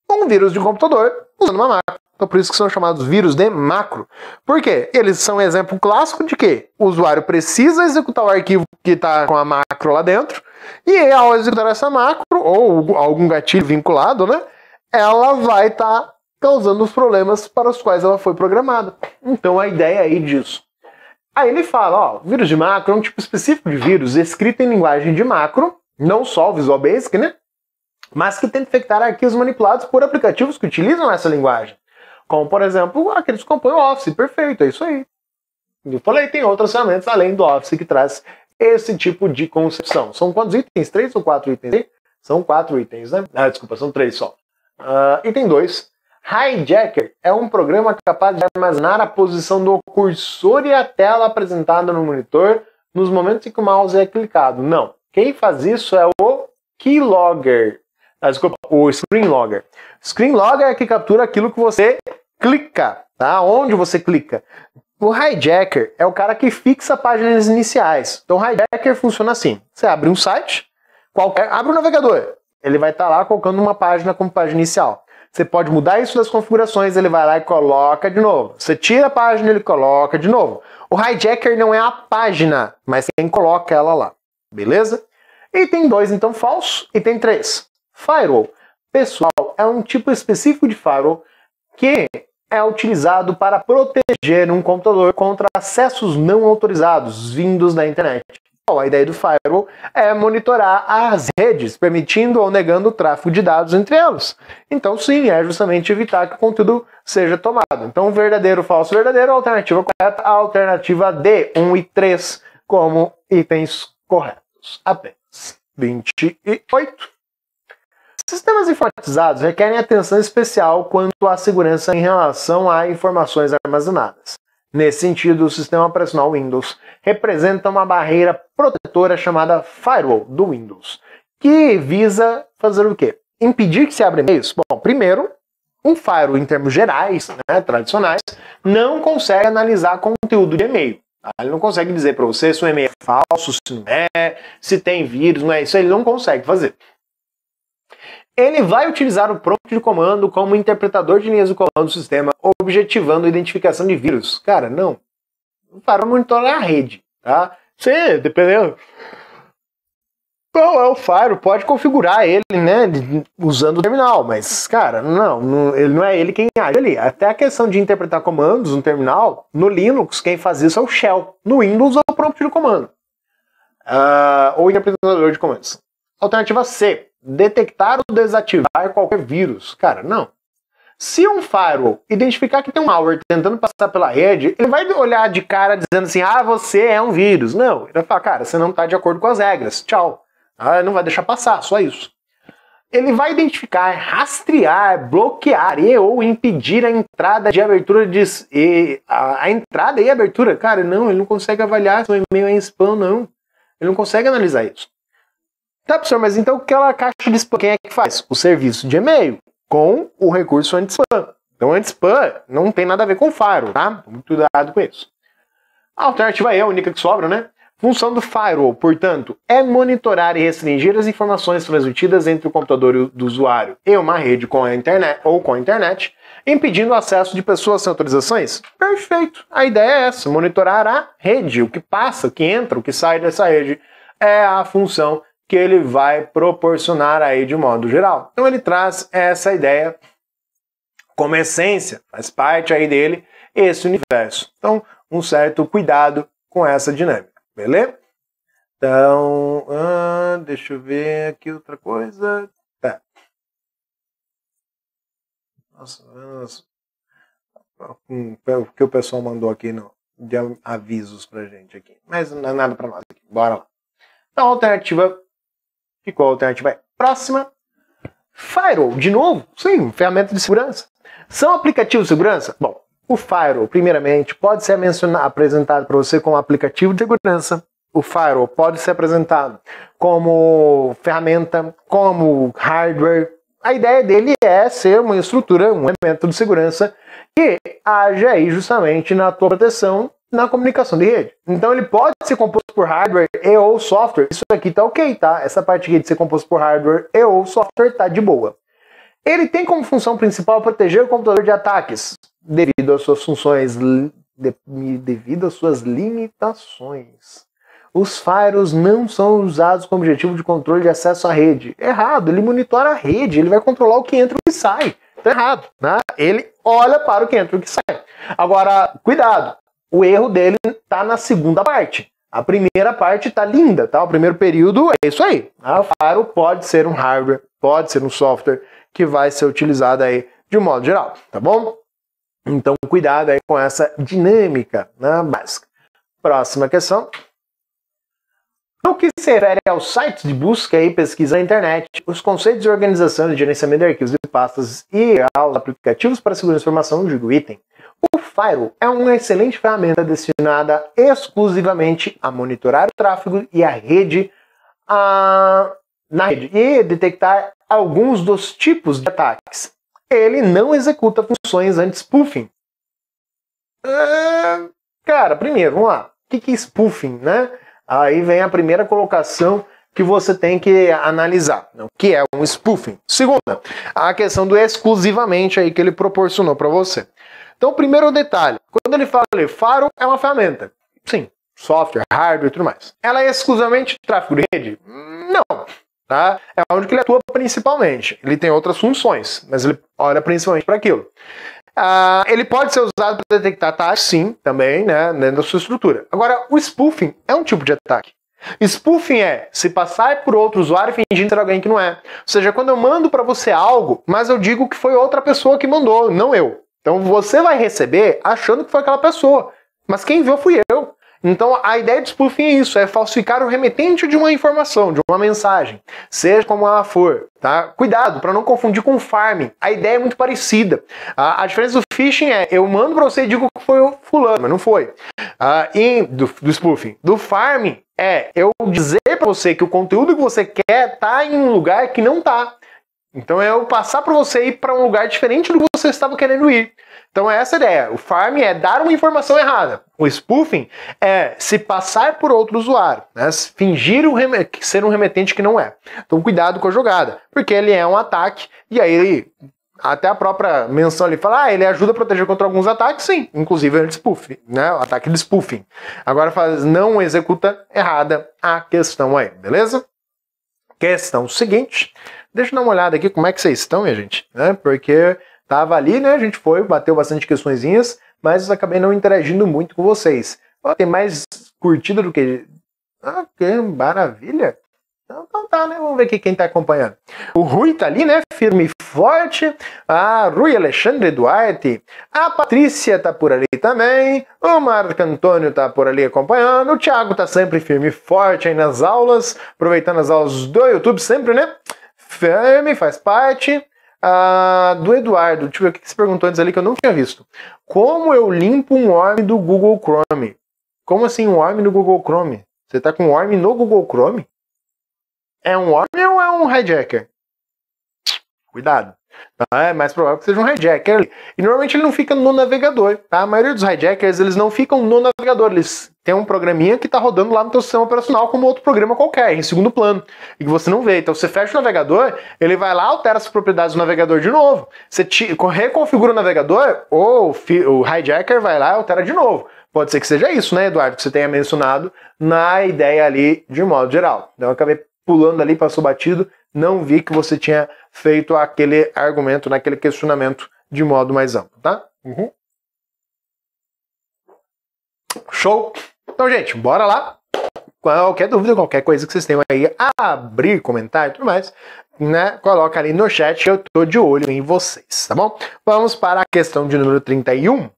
um vírus de um computador usando uma macro. Então por isso que são chamados vírus de macro. Por quê? Eles são um exemplo clássico de que o usuário precisa executar o arquivo que está com a macro lá dentro, e ao executar essa macro, ou algum gatilho vinculado, né? Ela vai estar tá causando os problemas para os quais ela foi programada. Então a ideia aí disso. Aí ele fala, ó, vírus de macro é um tipo específico de vírus escrito em linguagem de macro, não só o Visual Basic, né? Mas que tenta infectar arquivos manipulados por aplicativos que utilizam essa linguagem. Como, por exemplo, aqueles que compõem o Office. Perfeito, é isso aí. Eu falei, tem outras ferramentas além do Office que traz esse tipo de concepção. São quantos itens? Três ou quatro itens? São quatro itens, né? Ah, desculpa, são três só. Uh, item dois. Hijacker é um programa capaz de armazenar a posição do cursor e a tela apresentada no monitor nos momentos em que o mouse é clicado. Não. Quem faz isso é o keylogger. Ah, desculpa, o screenlogger. Screenlog é que captura aquilo que você clica, tá? Onde você clica. O hijacker é o cara que fixa páginas iniciais. Então, o hijacker funciona assim: você abre um site, qualquer, abre um navegador, ele vai estar tá lá colocando uma página como página inicial. Você pode mudar isso das configurações, ele vai lá e coloca de novo. Você tira a página, ele coloca de novo. O hijacker não é a página, mas quem coloca ela lá, beleza? E tem dois então falso e tem três firewall pessoal é um tipo específico de firewall que é utilizado para proteger um computador contra acessos não autorizados vindos da internet. Bom, a ideia do firewall é monitorar as redes, permitindo ou negando o tráfego de dados entre elas. Então, sim, é justamente evitar que o conteúdo seja tomado. Então, verdadeiro, falso, verdadeiro, alternativa correta, alternativa D, 1 e 3, como itens corretos. Apenas 28. Sistemas informatizados requerem atenção especial quanto à segurança em relação a informações armazenadas. Nesse sentido, o sistema operacional Windows representa uma barreira protetora chamada firewall do Windows, que visa fazer o quê? Impedir que se abra e-mails? Bom, primeiro, um firewall em termos gerais, né, tradicionais, não consegue analisar conteúdo de e-mail. Tá? Ele não consegue dizer para você se o e-mail é falso, se não é, se tem vírus, não é isso, ele não consegue fazer ele vai utilizar o prompt de comando como interpretador de linhas de comando do sistema, objetivando a identificação de vírus. Cara, não. Para monitorar a rede, tá? Sim, dependendo qual é o Fire, pode configurar ele, né, usando o terminal, mas, cara, não, não, ele não é ele quem age ali. Até a questão de interpretar comandos no terminal, no Linux, quem faz isso é o Shell. No Windows, é o prompt de comando. Uh, ou interpretador de comandos. Alternativa C, detectar ou desativar qualquer vírus. Cara, não. Se um firewall identificar que tem um malware tentando passar pela rede, ele vai olhar de cara dizendo assim: ah, você é um vírus. Não, ele vai falar: cara, você não está de acordo com as regras. Tchau. Ah, não vai deixar passar, só isso. Ele vai identificar, rastrear, bloquear e ou impedir a entrada de abertura de e, a, a entrada e abertura. Cara, não, ele não consegue avaliar se o e-mail é em spam não. Ele não consegue analisar isso. Tá, professor, mas então aquela caixa de spam, quem é que faz? O serviço de e-mail com o recurso anti-spam. Então, anti-spam não tem nada a ver com Firewall, tá? Muito cuidado com isso. A alternativa é a única que sobra, né? Função do firewall, portanto, é monitorar e restringir as informações transmitidas entre o computador do usuário e uma rede com a internet ou com a internet, impedindo o acesso de pessoas sem autorizações? Perfeito. A ideia é essa, monitorar a rede, o que passa, o que entra, o que sai dessa rede é a função que ele vai proporcionar aí de modo geral. Então ele traz essa ideia como essência, faz parte aí dele esse universo. Então, um certo cuidado com essa dinâmica, beleza? Então, ah, deixa eu ver aqui outra coisa. Tá. Nossa, nossa. Ah, o que o pessoal mandou aqui não, de avisos pra gente aqui. Mas não é nada para nós aqui. Bora lá. Então, alternativa e qual a alternativa é? próxima? Firewall, de novo? Sim, ferramenta de segurança. São aplicativos de segurança? Bom, o Firewall, primeiramente, pode ser apresentado para você como aplicativo de segurança. O Firewall pode ser apresentado como ferramenta, como hardware. A ideia dele é ser uma estrutura, um elemento de segurança que age aí justamente na tua proteção na comunicação de rede. Então ele pode ser composto por hardware e ou software. Isso aqui tá ok, tá? Essa parte aqui de ser composto por hardware e ou software tá de boa. Ele tem como função principal proteger o computador de ataques, devido às suas funções, de, devido às suas limitações. Os firewalls não são usados com objetivo de controle de acesso à rede. Errado, ele monitora a rede, ele vai controlar o que entra e o que sai. Tá errado, né? Ele olha para o que entra e o que sai. Agora, cuidado, o erro dele está na segunda parte. A primeira parte está linda, tá? O primeiro período é isso aí. A Faro pode ser um hardware, pode ser um software que vai ser utilizado aí de um modo geral, tá bom? Então, cuidado aí com essa dinâmica né, básica. Próxima questão. No que se refere aos sites de busca e pesquisa na internet, os conceitos de organização e gerenciamento de arquivos e pastas e aos aplicativos para segurança de informação, digo item, Firewall é uma excelente ferramenta destinada exclusivamente a monitorar o tráfego e a rede a... na rede e detectar alguns dos tipos de ataques. Ele não executa funções anti-spoofing. Ah, cara, primeiro, vamos lá. O que é spoofing, né? Aí vem a primeira colocação que você tem que analisar, né? o que é um spoofing. Segunda, a questão do exclusivamente aí que ele proporcionou para você. Então, primeiro detalhe: quando ele fala ali, Faro é uma ferramenta. Sim, software, hardware e tudo mais. Ela é exclusivamente tráfego de rede? Não. Tá? É onde ele atua principalmente. Ele tem outras funções, mas ele olha principalmente para aquilo. Ah, ele pode ser usado para detectar ataques, sim, também, né, dentro da sua estrutura. Agora, o spoofing é um tipo de ataque. Spoofing é se passar por outro usuário fingindo ser alguém que não é. Ou seja, quando eu mando para você algo, mas eu digo que foi outra pessoa que mandou, não eu. Então você vai receber achando que foi aquela pessoa, mas quem viu fui eu. Então a ideia de spoofing é isso, é falsificar o remetente de uma informação, de uma mensagem, seja como ela for, tá? Cuidado para não confundir com farming. A ideia é muito parecida. A, a diferença do phishing é eu mando para você e digo que foi o fulano, mas não foi. Ah, e do, do spoofing, do farming é eu dizer para você que o conteúdo que você quer tá em um lugar que não tá. Então é eu passar para você ir para um lugar diferente do que você estava querendo ir. Então é essa a ideia. O farm é dar uma informação errada. O spoofing é se passar por outro usuário, né? fingir um ser um remetente que não é. Então cuidado com a jogada, porque ele é um ataque e aí ele, até a própria menção ali fala, ah, ele ajuda a proteger contra alguns ataques, sim, inclusive o spoof, né? O ataque de spoofing. Agora faz não executa errada a questão aí, beleza? Questão seguinte. Deixa eu dar uma olhada aqui como é que vocês estão, minha gente, né? Porque tava ali, né? A gente foi, bateu bastante questõezinhas, mas acabei não interagindo muito com vocês. Ó, tem mais curtida do que. Ah, que maravilha! Então, então tá, né? Vamos ver aqui quem tá acompanhando. O Rui tá ali, né? Firme e forte. A ah, Rui Alexandre Duarte. A Patrícia tá por ali também. O Marco Antônio tá por ali acompanhando. O Thiago tá sempre firme e forte aí nas aulas. Aproveitando as aulas do YouTube sempre, né? Fermi faz parte. Ah, do Eduardo, deixa eu ver o que se perguntou antes ali que eu não tinha visto. Como eu limpo um ORM do Google Chrome? Como assim um ORM no Google Chrome? Você tá com um ORM no Google Chrome? É um ORM ou é um hijacker? Cuidado. É mais provável que seja um hijacker. E normalmente ele não fica no navegador. Tá? A maioria dos hijackers eles não ficam no navegador, eles tem um programinha que está rodando lá no teu sistema operacional como outro programa qualquer, em segundo plano, e que você não vê. Então você fecha o navegador, ele vai lá, altera as propriedades do navegador de novo. Você te, reconfigura o navegador, ou o hijacker vai lá e altera de novo. Pode ser que seja isso, né, Eduardo, que você tenha mencionado na ideia ali de modo geral. Então eu acabei pulando ali, passou batido, não vi que você tinha feito aquele argumento, naquele questionamento de modo mais amplo, tá? Uhum. Show! Então, gente, bora lá. Qualquer dúvida, qualquer coisa que vocês tenham aí, abrir, comentário e tudo mais, né? Coloca ali no chat, eu tô de olho em vocês, tá bom? Vamos para a questão de número 31.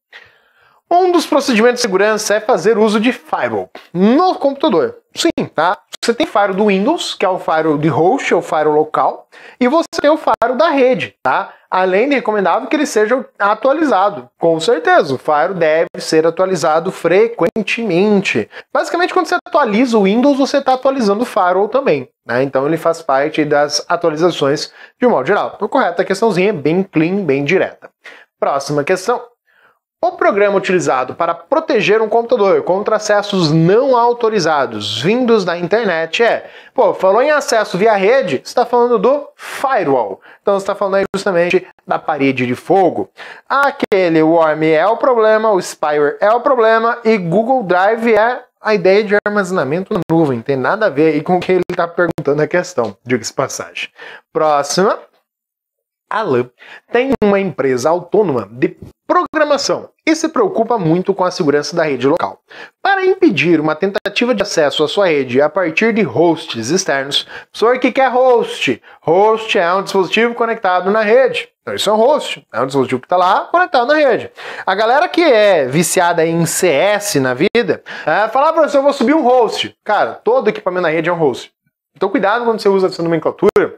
Um dos procedimentos de segurança é fazer uso de firewall no computador. Sim, tá? Você tem o faro do Windows, que é o faro de host, ou é o faro local, e você tem o faro da rede, tá? Além de recomendável que ele seja atualizado. Com certeza, o faro deve ser atualizado frequentemente. Basicamente, quando você atualiza o Windows, você está atualizando o firewall também. Né? Então ele faz parte das atualizações de modo geral. Então, correto, a questãozinha é bem clean, bem direta. Próxima questão. O programa utilizado para proteger um computador contra acessos não autorizados vindos da internet é. Pô, falou em acesso via rede, está falando do firewall. Então está falando aí justamente da parede de fogo. Aquele worm é o problema, o spyware é o problema e Google Drive é a ideia de armazenamento na nuvem. Tem nada a ver aí com o que ele está perguntando a questão, diga-se passagem. Próxima. Alan, tem uma empresa autônoma de programação e se preocupa muito com a segurança da rede local. Para impedir uma tentativa de acesso à sua rede a partir de hosts externos, o que é host? Host é um dispositivo conectado na rede. Então isso é um host, é um dispositivo que está lá conectado na rede. A galera que é viciada em CS na vida, é, fala, para ah, professor, eu vou subir um host. Cara, todo equipamento na rede é um host. Então cuidado quando você usa essa nomenclatura,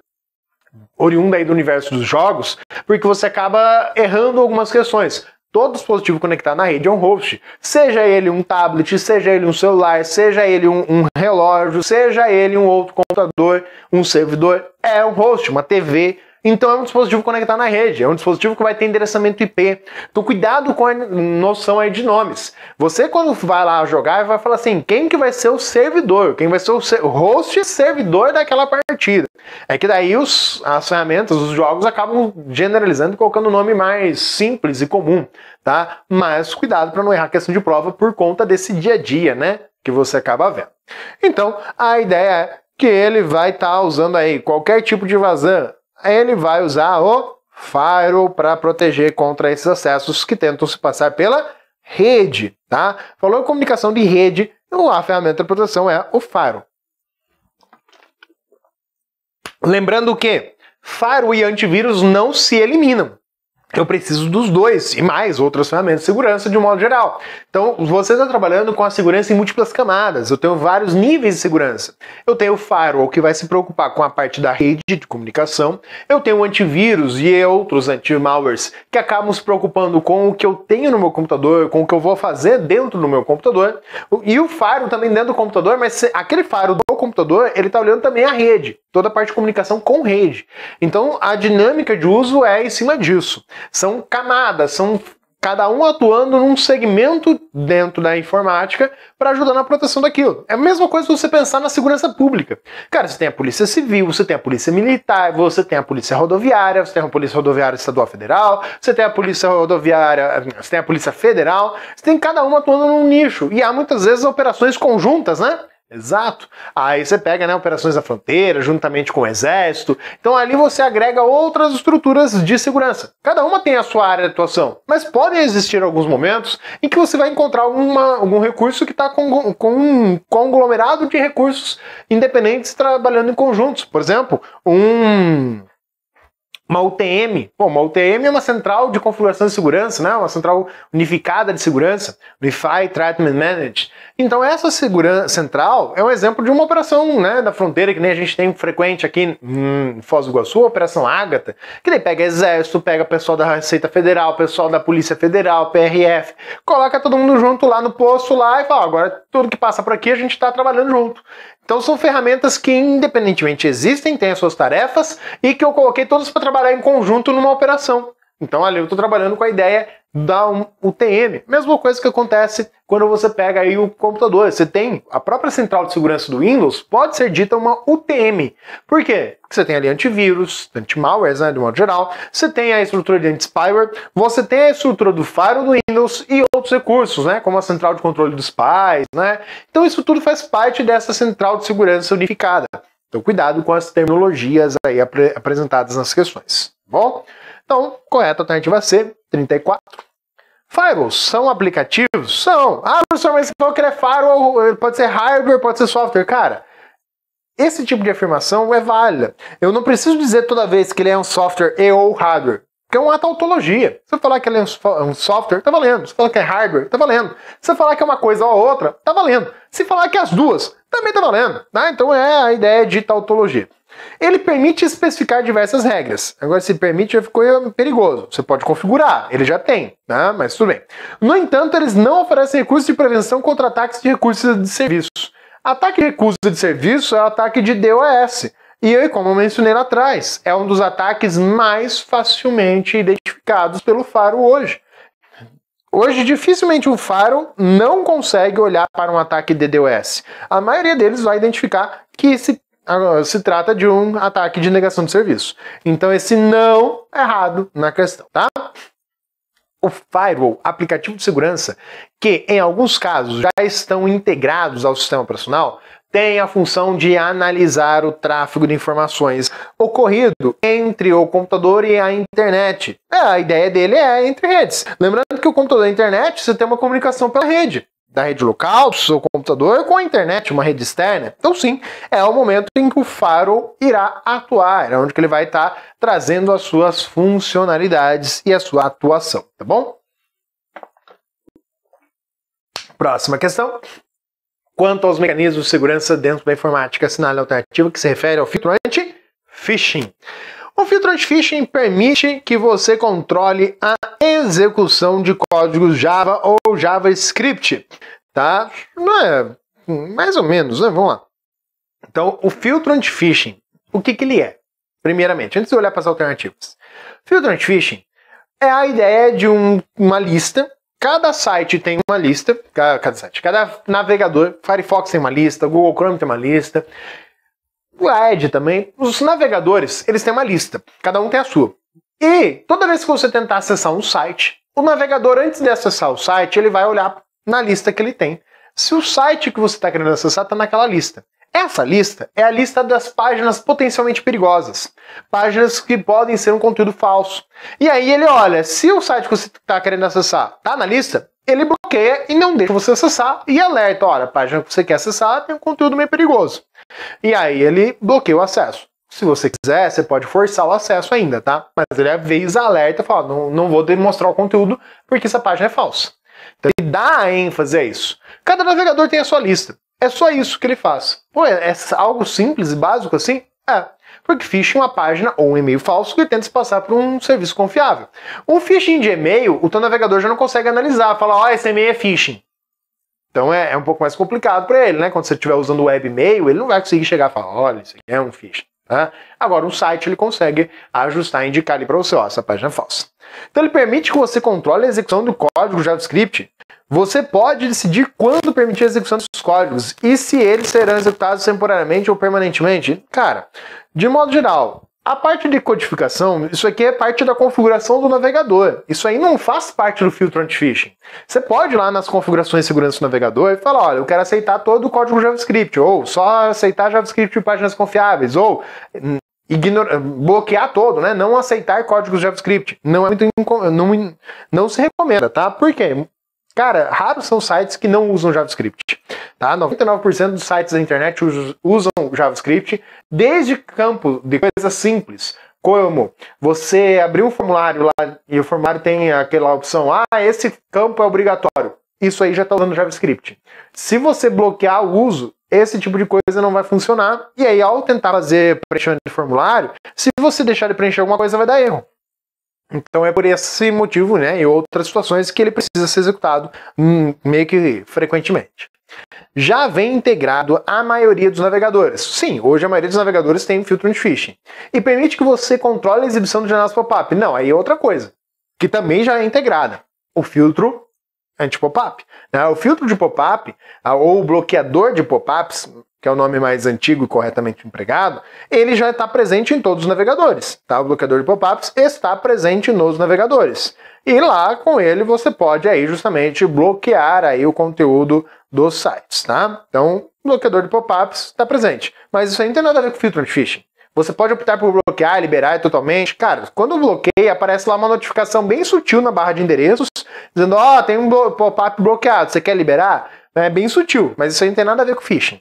oriunda aí do universo dos jogos, porque você acaba errando algumas questões. Todo dispositivo conectado na rede é um host, seja ele um tablet, seja ele um celular, seja ele um, um relógio, seja ele um outro computador, um servidor, é um host, uma TV, então é um dispositivo conectado na rede, é um dispositivo que vai ter endereçamento IP. Então cuidado com a noção aí de nomes. Você quando vai lá jogar vai falar assim, quem que vai ser o servidor, quem vai ser o host servidor daquela partida. É que daí os, as ferramentas, os jogos acabam generalizando e colocando o nome mais simples e comum, tá? Mas cuidado para não errar a questão de prova por conta desse dia a dia, né? Que você acaba vendo. Então, a ideia é que ele vai estar tá usando aí qualquer tipo de vazão, ele vai usar o firewall para proteger contra esses acessos que tentam se passar pela rede, tá? Falou em comunicação de rede, então a ferramenta de proteção é o firewall. Lembrando que firewall e antivírus não se eliminam eu preciso dos dois e mais outras ferramentas de segurança de um modo geral. Então, você está trabalhando com a segurança em múltiplas camadas. Eu tenho vários níveis de segurança. Eu tenho o firewall, que vai se preocupar com a parte da rede de comunicação. Eu tenho antivírus e outros anti-malwares que acabam se preocupando com o que eu tenho no meu computador, com o que eu vou fazer dentro do meu computador. E o firewall também dentro do computador, mas aquele firewall do computador, ele está olhando também a rede toda a parte de comunicação com rede. Então a dinâmica de uso é em cima disso. São camadas, são cada um atuando num segmento dentro da informática para ajudar na proteção daquilo. É a mesma coisa que você pensar na segurança pública. Cara, você tem a polícia civil, você tem a polícia militar, você tem a polícia rodoviária, você tem a polícia rodoviária estadual federal, você tem a polícia rodoviária, você tem a polícia federal, você tem cada um atuando num nicho. E há muitas vezes operações conjuntas, né? Exato. Aí você pega né, operações da fronteira, juntamente com o exército. Então ali você agrega outras estruturas de segurança. Cada uma tem a sua área de atuação, mas podem existir alguns momentos em que você vai encontrar alguma, algum recurso que está com, com um conglomerado de recursos independentes trabalhando em conjuntos. Por exemplo, um uma UTM. Bom, uma UTM é uma central de configuração de segurança, né? uma central unificada de segurança, Unified Treatment Manage. Então essa central é um exemplo de uma operação né, da fronteira que nem a gente tem frequente aqui em Foz do Iguaçu, Operação Ágata, que daí pega exército, pega pessoal da Receita Federal, pessoal da Polícia Federal, PRF, coloca todo mundo junto lá no posto lá e fala, agora tudo que passa por aqui a gente está trabalhando junto. Então são ferramentas que independentemente existem, têm as suas tarefas e que eu coloquei todas para trabalhar em conjunto numa operação. Então ali eu estou trabalhando com a ideia da UTM. Mesma coisa que acontece quando você pega aí o computador. Você tem a própria central de segurança do Windows, pode ser dita uma UTM. Por quê? Porque você tem ali antivírus, anti-malwares, né, de modo geral. Você tem a estrutura de anti-spyware. Você tem a estrutura do firewall do Windows e outros recursos, né, como a central de controle dos pais, né. Então isso tudo faz parte dessa central de segurança unificada. Então cuidado com as terminologias aí apresentadas nas questões, tá bom? Então, correta alternativa C, 34. Firewalls são aplicativos? São. Ah, professor, mas você falou que ele é firewall, pode ser hardware, pode ser software. Cara, esse tipo de afirmação é válida. Eu não preciso dizer toda vez que ele é um software e ou hardware. Porque é uma tautologia. Se eu falar que ele é um é software, tá valendo. Se eu falar que é hardware, tá valendo. Se eu falar que é uma coisa ou outra, tá valendo. Se falar que é as duas, também tá valendo. Né? Então é a ideia de tautologia. Ele permite especificar diversas regras. Agora, se permite, já ficou perigoso. Você pode configurar, ele já tem, né? mas tudo bem. No entanto, eles não oferecem recursos de prevenção contra ataques de recursos de serviços. Ataque de recursos de serviço é o ataque de DOS. E como eu mencionei lá atrás, é um dos ataques mais facilmente identificados pelo Faro hoje. Hoje, dificilmente um Faro não consegue olhar para um ataque DDoS. A maioria deles vai identificar que esse se trata de um ataque de negação de serviço. Então, esse não é errado na questão, tá? O firewall, aplicativo de segurança, que em alguns casos já estão integrados ao sistema operacional, tem a função de analisar o tráfego de informações ocorrido entre o computador e a internet. É, a ideia dele é entre redes. Lembrando que o computador e a internet, você tem uma comunicação pela rede da rede local, do seu computador, com a internet, uma rede externa. Então, sim, é o momento em que o firewall irá atuar, é onde que ele vai estar tá trazendo as suas funcionalidades e a sua atuação, tá bom? Próxima questão. Quanto aos mecanismos de segurança dentro da informática, sinal a alternativa que se refere ao filtro anti phishing. O filtro anti-phishing permite que você controle a execução de códigos Java ou JavaScript, tá? Não é, hum, mais ou menos, né? Vamos lá. Então, o filtro anti-phishing, o que, que ele é? Primeiramente, antes de olhar para as alternativas. Filtro anti-phishing é a ideia de um, uma lista. Cada site tem uma lista, cada site, cada navegador, Firefox tem uma lista, Google Chrome tem uma lista, o Edge também, os navegadores, eles têm uma lista, cada um tem a sua. E toda vez que você tentar acessar um site, o navegador, antes de acessar o site, ele vai olhar na lista que ele tem. Se o site que você está querendo acessar está naquela lista. Essa lista é a lista das páginas potencialmente perigosas, páginas que podem ser um conteúdo falso. E aí ele olha, se o site que você está querendo acessar está na lista, ele bloqueia e não deixa você acessar e alerta, olha, a página que você quer acessar tem um conteúdo meio perigoso. E aí ele bloqueia o acesso. Se você quiser, você pode forçar o acesso ainda, tá? Mas ele avisa, é alerta, fala, não, não vou demonstrar o conteúdo porque essa página é falsa. Então ele dá ênfase a isso. Cada navegador tem a sua lista. É só isso que ele faz. Pô, é, é algo simples e básico assim? É. Porque phishing é uma página ou um e-mail falso que tenta se passar por um serviço confiável. Um phishing de e-mail, o teu navegador já não consegue analisar, falar, ó, oh, esse e-mail é phishing. Então é, é um pouco mais complicado para ele, né? Quando você estiver usando o e-mail, ele não vai conseguir chegar e falar, olha, isso aqui é um phishing. Né? Tá? Agora, um site ele consegue ajustar e indicar ali para você, ó, essa página é falsa. Então ele permite que você controle a execução do código JavaScript. Você pode decidir quando permitir a execução dos códigos e se eles serão executados temporariamente ou permanentemente. Cara, de modo geral, a parte de codificação, isso aqui é parte da configuração do navegador. Isso aí não faz parte do filtro anti-phishing. Você pode ir lá nas configurações de segurança do navegador e falar, olha, eu quero aceitar todo o código JavaScript, ou só aceitar JavaScript de páginas confiáveis, ou hum, bloquear todo, né? Não aceitar códigos JavaScript. Não é muito não, não se recomenda, tá? Por quê? Cara, raros são sites que não usam JavaScript. Tá? 99% dos sites da internet usam JavaScript, desde campo de coisas simples, como você abrir um formulário lá e o formulário tem aquela opção: ah, esse campo é obrigatório. Isso aí já está usando JavaScript. Se você bloquear o uso, esse tipo de coisa não vai funcionar. E aí, ao tentar fazer preenchimento de formulário, se você deixar de preencher alguma coisa, vai dar erro. Então é por esse motivo, né, e outras situações que ele precisa ser executado hum, meio que frequentemente. Já vem integrado a maioria dos navegadores. Sim, hoje a maioria dos navegadores tem um filtro de phishing. E permite que você controle a exibição de janelas pop-up. Não, aí é outra coisa, que também já é integrada. O filtro anti-pop-up. Né? O filtro de pop-up, ou o bloqueador de pop-ups, que é o nome mais antigo e corretamente empregado, ele já está presente em todos os navegadores. Tá? O bloqueador de pop-ups está presente nos navegadores. E lá com ele você pode aí justamente bloquear aí o conteúdo dos sites. Tá? Então, o bloqueador de pop-ups está presente. Mas isso aí não tem nada a ver com filtro de phishing. Você pode optar por bloquear, liberar totalmente. Cara, quando bloqueia, aparece lá uma notificação bem sutil na barra de endereços, dizendo, ó, oh, tem um pop-up bloqueado, você quer liberar? É bem sutil, mas isso aí não tem nada a ver com phishing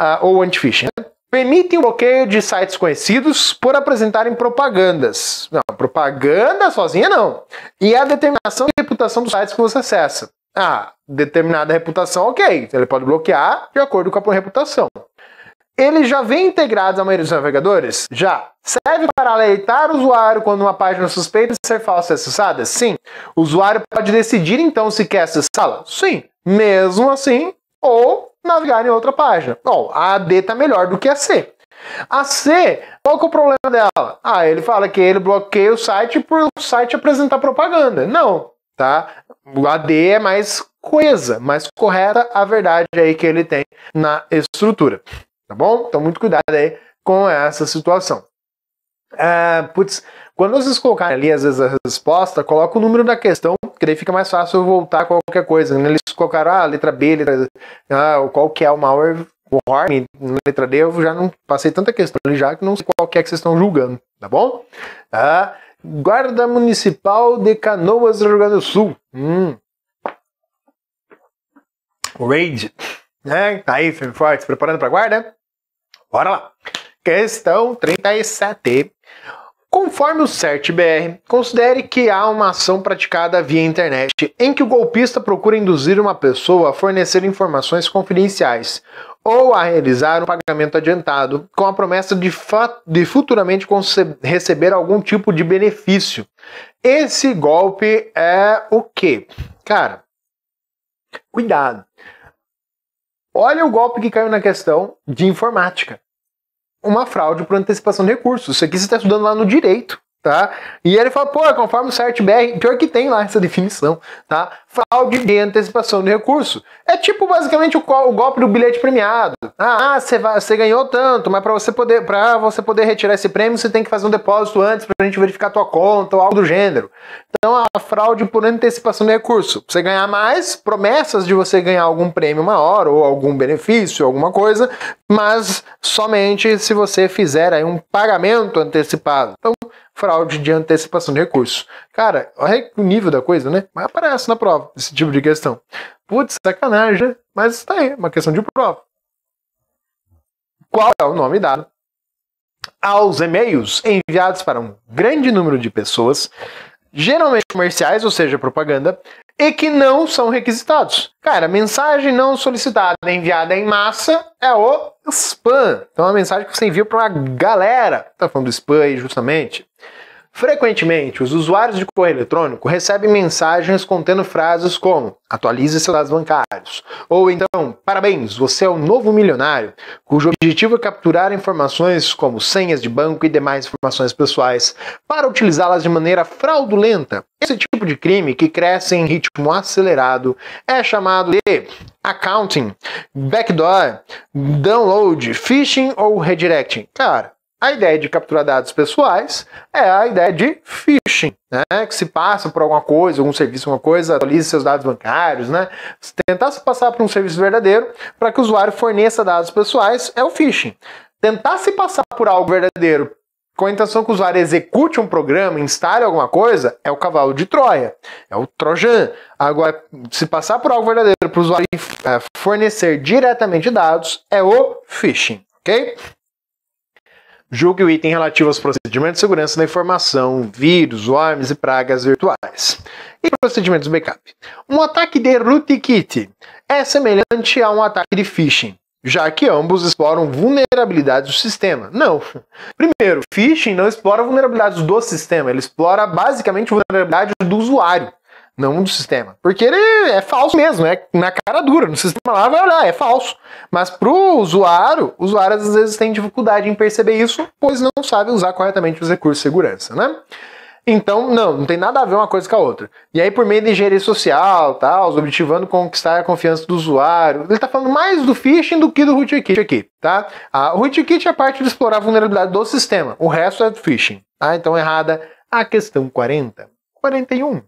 uh, ou anti-phishing. Né? Permitem o bloqueio de sites conhecidos por apresentarem propagandas. Não, propaganda sozinha não. E a determinação de reputação dos sites que você acessa. Ah, determinada reputação, ok. Então, ele pode bloquear de acordo com a reputação. Ele já vem integrado a maioria dos navegadores? Já. Serve para alertar o usuário quando uma página suspeita de ser falsa é acessada? Sim. O usuário pode decidir então se quer acessá-la? Sim. Mesmo assim, ou navegar em outra página. Bom, a D está melhor do que a C. A C, qual que é o problema dela? Ah, ele fala que ele bloqueia o site por o site apresentar propaganda. Não, tá? A D é mais coesa, mais correta a verdade aí que ele tem na estrutura. Tá bom? Então muito cuidado aí com essa situação. Ah, putz, quando vocês colocarem ali, às vezes, a resposta, coloca o número da questão, que daí fica mais fácil eu voltar a qualquer coisa. Né? Eles colocaram ah, letra B, letra ah, qual que é o maior, o harm, letra D, eu já não passei tanta questão ali já que não sei qual que é que vocês estão julgando, tá bom? Ah, Guarda Municipal de Canoas, Rio Grande do Sul. Hum. Raid. É, tá aí, firme forte, se preparando pra guarda? Bora lá. Questão 37. Conforme o CERT-BR, considere que há uma ação praticada via internet em que o golpista procura induzir uma pessoa a fornecer informações confidenciais ou a realizar um pagamento adiantado com a promessa de, de futuramente receber algum tipo de benefício. Esse golpe é o quê? Cara, cuidado. Olha o golpe que caiu na questão de informática uma fraude por antecipação de recursos. Isso aqui você está estudando lá no direito tá? E ele fala, pô, conforme o CertBR, pior que tem lá essa definição, tá? Fraude de antecipação do recurso. É tipo basicamente o, o golpe do bilhete premiado. Ah, ah você ganhou tanto, mas para você poder para você poder retirar esse prêmio, você tem que fazer um depósito antes para a gente verificar a tua conta ou algo do gênero. Então, a fraude por antecipação do recurso. você ganhar mais, promessas de você ganhar algum prêmio maior ou algum benefício, alguma coisa, mas somente se você fizer aí um pagamento antecipado. Então, fraude de antecipação de recursos. Cara, olha o nível da coisa, né? Mas aparece na prova esse tipo de questão. Putz, sacanagem, né? mas está aí, uma questão de prova. Qual é o nome dado aos e-mails enviados para um grande número de pessoas, geralmente comerciais, ou seja, propaganda, e que não são requisitados. Cara, mensagem não solicitada enviada em massa é o spam. Então é uma mensagem que você envia para uma galera. Tá falando do spam aí, justamente. Frequentemente, os usuários de correio eletrônico recebem mensagens contendo frases como atualize seus dados bancários, ou então, parabéns, você é o novo milionário, cujo objetivo é capturar informações como senhas de banco e demais informações pessoais para utilizá-las de maneira fraudulenta. Esse tipo de crime, que cresce em ritmo acelerado, é chamado de accounting, backdoor, download, phishing ou redirecting. Cara, a ideia de capturar dados pessoais é a ideia de phishing, né? Que se passa por alguma coisa, algum serviço, alguma coisa, atualiza seus dados bancários, né? Se tentar se passar por um serviço verdadeiro para que o usuário forneça dados pessoais é o phishing. Tentar se passar por algo verdadeiro com a intenção que o usuário execute um programa, instale alguma coisa, é o cavalo de Troia, é o Trojan. Agora, se passar por algo verdadeiro para o usuário é, fornecer diretamente dados, é o phishing, ok? Julgue o item relativo aos procedimentos de segurança da informação, vírus, worms e pragas virtuais. E procedimentos backup. Um ataque de rootkit é semelhante a um ataque de phishing, já que ambos exploram vulnerabilidades do sistema. Não. Primeiro, phishing não explora vulnerabilidades do sistema, ele explora basicamente vulnerabilidades do usuário. Não do sistema. Porque ele é falso mesmo, é na cara dura. No sistema lá vai olhar, é falso. Mas para usuário, o usuário às vezes tem dificuldade em perceber isso, pois não sabe usar corretamente os recursos de segurança, né? Então, não, não tem nada a ver uma coisa com a outra. E aí, por meio de engenharia social, tal, objetivando conquistar a confiança do usuário, ele está falando mais do phishing do que do rootkit aqui, tá? A, o rootkit é a parte de explorar a vulnerabilidade do sistema, o resto é do phishing, Ah, Então, errada a questão 40. 41.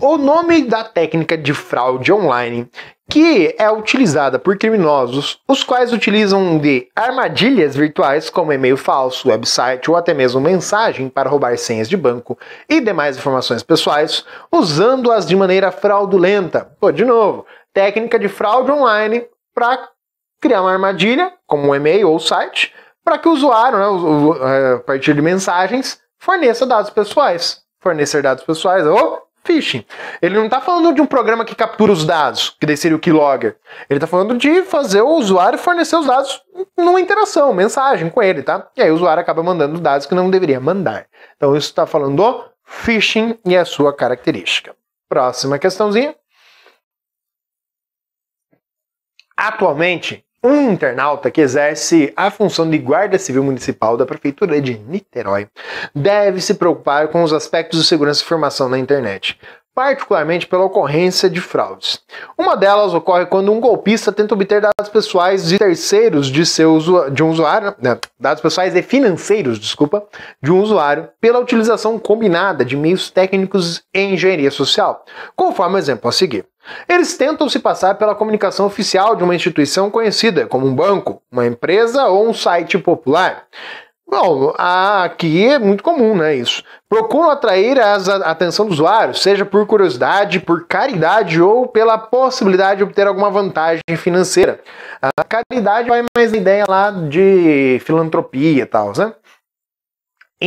O nome da técnica de fraude online que é utilizada por criminosos, os quais utilizam de armadilhas virtuais como e-mail falso, website ou até mesmo mensagem para roubar senhas de banco e demais informações pessoais, usando-as de maneira fraudulenta. Pô, de novo, técnica de fraude online para criar uma armadilha, como um e-mail ou site, para que o usuário, né, é, a partir de mensagens, forneça dados pessoais. Fornecer dados pessoais ou phishing. Ele não está falando de um programa que captura os dados, que daí seria o keylogger. Ele está falando de fazer o usuário fornecer os dados numa interação, mensagem com ele, tá? E aí o usuário acaba mandando dados que não deveria mandar. Então isso está falando do phishing e a sua característica. Próxima questãozinha. Atualmente, um internauta que exerce a função de guarda civil municipal da Prefeitura de Niterói deve se preocupar com os aspectos de segurança e formação na internet, particularmente pela ocorrência de fraudes. Uma delas ocorre quando um golpista tenta obter dados pessoais de terceiros de seu de um usuário, né, dados pessoais e financeiros, desculpa, de um usuário pela utilização combinada de meios técnicos e engenharia social, conforme o exemplo a seguir. Eles tentam se passar pela comunicação oficial de uma instituição conhecida, como um banco, uma empresa ou um site popular. Bom, aqui é muito comum, né? Isso. Procuram atrair a atenção dos usuários, seja por curiosidade, por caridade ou pela possibilidade de obter alguma vantagem financeira. A caridade vai mais na ideia lá de filantropia e tal, né?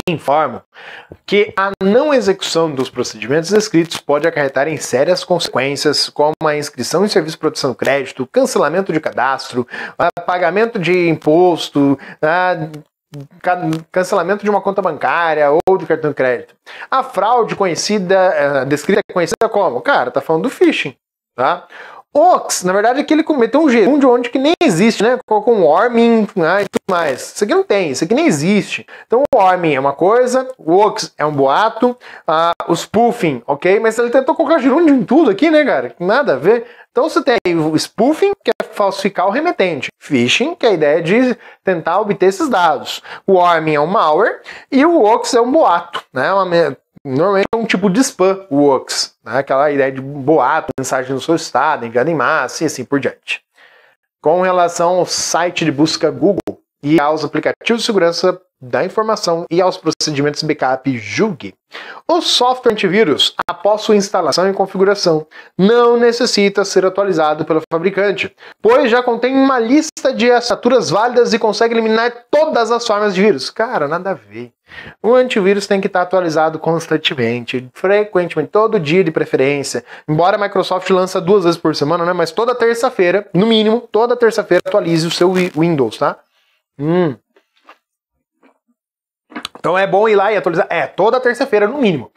informam que a não execução dos procedimentos escritos pode acarretar em sérias consequências, como a inscrição em serviço de proteção do crédito, cancelamento de cadastro, pagamento de imposto, cancelamento de uma conta bancária ou de cartão de crédito. A fraude conhecida, eh, descrita conhecida como, cara, tá falando do phishing, tá? Ox, na verdade, é que ele cometeu um jejum de onde que nem existe, né? Colocou um warming né, e tudo mais. Isso aqui não tem, isso aqui nem existe. Então, o warming é uma coisa, o ox é um boato, uh, os puffing, ok? Mas ele tentou colocar gerúndio em tudo aqui, né, cara? Nada a ver. Então, você tem o spoofing, que é falsificar o remetente. Phishing, que é a ideia de tentar obter esses dados. O warming é um malware e o ox é um boato, né? Uma Normalmente é um tipo de spam, o Ox, né? aquela ideia de boato, mensagem no seu estado, engano em massa e assim por diante. Com relação ao site de busca Google, e aos aplicativos de segurança da informação e aos procedimentos backup julgue. O software antivírus, após sua instalação e configuração, não necessita ser atualizado pelo fabricante, pois já contém uma lista de assinaturas válidas e consegue eliminar todas as formas de vírus. Cara, nada a ver. O antivírus tem que estar atualizado constantemente, frequentemente, todo dia de preferência. Embora a Microsoft lança duas vezes por semana, né? Mas toda terça-feira, no mínimo, toda terça-feira atualize o seu Windows, tá? Hum. Então é bom ir lá e atualizar. É, toda terça-feira, no mínimo.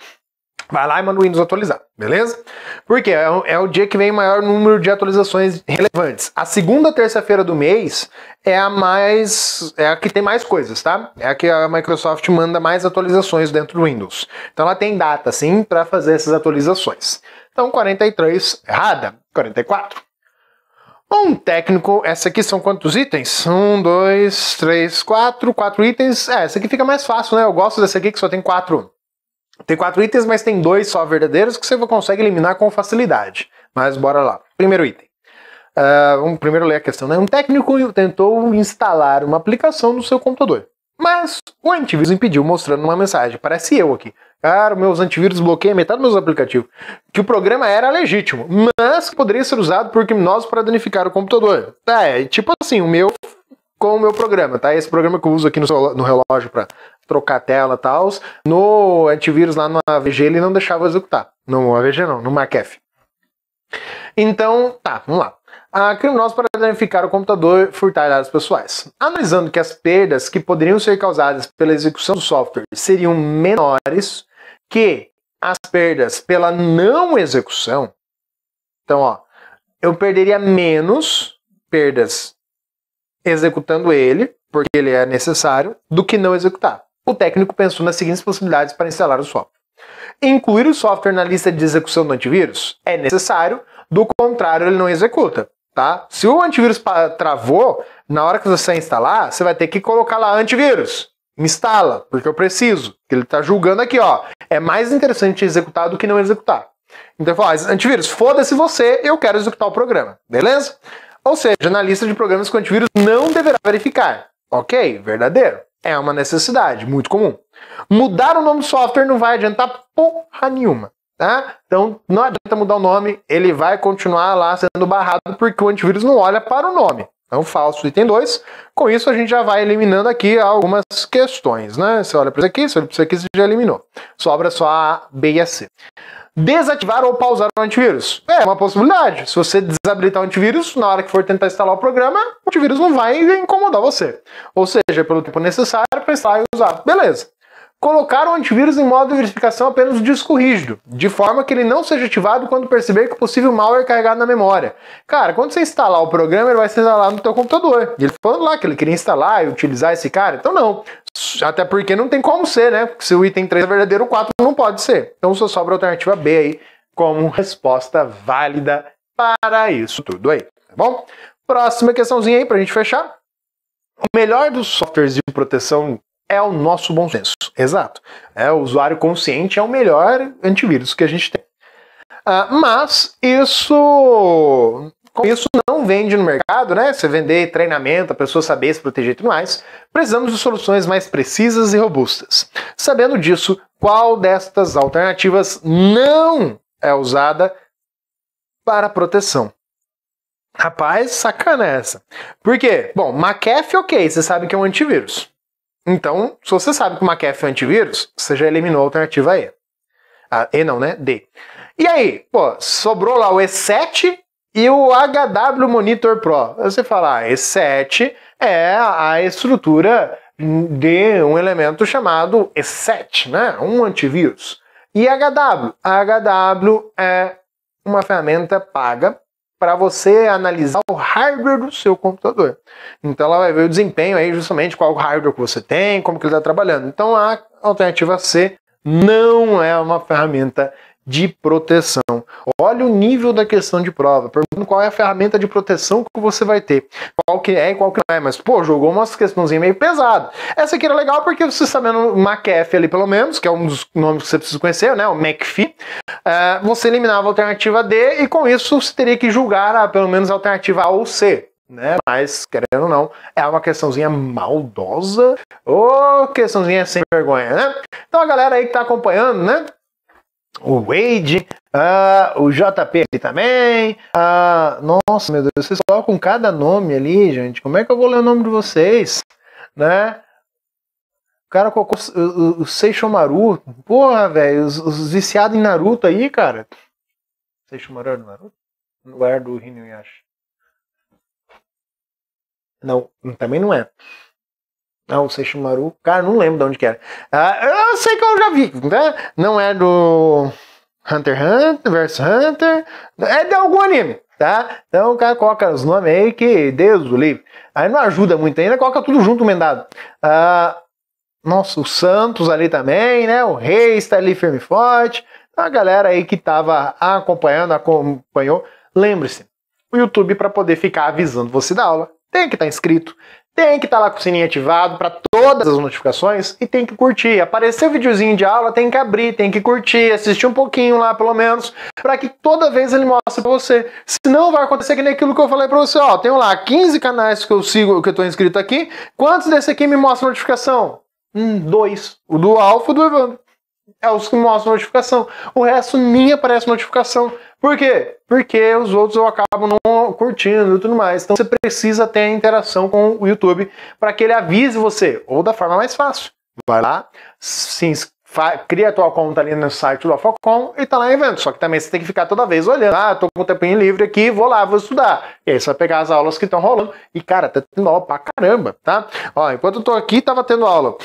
Vai lá e manda o Windows atualizar, beleza? Porque é, é o dia que vem maior número de atualizações relevantes. A segunda terça-feira do mês é a mais. é a que tem mais coisas, tá? É a que a Microsoft manda mais atualizações dentro do Windows. Então ela tem data, sim, para fazer essas atualizações. Então 43, errada. 44. Um técnico, essa aqui são quantos itens? Um, dois, três, quatro, quatro itens. É, essa aqui fica mais fácil, né? Eu gosto dessa aqui que só tem quatro. Tem quatro itens, mas tem dois só verdadeiros que você consegue eliminar com facilidade. Mas bora lá. Primeiro item. É, uh, vamos primeiro ler a questão, né? Um técnico tentou instalar uma aplicação no seu computador, mas o antivírus impediu mostrando uma mensagem. Parece eu aqui. Cara, meus antivírus bloqueiam metade dos meus aplicativos. Que o programa era legítimo, mas poderia ser usado por criminosos para danificar o computador. é tipo assim, o meu com o meu programa, tá? Esse programa que eu uso aqui no, no relógio para trocar a tela e tal. No antivírus lá no AVG ele não deixava executar. No AVG não, no McAfee. Então, tá, vamos lá. A ah, criminosos para danificar o computador furtar dados pessoais. Analisando que as perdas que poderiam ser causadas pela execução do software seriam menores que as perdas pela não execução, então, ó, eu perderia menos perdas executando ele, porque ele é necessário, do que não executar. O técnico pensou nas seguintes possibilidades para instalar o software. Incluir o software na lista de execução do antivírus é necessário, do contrário ele não executa, tá? Se o antivírus travou, na hora que você instalar, você vai ter que colocar lá antivírus instala, porque eu preciso. ele está julgando aqui, ó. É mais interessante executar do que não executar. Então ele fala, ah, antivírus, foda-se você, eu quero executar o programa. Beleza? Ou seja, analista de programas com antivírus não deverá verificar. Ok, verdadeiro. É uma necessidade, muito comum. Mudar o nome do software não vai adiantar porra nenhuma. Tá? Então não adianta mudar o nome, ele vai continuar lá sendo barrado porque o antivírus não olha para o nome. Então, falso item 2. Com isso, a gente já vai eliminando aqui algumas questões, né? Você olha para isso aqui, você olha para isso aqui, você já eliminou. Sobra só a B e a C. Desativar ou pausar o antivírus. É uma possibilidade. Se você desabilitar o antivírus, na hora que for tentar instalar o programa, o antivírus não vai incomodar você. Ou seja, pelo tempo necessário para instalar e usar. Beleza colocaram o antivírus em modo de verificação apenas o disco rígido, de forma que ele não seja ativado quando perceber que o possível malware é carregado na memória. Cara, quando você instalar o programa, ele vai ser instalado no teu computador. E ele tá falando lá que ele queria instalar e utilizar esse cara, então não. Até porque não tem como ser, né? Porque se o item 3 é verdadeiro, o 4 não pode ser. Então só sobra a alternativa B aí como resposta válida para isso tudo aí, tá bom? Próxima questãozinha aí pra gente fechar. O melhor dos softwares de proteção é o nosso bom senso. Exato. É, o usuário consciente é o melhor antivírus que a gente tem. Uh, mas isso isso não vende no mercado, né? Você vender treinamento, a pessoa saber se proteger e tudo mais, precisamos de soluções mais precisas e robustas. Sabendo disso, qual destas alternativas não é usada para proteção? Rapaz, sacana essa. Por quê? Bom, McAfee, ok, você sabe que é um antivírus. Então, se você sabe que o McAfee é um antivírus, você já eliminou a alternativa E. e não, né? D. E aí, pô, sobrou lá o E7 e o HW Monitor Pro. Você fala, ah, E7 é a estrutura de um elemento chamado E7, né? Um antivírus. E HW? HW é uma ferramenta paga para você analisar o hardware do seu computador. Então ela vai ver o desempenho aí justamente qual hardware que você tem, como que ele está trabalhando. Então a alternativa C não é uma ferramenta de proteção. Olha o nível da questão de prova, perguntando qual é a ferramenta de proteção que você vai ter, qual que é e qual que não é, mas pô, jogou umas questãozinhas meio pesadas. Essa aqui era legal porque você sabendo McAfee ali pelo menos, que é um dos nomes que você precisa conhecer, né, o McPhee, uh, é, você eliminava a alternativa D e com isso você teria que julgar a, pelo menos a alternativa A ou C. Né? Mas, querendo ou não, é uma questãozinha maldosa ou questãozinha sem vergonha, né? Então a galera aí que tá acompanhando, né? o Wade, uh, o JP ali também. Uh, nossa, meu Deus, vocês colocam cada nome ali, gente. Como é que eu vou ler o nome de vocês? Né? O cara colocou o, o, o Seishomaru. Porra, velho, os, os, viciados em Naruto aí, cara. Seishomaru é do Naruto? Não é do Inuyasha. Não, também não é. Não, ah, o Maru, Cara, não lembro de onde que era. Ah, eu sei que eu já vi. Né? Não é do Hunter x Hunter versus Hunter. É de algum anime, tá? Então o cara coloca os nomes aí que Deus o livre. Aí não ajuda muito ainda, coloca tudo junto emendado. Ah, nossa, o Santos ali também, né? O Rei está ali firme e forte. A galera aí que estava acompanhando, acompanhou. Lembre-se, o YouTube, para poder ficar avisando você da aula, tem que estar tá inscrito tem que estar tá lá com o sininho ativado para todas as notificações e tem que curtir. aparecer o videozinho de aula, tem que abrir, tem que curtir, assistir um pouquinho lá pelo menos, para que toda vez ele mostre para você. Senão vai acontecer que nem aquilo que eu falei para você, ó, tenho lá 15 canais que eu sigo, que eu tô inscrito aqui, quantos desse aqui me mostra notificação? Hum, dois. O do Alfa e do Evandro é os que mostram notificação. O resto nem aparece notificação. Por quê? Porque os outros eu acabo não curtindo e tudo mais. Então você precisa ter a interação com o YouTube para que ele avise você, ou da forma mais fácil. Vai lá, se inscreve cria a tua conta ali no site do Afocom e tá lá em evento. Só que também você tem que ficar toda vez olhando. Ah, tô com um tempinho livre aqui, vou lá, vou estudar. E aí você vai pegar as aulas que estão rolando. E, cara, tá tendo aula pra caramba, tá? Ó, enquanto eu tô aqui, tava tendo aula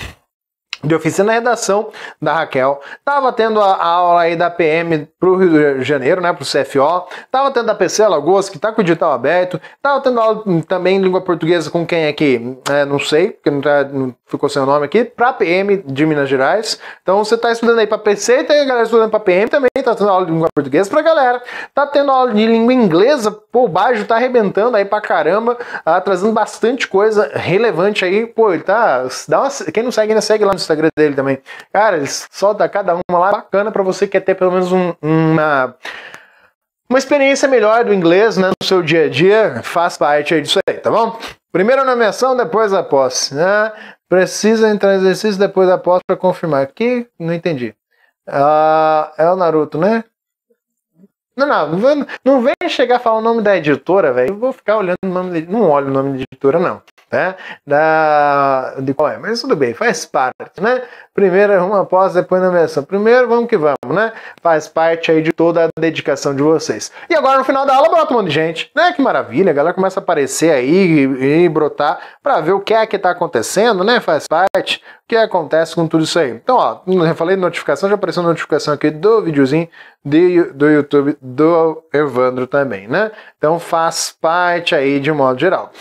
de oficina redação da Raquel. Tava tendo a, a aula aí da PM pro Rio de Janeiro, né, pro CFO. Tava tendo a PC Alagoas, que tá com o digital aberto. Tava tendo aula também em língua portuguesa com quem aqui, é, né, não sei, porque não, tá, não ficou seu nome aqui, pra PM de Minas Gerais. Então você tá estudando aí pra PC, e tem a galera estudando pra PM também, tá tendo aula de língua portuguesa pra galera. Tá tendo aula de língua inglesa, pô, o Bajo tá arrebentando aí pra caramba, ah, trazendo bastante coisa relevante aí. Pô, ele tá... Dá uma, quem não segue ainda, segue lá no Instagram Instagram dele também. Cara, eles solta cada uma lá bacana para você que quer ter pelo menos um, uma uma experiência melhor do inglês né, no seu dia a dia faz parte disso aí, tá bom? Primeiro a nomeação, depois a posse. Né? Precisa entrar em exercício depois da posse para confirmar. Aqui, não entendi. Ah, é o Naruto, né? Não, não, não vem chegar a falar o nome da editora, velho. Eu vou ficar olhando o nome Não olho o nome da editora, não. Né? Da, de qual é, mas tudo bem, faz parte, né? Primeiro é uma a pós, depois nomeação. Primeiro, vamos que vamos, né? Faz parte aí de toda a dedicação de vocês. E agora no final da aula brota um monte de gente, né? Que maravilha, a galera começa a aparecer aí e, e brotar para ver o que é que tá acontecendo, né? Faz parte o que acontece com tudo isso aí. Então, ó, eu falei notificação, já apareceu notificação aqui do videozinho de, do YouTube do Evandro também, né? Então faz parte aí de modo geral.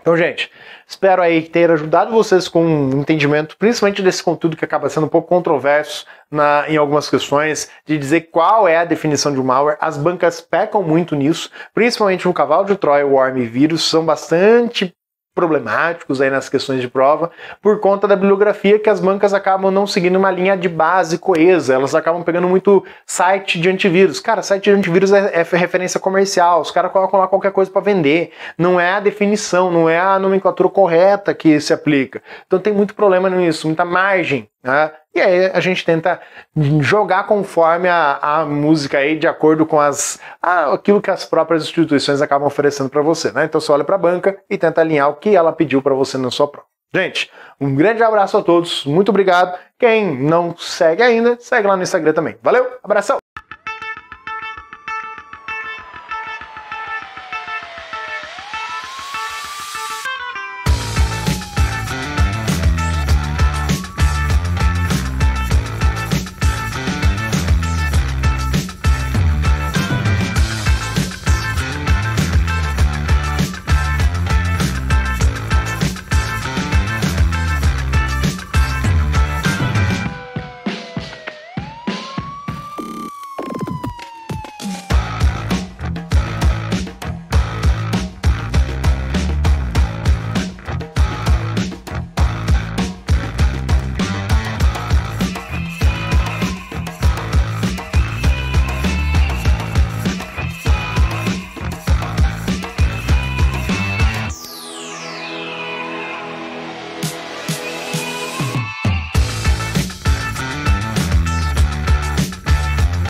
Então, gente, Espero aí ter ajudado vocês com um entendimento, principalmente desse conteúdo que acaba sendo um pouco controverso na, em algumas questões, de dizer qual é a definição de um malware. As bancas pecam muito nisso, principalmente no cavalo de Troia, o arm e Vírus, são bastante problemáticos aí nas questões de prova por conta da bibliografia que as bancas acabam não seguindo uma linha de base coesa, elas acabam pegando muito site de antivírus. Cara, site de antivírus é, é referência comercial, os caras colocam lá qualquer coisa para vender. Não é a definição, não é a nomenclatura correta que se aplica. Então tem muito problema nisso, muita margem né? E aí a gente tenta jogar conforme a, a música aí, de acordo com as, a, aquilo que as próprias instituições acabam oferecendo para você. Né? Então você olha para a banca e tenta alinhar o que ela pediu para você na sua prova. Gente, um grande abraço a todos, muito obrigado. Quem não segue ainda, segue lá no Instagram também. Valeu, abração!